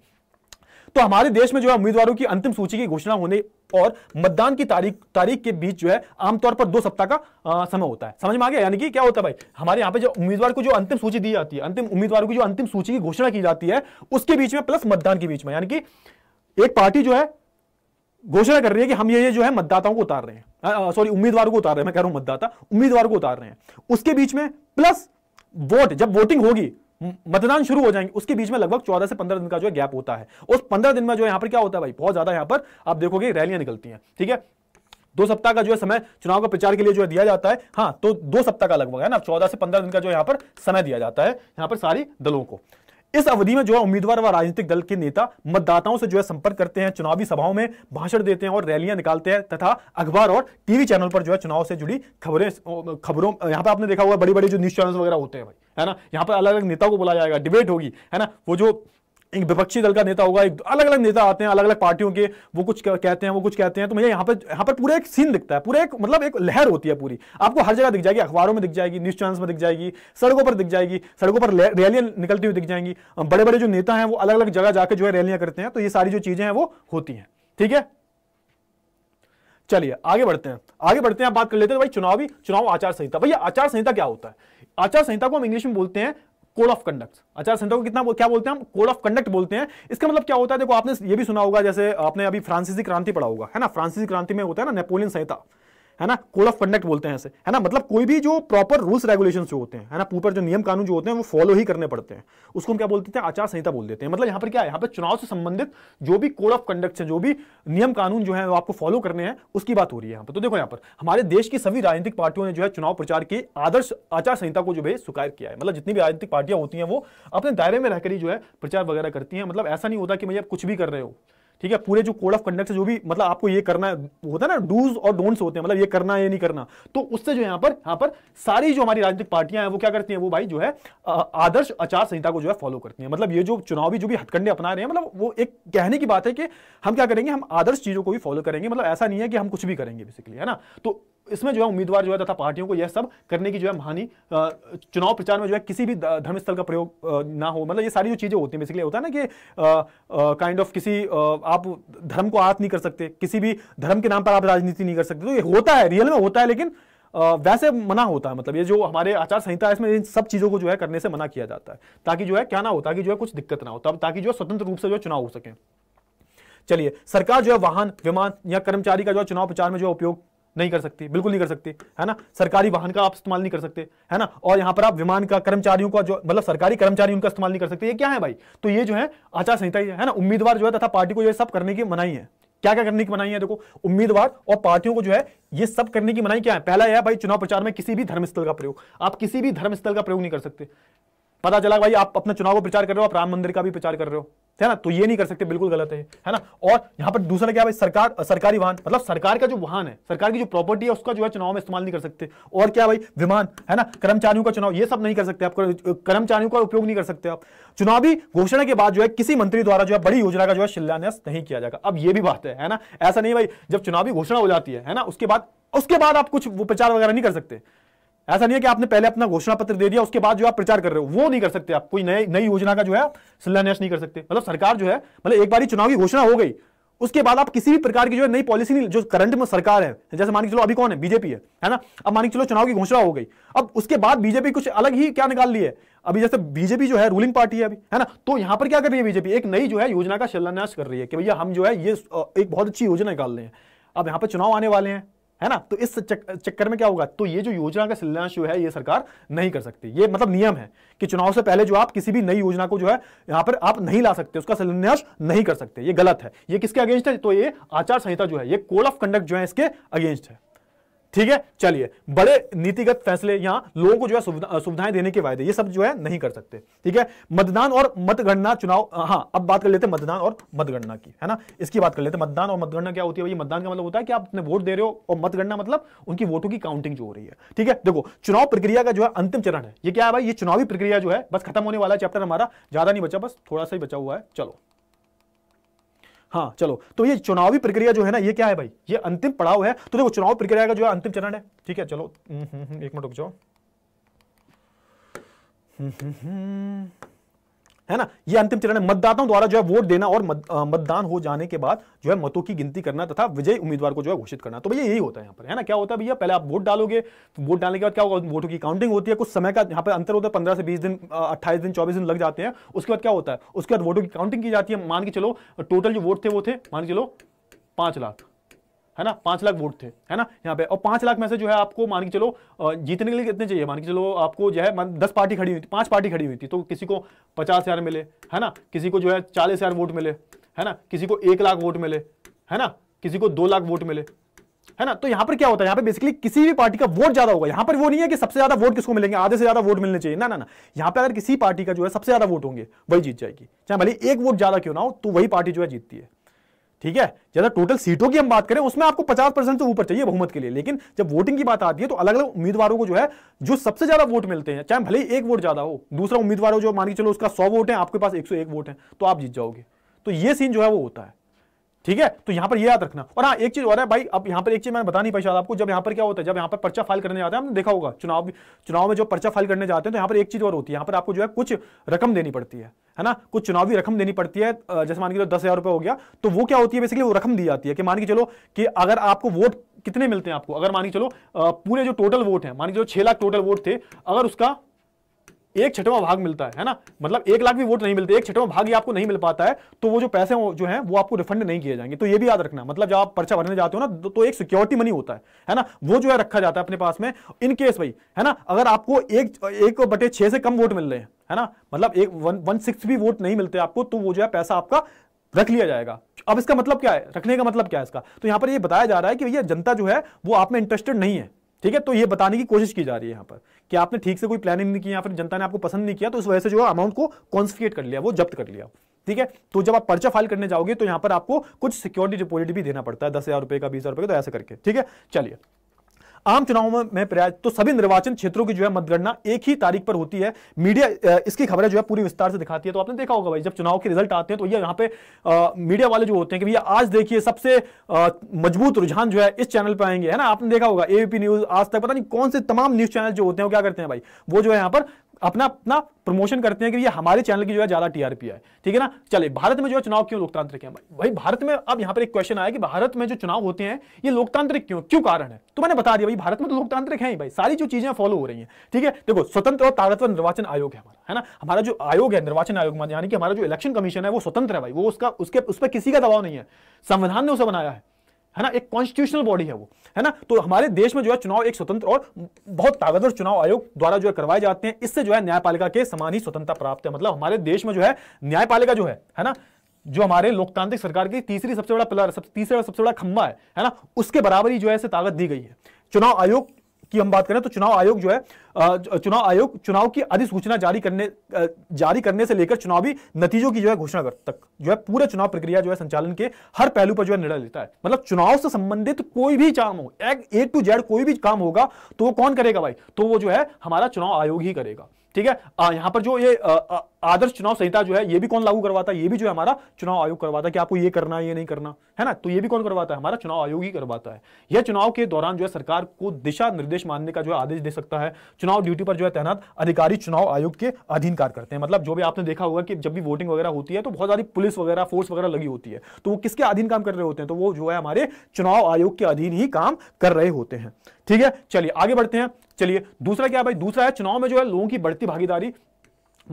तो हमारे देश में जो है उम्मीदवारों की अंतिम सूची की घोषणा होने और मतदान की तारीख तारीख के बीच जो है आमतौर पर दो सप्ताह का आ, समय होता है समझ में आ गया यानी कि क्या होता है भाई हमारे यहाँ पे जो उम्मीदवार को जो अंतिम सूची दी जाती है अंतिम उम्मीदवारों की जो अंतिम सूची की घोषणा की जाती है उसके बीच में प्लस मतदान के बीच में यानी कि एक पार्टी जो है घोषणा कर रही है कि हम ये, ये जो है मतदाताओं को उतार रहे हैं सॉरी उम्मीदवारों को उतार रहे हैं मैं कह रहा हूं मतदाता उम्मीदवार को उतार रहे हैं उसके बीच में प्लस वोट जब वोटिंग होगी मतदान शुरू हो जाएंगे उसके बीच में लगभग चौदह से पंद्रह दिन का जो है गैप होता है उस पंद्रह दिन में जो यहां पर क्या होता है भाई बहुत ज्यादा यहां पर आप देखोगे रैलियां निकलती हैं ठीक है दो सप्ताह का जो है समय चुनाव का प्रचार के लिए जो है दिया जाता है हाँ तो दो सप्ताह का लगभग है ना चौदह से पंद्रह दिन का जो यहाँ पर समय दिया जाता है यहाँ पर सारी दलों को इस अवधि में जो है उम्मीदवार व राजनीतिक दल के नेता मतदाताओं से जो है संपर्क करते हैं चुनावी सभाओं में भाषण देते हैं और रैलियां निकालते हैं तथा अखबार और टीवी चैनल पर जो है चुनाव से जुड़ी खबरें खबरों यहाँ पर आपने देखा होगा बड़ी बड़ी जो न्यूज चैनल वगैरह होते हैं भाई है ना यहाँ पर अलग अलग नेताओं को बुलाया जाएगा डिबेट होगी है ना वो जो एक विपक्षी दल का नेता होगा एक अलग अलग नेता आते हैं अलग अलग पार्टियों के वो कुछ कहते हैं वो कुछ कहते हैं तो मुझे यहाँ पर यहाँ पर पूरा एक सीन दिखता है पूरा एक मतलब एक लहर होती है पूरी आपको हर जगह दिख जाएगी अखबारों में दिख जाएगी न्यूज चैनल्स में दिख जाएगी सड़कों पर दिख जाएगी सड़कों पर रैलियां निकलती हुई दिख जाएंगी बड़े बड़े जो नेता हैं वो अलग अलग जगह जाकर जो है रैलियां करते हैं तो ये सारी जो चीजें हैं वो होती हैं ठीक है चलिए आगे बढ़ते हैं आगे बढ़ते हैं बात कर लेते हैं तो भाई चुनावी चुनाव आचार संहिता भैया आचार संहिता क्या होता है आचार संहिता को हम इंग्लिश में बोलते हैं कोड ऑफ कंडक्ट आचार संहिता को कितना क्या बोलते हैं हम कोड ऑफ कंडक्ट बोलते हैं इसका मतलब क्या होता है देखो आपने ये भी सुना होगा जैसे आपने अभी फ्रांसीसी क्रांति पढ़ा होगा है ना फ्रांसीसी क्रांति में होता है ना नेपोलियन संहिता है ना कोड ऑफ कंडक्ट बोलते हैं ऐसे है ना मतलब कोई भी जो प्रॉपर रूल्स रेगुलेशन जो होते हैं है ना ऊपर जो नियम कानून जो होते हैं वो फॉलो ही करने पड़ते हैं उसको हम क्या बोलते हैं आचार संहिता बोल देते हैं मतलब यहाँ पर क्या है यहाँ पर चुनाव से संबंधित जो भी कोड ऑफ कंडक्ट है जो भी नियम कानून जो है वो आपको फॉलो करने हैं उसकी बात हो रही है यहाँ पर तो देखो यहाँ पर हमारे देश की सभी राजनीतिक पार्टियों ने जो है चुनाव प्रचार की आदर्श आचार संहिता को जो है स्वीकार किया है मतलब जितनी भी राजनीतिक पार्टियां होती हैं वो अपने दायरे में रहकर ही जो है प्रचार वगैरह करती हैं मतलब ऐसा नहीं होता कि भैया आप कुछ भी कर रहे हो ठीक है पूरे जो कोड ऑफ कंडक्ट जो भी मतलब आपको ये करना होता है ना डूज और डोंट्स होते हैं मतलब ये करना है ये नहीं करना तो उससे जो यहाँ पर यहां पर सारी जो हमारी राजनीतिक पार्टियां हैं वो क्या करती हैं वो भाई जो है आदर्श आचार संहिता को जो है फॉलो करती है मतलब ये जो चुनावी जो भी हथकंडे अपना रहे हैं मतलब वो एक कहने की बात है कि हम क्या करेंगे हम आदर्श चीजों को भी फॉलो करेंगे मतलब ऐसा नहीं है कि हम कुछ भी करेंगे बेसिकली है ना तो इसमें जो है उम्मीदवार जो है तथा पार्टियों को यह सब करने की जो है महानी चुनाव प्रचार में जो है किसी भी धर्मस्थल का प्रयोग ना हो मतलब ये सारी जो चीज़ें होती हैं बेसिकली होता है ना कि काइंड ऑफ किसी आप धर्म को आत नहीं कर सकते किसी भी धर्म के नाम पर आप राजनीति नहीं कर सकते तो ये होता है रियल में होता है लेकिन वैसे मना होता है मतलब ये जो हमारे आचार संहिता है इसमें इन सब चीज़ों को जो है करने से मना किया जाता है ताकि जो है क्या ना हो ताकि जो है कुछ दिक्कत ना हो तब ताकि जो स्वतंत्र रूप से जो चुनाव हो सके चलिए सरकार जो है वाहन विमान या कर्मचारी का जो चुनाव प्रचार में जो उपयोग नहीं कर सकती बिल्कुल नहीं कर सकती है ना सरकारी वाहन का आप इस्तेमाल नहीं कर सकते है ना और यहां पर आप विमान का कर्मचारियों का जो मतलब सरकारी कर्मचारी उनका इस्तेमाल नहीं कर सकते ये क्या है भाई तो ये जो है आचार संहिता है ना उम्मीदवार जो है तथा पार्टी को यह सब करने की मनाई है क्या क्या करने की मनाही है देखो उम्मीदवार और पार्टियों को जो है ये सब करने की मनाई क्या है पहला है भाई चुनाव प्रचार में किसी भी धर्मस्थल का प्रयोग आप किसी भी धर्मस्थल का प्रयोग नहीं कर सकते पता चला भाई आप अपना चुनाव को प्रचार कर रहे हो आप राम मंदिर का भी प्रचार कर रहे हो है ना तो ये नहीं कर सकते बिल्कुल गलत है है ना और यहाँ पर दूसरा क्या भाई सरकार सरकारी वाहन मतलब सरकार का जो वाहन है सरकार की जो प्रॉपर्टी है उसका जो है चुनाव में इस्तेमाल नहीं कर सकते और क्या भाई विमान है ना कर्मचारियों का चुनाव ये सब नहीं कर सकते आप कर्मचारियों का उपयोग नहीं कर सकते आप चुनावी घोषणा के बाद जो है किसी मंत्री द्वारा जो है बड़ी योजना का जो है शिलान्यास नहीं किया जाएगा अब ये भी बात है ना ऐसा नहीं भाई जब चुनावी घोषणा हो जाती है ना उसके बाद उसके बाद आप कुछ वो प्रचार वगैरह नहीं कर सकते ऐसा नहीं है कि आपने पहले अपना घोषणा पत्र दे दिया उसके बाद जो आप प्रचार कर रहे हो वो नहीं कर सकते आप कोई नई नई योजना का जो है शिलान्यास नहीं कर सकते मतलब सरकार जो है मतलब एक बार चुनाव की घोषणा हो गई उसके बाद आप किसी भी प्रकार की जो है नई पॉलिसी नहीं जो करंट में सरकार है जैसे मान के चलो अभी कौन है बीजेपी है है ना अब मान के चलो चुनाव की घोषणा हो गई अब उसके बाद बीजेपी कुछ अलग ही क्या निकाल ली है अभी जैसे बीजेपी जो है रूलिंग पार्टी है अभी है ना तो यहां पर क्या कर रही है बीजेपी एक नई जो है योजना का शिलान्यास कर रही है कि भैया हम जो है ये एक बहुत अच्छी योजना निकाल रहे हैं अब यहां पर चुनाव आने वाले हैं है ना तो इस चक्कर में क्या होगा तो ये जो योजना का शिलान्यास जो है ये सरकार नहीं कर सकती ये मतलब नियम है कि चुनाव से पहले जो आप किसी भी नई योजना को जो है यहां पर आप नहीं ला सकते उसका शिलान्यास नहीं कर सकते ये गलत है ये किसके अगेंस्ट है तो ये आचार संहिता जो है ये कोड ऑफ कंडक्ट जो है इसके अगेंस्ट है ठीक है चलिए बड़े नीतिगत फैसले यहां लोगों को जो है सुविधाएं देने के वायदे ये सब जो है नहीं कर सकते ठीक है मतदान और मतगणना चुनाव हाँ अब बात कर लेते हैं मतदान और मतगणना की है ना इसकी बात कर लेते हैं मतदान और मतगणना क्या होती है भाई मतदान का मतलब होता है कि आप अपने वोट दे रहे हो और मतगणना मतलब उनकी वोटों की काउंटिंग जो हो रही है ठीक है देखो चुनाव प्रक्रिया का जो है अंतिम चरण है ये क्या है भाई ये चुनावी प्रक्रिया जो है बस खत्म होने वाला चैप्टर हमारा ज्यादा नहीं बचा बस थोड़ा सा ही बचा हुआ है चलो हाँ चलो तो ये चुनावी प्रक्रिया जो है ना ये क्या है भाई ये अंतिम पड़ाव है तो देखो चुनाव प्रक्रिया का जो है अंतिम चरण है ठीक है चलो हम्म, हम्म, हम्म, एक मिनट रुक जाओ है ना ये अंतिम चरण है मतदाताओं द्वारा जो है वोट देना और मतदान हो जाने के बाद जो है मतों की गिनती करना तथा विजयी उम्मीदवार को जो है घोषित करना तो भैया यही होता है यहाँ पर है ना क्या होता है भैया पहले आप वोट डालोगे तो वोट डालने के बाद क्या होगा वोटों की काउंटिंग होती है कुछ समय का यहाँ पर अंतर होता है पंद्रह से बीस दिन अट्ठाईस दिन चौबीस दिन लग जाते हैं उसके बाद क्या होता है उसके बाद वोटों की काउंटिंग की जाती है मान के चलो टोटल जो वोट थे वो थे मान के चलो पांच लाख है ना पांच लाख वोट थे है ना यहाँ पे और पांच लाख में से जो है आपको मान के चलो जीतने के लिए कितने चाहिए मान के चलो आपको जो है दस पार्टी खड़ी हुई थी पांच पार्टी खड़ी हुई थी तो किसी को पचास हजार मिले है ना किसी को जो है चालीस हजार वोट मिले है ना किसी को एक लाख वोट मिले है ना किसी को दो लाख वोट मिले है ना तो यहां पर क्या होता है यहां पर बेसिकली किसी भी पार्टी का वोट ज्यादा होगा यहां पर वो नहीं है कि सबसे ज्यादा वोट किसको मिलेंगे आधे से ज्यादा वोट मिलने चाहिए ना ना ना यहां पर अगर किसी पार्टी का जो है सबसे ज्यादा वोट होंगे वही जीत जाएगी चाहे भले एक वोट ज्यादा क्यों ना हो तो वही पार्टी जो है जीतती है ठीक है जैसा टोटल सीटों की हम बात करें उसमें आपको 50 परसेंट से ऊपर चाहिए बहुमत के लिए लेकिन जब वोटिंग की बात आती है तो अलग अलग उम्मीदवारों को जो है जो सबसे ज्यादा वोट मिलते हैं चाहे भले ही एक वोट ज्यादा हो दूसरा उम्मीदवार हो जो मान के चलो उसका सौ वोट है आपके पास एक, एक वोट है तो आप जीत जाओगे तो ये सीन जो है वो होता है ठीक है तो यहां पर ये याद रखना और हाँ एक चीज और है भाई अब यहां पर एक चीज मैंने बता नहीं पाई शायद आपको जब यहां पर क्या होता है जब यहां पर पर्चा फाइल करने जाते हैं हमने देखा होगा चुनाव चुनाव में जो पर्चा फाइल करने जाते हैं तो यहां पर एक चीज और होती है यहां पर आपको जो है कुछ रकम देनी पड़ती है है ना कुछ चुनावी रकम देनी पड़ती है जैसे मान के चलो दस हजार रुपये हो गया तो वो क्या होती है बेसिकली वो रकम दी जाती है कि मान के चलो कि अगर आपको वोट कितने मिलते हैं आपको अगर मान के चलो पूरे जो टोटल वोट है मान के चलो छह लाख टोटल वोट थे अगर उसका एक छठवा भाग मिलता है है ना मतलब एक लाख भी वोट नहीं मिलते एक छठवा भाग ही आपको नहीं मिल पाता है तो वो जो पैसे जो है वो आपको रिफंड नहीं किए जाएंगे तो ये भी याद रखना मतलब जब आप पर्चा भरने जाते हो ना तो, तो एक सिक्योरिटी मनी होता है है ना वो जो है रखा जाता है अपने पास में इनकेस भाई है ना अगर आपको एक एक बटे छह से कम वोट मिल रहे हैं है ना मतलब एक वन वन सिक्स भी वोट नहीं मिलते आपको तो वो जो है पैसा आपका रख लिया जाएगा अब इसका मतलब क्या है रखने का मतलब क्या है इसका तो यहां पर ये बताया जा रहा है कि भैया जनता जो है वो आप में इंटरेस्टेड नहीं है ठीक है तो ये बताने की कोशिश की जा रही है यहाँ पर कि आपने ठीक से कोई प्लानिंग नहीं की या फिर जनता ने आपको पसंद नहीं किया तो इस वजह से जो है अमाउंट को कॉन्सफिकेट कर लिया वो जब्त कर लिया ठीक है तो जब आप पर्चा फाइल करने जाओगे तो यहाँ पर आपको कुछ सिक्योरिटी डिपोजिट भी देना पड़ता है दस हज़ार रुपए का बीस हज़ार रुपए का तो ऐसे करके ठीक है चलिए आम चुनाव में प्रयास तो सभी निर्वाचन क्षेत्रों की जो है मतगणना एक ही तारीख पर होती है मीडिया इसकी खबरें जो है पूरी विस्तार से दिखाती है तो आपने देखा होगा भाई जब चुनाव के रिजल्ट आते हैं तो ये यहाँ पे आ, मीडिया वाले जो होते हैं कि भैया आज देखिए सबसे मजबूत रुझान जो है इस चैनल पर आएंगे है ना आपने देखा होगा एबीपी न्यूज आज तक पता नहीं कौन से तमाम न्यूज चैनल जो होते हैं वो क्या करते हैं भाई वो जो है यहाँ पर अपना अपना प्रमोशन करते हैं कि ये हमारे चैनल की जो है ज्यादा टीआरपी है ठीक है ना चले भारत में जो है चुनाव क्यों लोकतांत्रिक है भाई भारत में अब यहाँ पर एक क्वेश्चन आया कि भारत में जो चुनाव होते हैं ये लोकतांत्रिक क्यों क्यों कारण है तो मैंने बता दिया भाई भारत में तो लोकतांत्रिक है भाई सारी जो चीजें फॉलो हो रही है ठीक है देखो स्वतंत्र और ताकतवर निर्वाचन आयोग है हमारा है ना हमारा जो आयोग है निर्वाचन आयोग यानी कि हमारा जो इलेक्शन कमीशन है वो स्वतंत्र है भाई वो उसका उसके उस पर किसी का दबाव नहीं है संविधान ने उसे बनाया है है ना एक कॉन्स्टिट्यूशनल बॉडी है वो है ना तो हमारे देश में जो है चुनाव एक स्वतंत्र और बहुत ताकतवर चुनाव आयोग द्वारा जो है करवाए जाते हैं इससे जो है न्यायपालिका के समान ही स्वतंत्रता प्राप्त है मतलब हमारे देश में जो है न्यायपालिका जो है है ना जो हमारे लोकतांत्रिक सरकार की तीसरी सबसे बड़ा पिलर सब, तीसरा सबसे बड़ा खंबा है है ना उसके बराबर ही जो है ताकत दी गई है चुनाव आयोग की हम बात करें तो चुनाव आयोग जो है चुनाव आयोग चुनाव की अधिसूचना जारी करने जारी करने से लेकर चुनावी नतीजों की जो है घोषणा तक जो है पूरा चुनाव प्रक्रिया जो है संचालन के हर पहलू पर जो है निर्णय लेता है मतलब चुनाव से संबंधित कोई भी काम हो एक टू जेड कोई भी काम होगा तो वो कौन करेगा भाई तो वो जो है हमारा चुनाव आयोग ही करेगा ठीक है यहां पर जो ये आदर्श चुनाव संहिता जो है ये भी कौन लागू करवाता है ये भी जो है हमारा चुनाव आयोग करवाता है कि आपको ये करना है ये नहीं करना है ना तो ये भी कौन करवाता है हमारा चुनाव आयोग ही करवाता है यह चुनाव के दौरान जो है सरकार को दिशा निर्देश मानने का जो है आदेश दे सकता है चुनाव ड्यूटी पर जो है तैनात अधिकारी चुनाव आयोग के अधीन कार्य करते हैं मतलब जो भी आपने देखा होगा कि जब भी वोटिंग वगैरह होती है तो बहुत सारी पुलिस वगैरह फोर्स वगैरह लगी होती है तो वो किसके अधीन काम कर रहे होते हैं तो वो जो है हमारे चुनाव आयोग के अधीन ही काम कर रहे होते हैं ठीक है चलिए आगे बढ़ते हैं चलिए दूसरा क्या भाई दूसरा है चुनाव में जो है लोगों की बढ़ती भागीदारी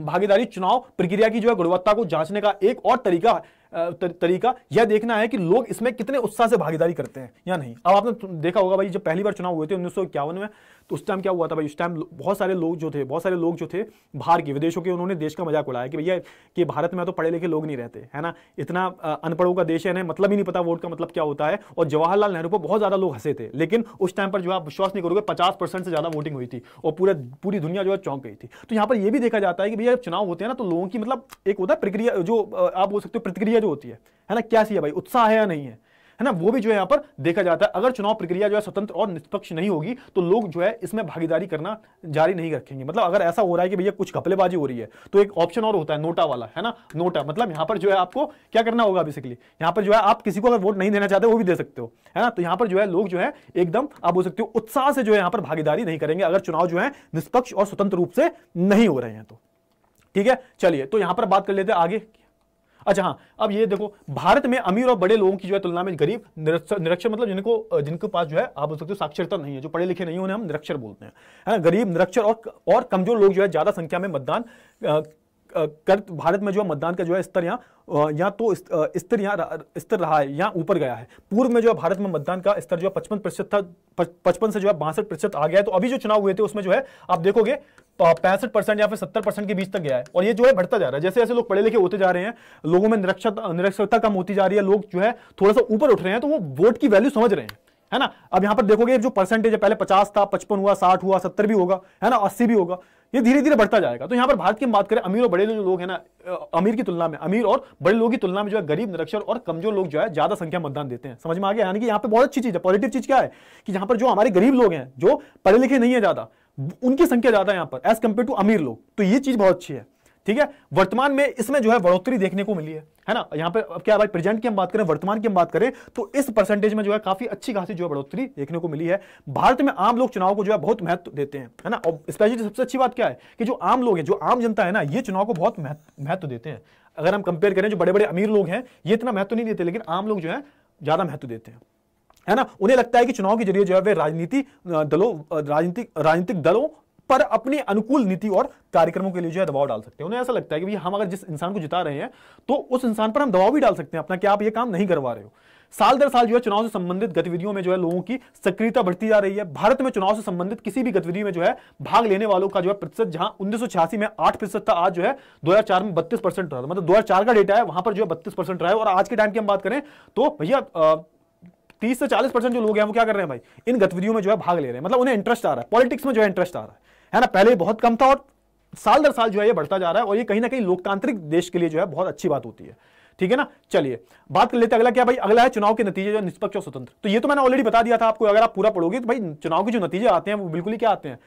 भागीदारी चुनाव प्रक्रिया की जो है गुणवत्ता को जांचने का एक और तरीका तर, तरीका यह देखना है कि लोग इसमें कितने उत्साह से भागीदारी करते हैं या नहीं अब आपने देखा होगा भाई जब पहली बार चुनाव हुए थे उन्नीस में तो उस टाइम क्या हुआ था भाई उस टाइम बहुत सारे लोग जो थे बहुत सारे लोग जो थे बाहर के विदेशों के उन्होंने देश का मजाक उड़ाया कि भैया कि भारत में तो पढ़े लिखे लोग नहीं रहते है ना इतना अनपढ़ों का देश है ना मतलब ही नहीं पता वोट का मतलब क्या होता है और जवाहरलाल नेहरू पर बहुत ज़्यादा लोग हंसे थे लेकिन उस टाइम पर जो आप विश्वास नहीं करोगे पचास से ज़्यादा वोटिंग हुई थी और पूरा पूरी दुनिया जो है चौंक गई थी तो यहाँ पर यह भी देखा जाता है कि भैया चुनाव होते हैं ना तो लोगों की मतलब एक होता है प्रक्रिया जो आप बोल सकते हो प्रतिक्रिया जो होती है है ना क्या सी है भाई उत्साह है या नहीं है है ना वो भी जो है यहाँ पर देखा जाता है अगर चुनाव प्रक्रिया जो है स्वतंत्र और निष्पक्ष नहीं होगी तो लोग जो है इसमें भागीदारी करना जारी नहीं रखेंगे मतलब अगर ऐसा हो रहा है कि भैया कुछ घपलेबाजी हो रही है तो एक ऑप्शन और होता है नोटा वाला है ना नोटा मतलब यहां पर जो है आपको क्या करना होगा बेसिकली यहां पर जो है आप किसी को अगर वोट नहीं देना चाहते वो भी दे सकते हो है ना तो यहाँ पर जो है लोग जो है एकदम आप बोल सकते हो उत्साह से जो है यहां पर भागीदारी नहीं करेंगे अगर चुनाव जो है निष्पक्ष और स्वतंत्र रूप से नहीं हो रहे हैं तो ठीक है चलिए तो यहां पर बात कर लेते हैं आगे अच्छा हाँ अब ये देखो भारत में अमीर और बड़े लोगों की जो है तुलना में गरीब निरक्षर मतलब जिनको जिनके पास जो है आप बोल सकते हो साक्षरता नहीं है जो पढ़े लिखे नहीं उन्हें हम निरक्षर बोलते हैं है हाँ, ना गरीब निरक्षर और और कमजोर लोग जो है ज्यादा संख्या में मतदान कर भारत में जो है मतदान का जो है स्तर यहाँ यहाँ तो स्तर यहाँ स्तर रहा है यहाँ ऊपर गया है पूर्व में जो है भारत में मतदान का स्तर जो है पचपन प्रतिशत था पचपन से जो है बासठ प्रतिशत आ गया है तो अभी जो चुनाव हुए थे उसमें जो है आप देखोगे तो पैंसठ परसेंट या फिर सत्तर परसेंट के बीच तक गया है और ये जो है बढ़ता जा रहा है जैसे जैसे लोग पढ़े लिखे होते जा रहे हैं लोगों में निरक्षर निरक्षरता कम होती जा रही है लोग जो है थोड़ा सा ऊपर उठ रहे हैं तो वो वोट की वैल्यू समझ रहे हैं है ना अब यहां पर देखोगे जो परसेंटेज है पहले पचास था पचपन हुआ साठ हुआ सत्तर भी होगा है ना अस्सी भी होगा ये धीरे धीरे बढ़ता जाएगा तो यहाँ पर भारत की हम बात करें अमीर और बड़े जो लोग हैं ना अमीर की तुलना में अमीर और बड़े लोगों की तुलना में जो है गरीब निरक्षर और कमजोर लोग जो है ज्यादा संख्या मतदान देते हैं समझ में आ गया यानी कि यहाँ पर बहुत अच्छी चीज है पॉजिटिव चीज क्या है कि यहाँ पर जो हमारे गरीब लोग हैं जो पढ़े लिखे नहीं है ज्यादा उनकी संख्या ज्यादा है यहाँ पर एज कंपेयर टू अमीर लोग तो ये चीज बहुत अच्छी है ठीक है वर्तमान में इसमें जो है बढ़ोतरी देखने को मिली है है ना यहाँ पे अब क्या भाई प्रेजेंट की हम बात करें वर्तमान की हम बात करें तो इस परसेंटेज में जो है काफी अच्छी खासी जो है बढ़ोतरी देखने को मिली है भारत में आम लोग चुनाव को जो है बहुत महत्व देते हैं है ना स्पेशली सबसे अच्छी बात क्या है कि जो आम लोग हैं जो आम जनता है ना ये चुनाव को बहुत महत्व देते हैं अगर हम कंपेयर करें जो बड़े बड़े अमीर लोग हैं ये इतना महत्व नहीं देते लेकिन आम लोग जो है ज्यादा महत्व देते हैं है ना उन्हें लगता है कि चुनाव के जरिए जो है वे राजनीति दलों राजनीतिक राजनीतिक दलों पर अपने अनुकूल नीति और कार्यक्रमों के लिए जो है दबाव डाल सकते हैं उन्हें ऐसा लगता है कि हम अगर जिस इंसान को जिता रहे हैं तो उस इंसान पर हम दबाव भी डाल सकते हैं अपना कि आप ये काम नहीं करवा रहे हो साल दर साल जो है चुनाव से संबंधित गतिविधियों में जो है लोगों की सक्रियता बढ़ती जा रही है भारत में चुनाव से संबंधित किसी भी गतिविधि में जो है भाग लेने वालों का जो है प्रतिशत जहां उन्नीस में आठ प्रतिशत था आज जो है 2004 में बत्तीस परसेंट रहा था मतलब 2004 का डेटा है वहां पर जो है बत्तीस परसेंट रहा है और आज के टाइम की हम बात करें तो भैया तीस से चालीस परसेंट जो लोग हैं वो क्या कर रहे हैं भाई इन गतिविधियों में जो है भाग ले रहे हैं मतलब उन्हें इंटरेस्ट आ रहा है पॉलिटिक्स में जो है इंटरेस्ट आ रहा है है ना पहले बहुत कम था और साल दर साल जो है ये बढ़ता जा रहा है और ये कहीं ना कहीं लोकतांत्रिक देश के लिए जो है बहुत अच्छी बात होती है ठीक है ना चलिए बात कर लेते हैं अगला क्या भाई अगला है चुनाव के नतीजे जो निष्पक्ष और स्वतंत्र तो ये तो मैंने ऑलरेडी बता दिया था आपको अगर आप पूरा पढ़ोगे तो भाई चुनाव के जो नतीजे आते हैं वो बिल्कुल ही क्या आते हैं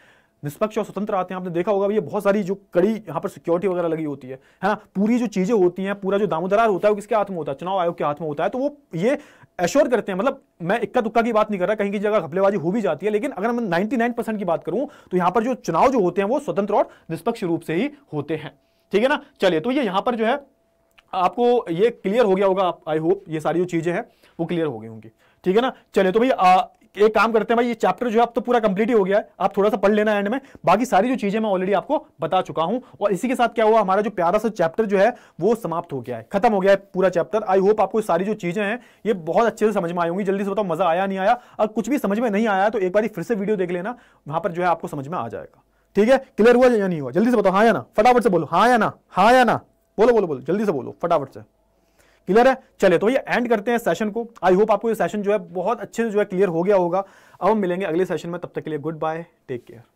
निष्पक्ष और स्वतंत्र आते हैं आपने देखा होगा भैया बहुत सारी जो कड़ी यहाँ पर सिक्योरिटी वगैरह लगी होती है है ना पूरी जो चीजें होती हैं पूरा जो दामोदरार होता है वो किसके हाथ में होता है चुनाव आयोग के हाथ में होता है तो वो ये एश्योर करते हैं मतलब मैं इक्का दुक्का की बात नहीं कर रहा कहीं की जगह घपलेबाजी हो भी जाती है लेकिन अगर मैं नाइन परसेंट की बात करूं तो यहां पर जो चुनाव जो होते हैं वो स्वतंत्र और निष्पक्ष रूप से ही होते हैं ठीक है ना चलिए तो ये यहां पर जो है आपको ये क्लियर हो गया होगा आई होप ये सारी जो चीजें हैं वो क्लियर हो गई होंगी ठीक है ना चलिए तो भैया एक काम करते हैं भाई ये चैप्टर जो है आप तो पूरा कंप्लीट ही हो गया है आप थोड़ा सा पढ़ लेना एंड में बाकी सारी जो चीजें मैं ऑलरेडी आपको बता चुका हूं और इसी के साथ क्या हुआ हमारा जो प्यारा सा चैप्टर जो है वो समाप्त हो गया है खत्म हो गया है पूरा चैप्टर आई होप आपको सारी जो चीजें हैं ये बहुत अच्छे से समझ में आएंगी जल्दी से बताओ मजा आया नहीं आया और कुछ भी समझ में नहीं आया तो एक बार फिर से वीडियो देख लेना वहां पर जो है आपको समझ में आ जाएगा ठीक है क्लियर हुआ या नहीं हुआ जल्दी से बताओ हाँ या ना फटाफट से बोलो हाँ या ना हाँ या ना बोलो बोलो बोलो जल्दी से बोलो फटाफट से क्लियर है चले तो ये एंड करते हैं सेशन को आई होप आपको ये सेशन जो है बहुत अच्छे से जो है क्लियर हो गया होगा अब हम मिलेंगे अगले सेशन में तब तक के लिए गुड बाय टेक केयर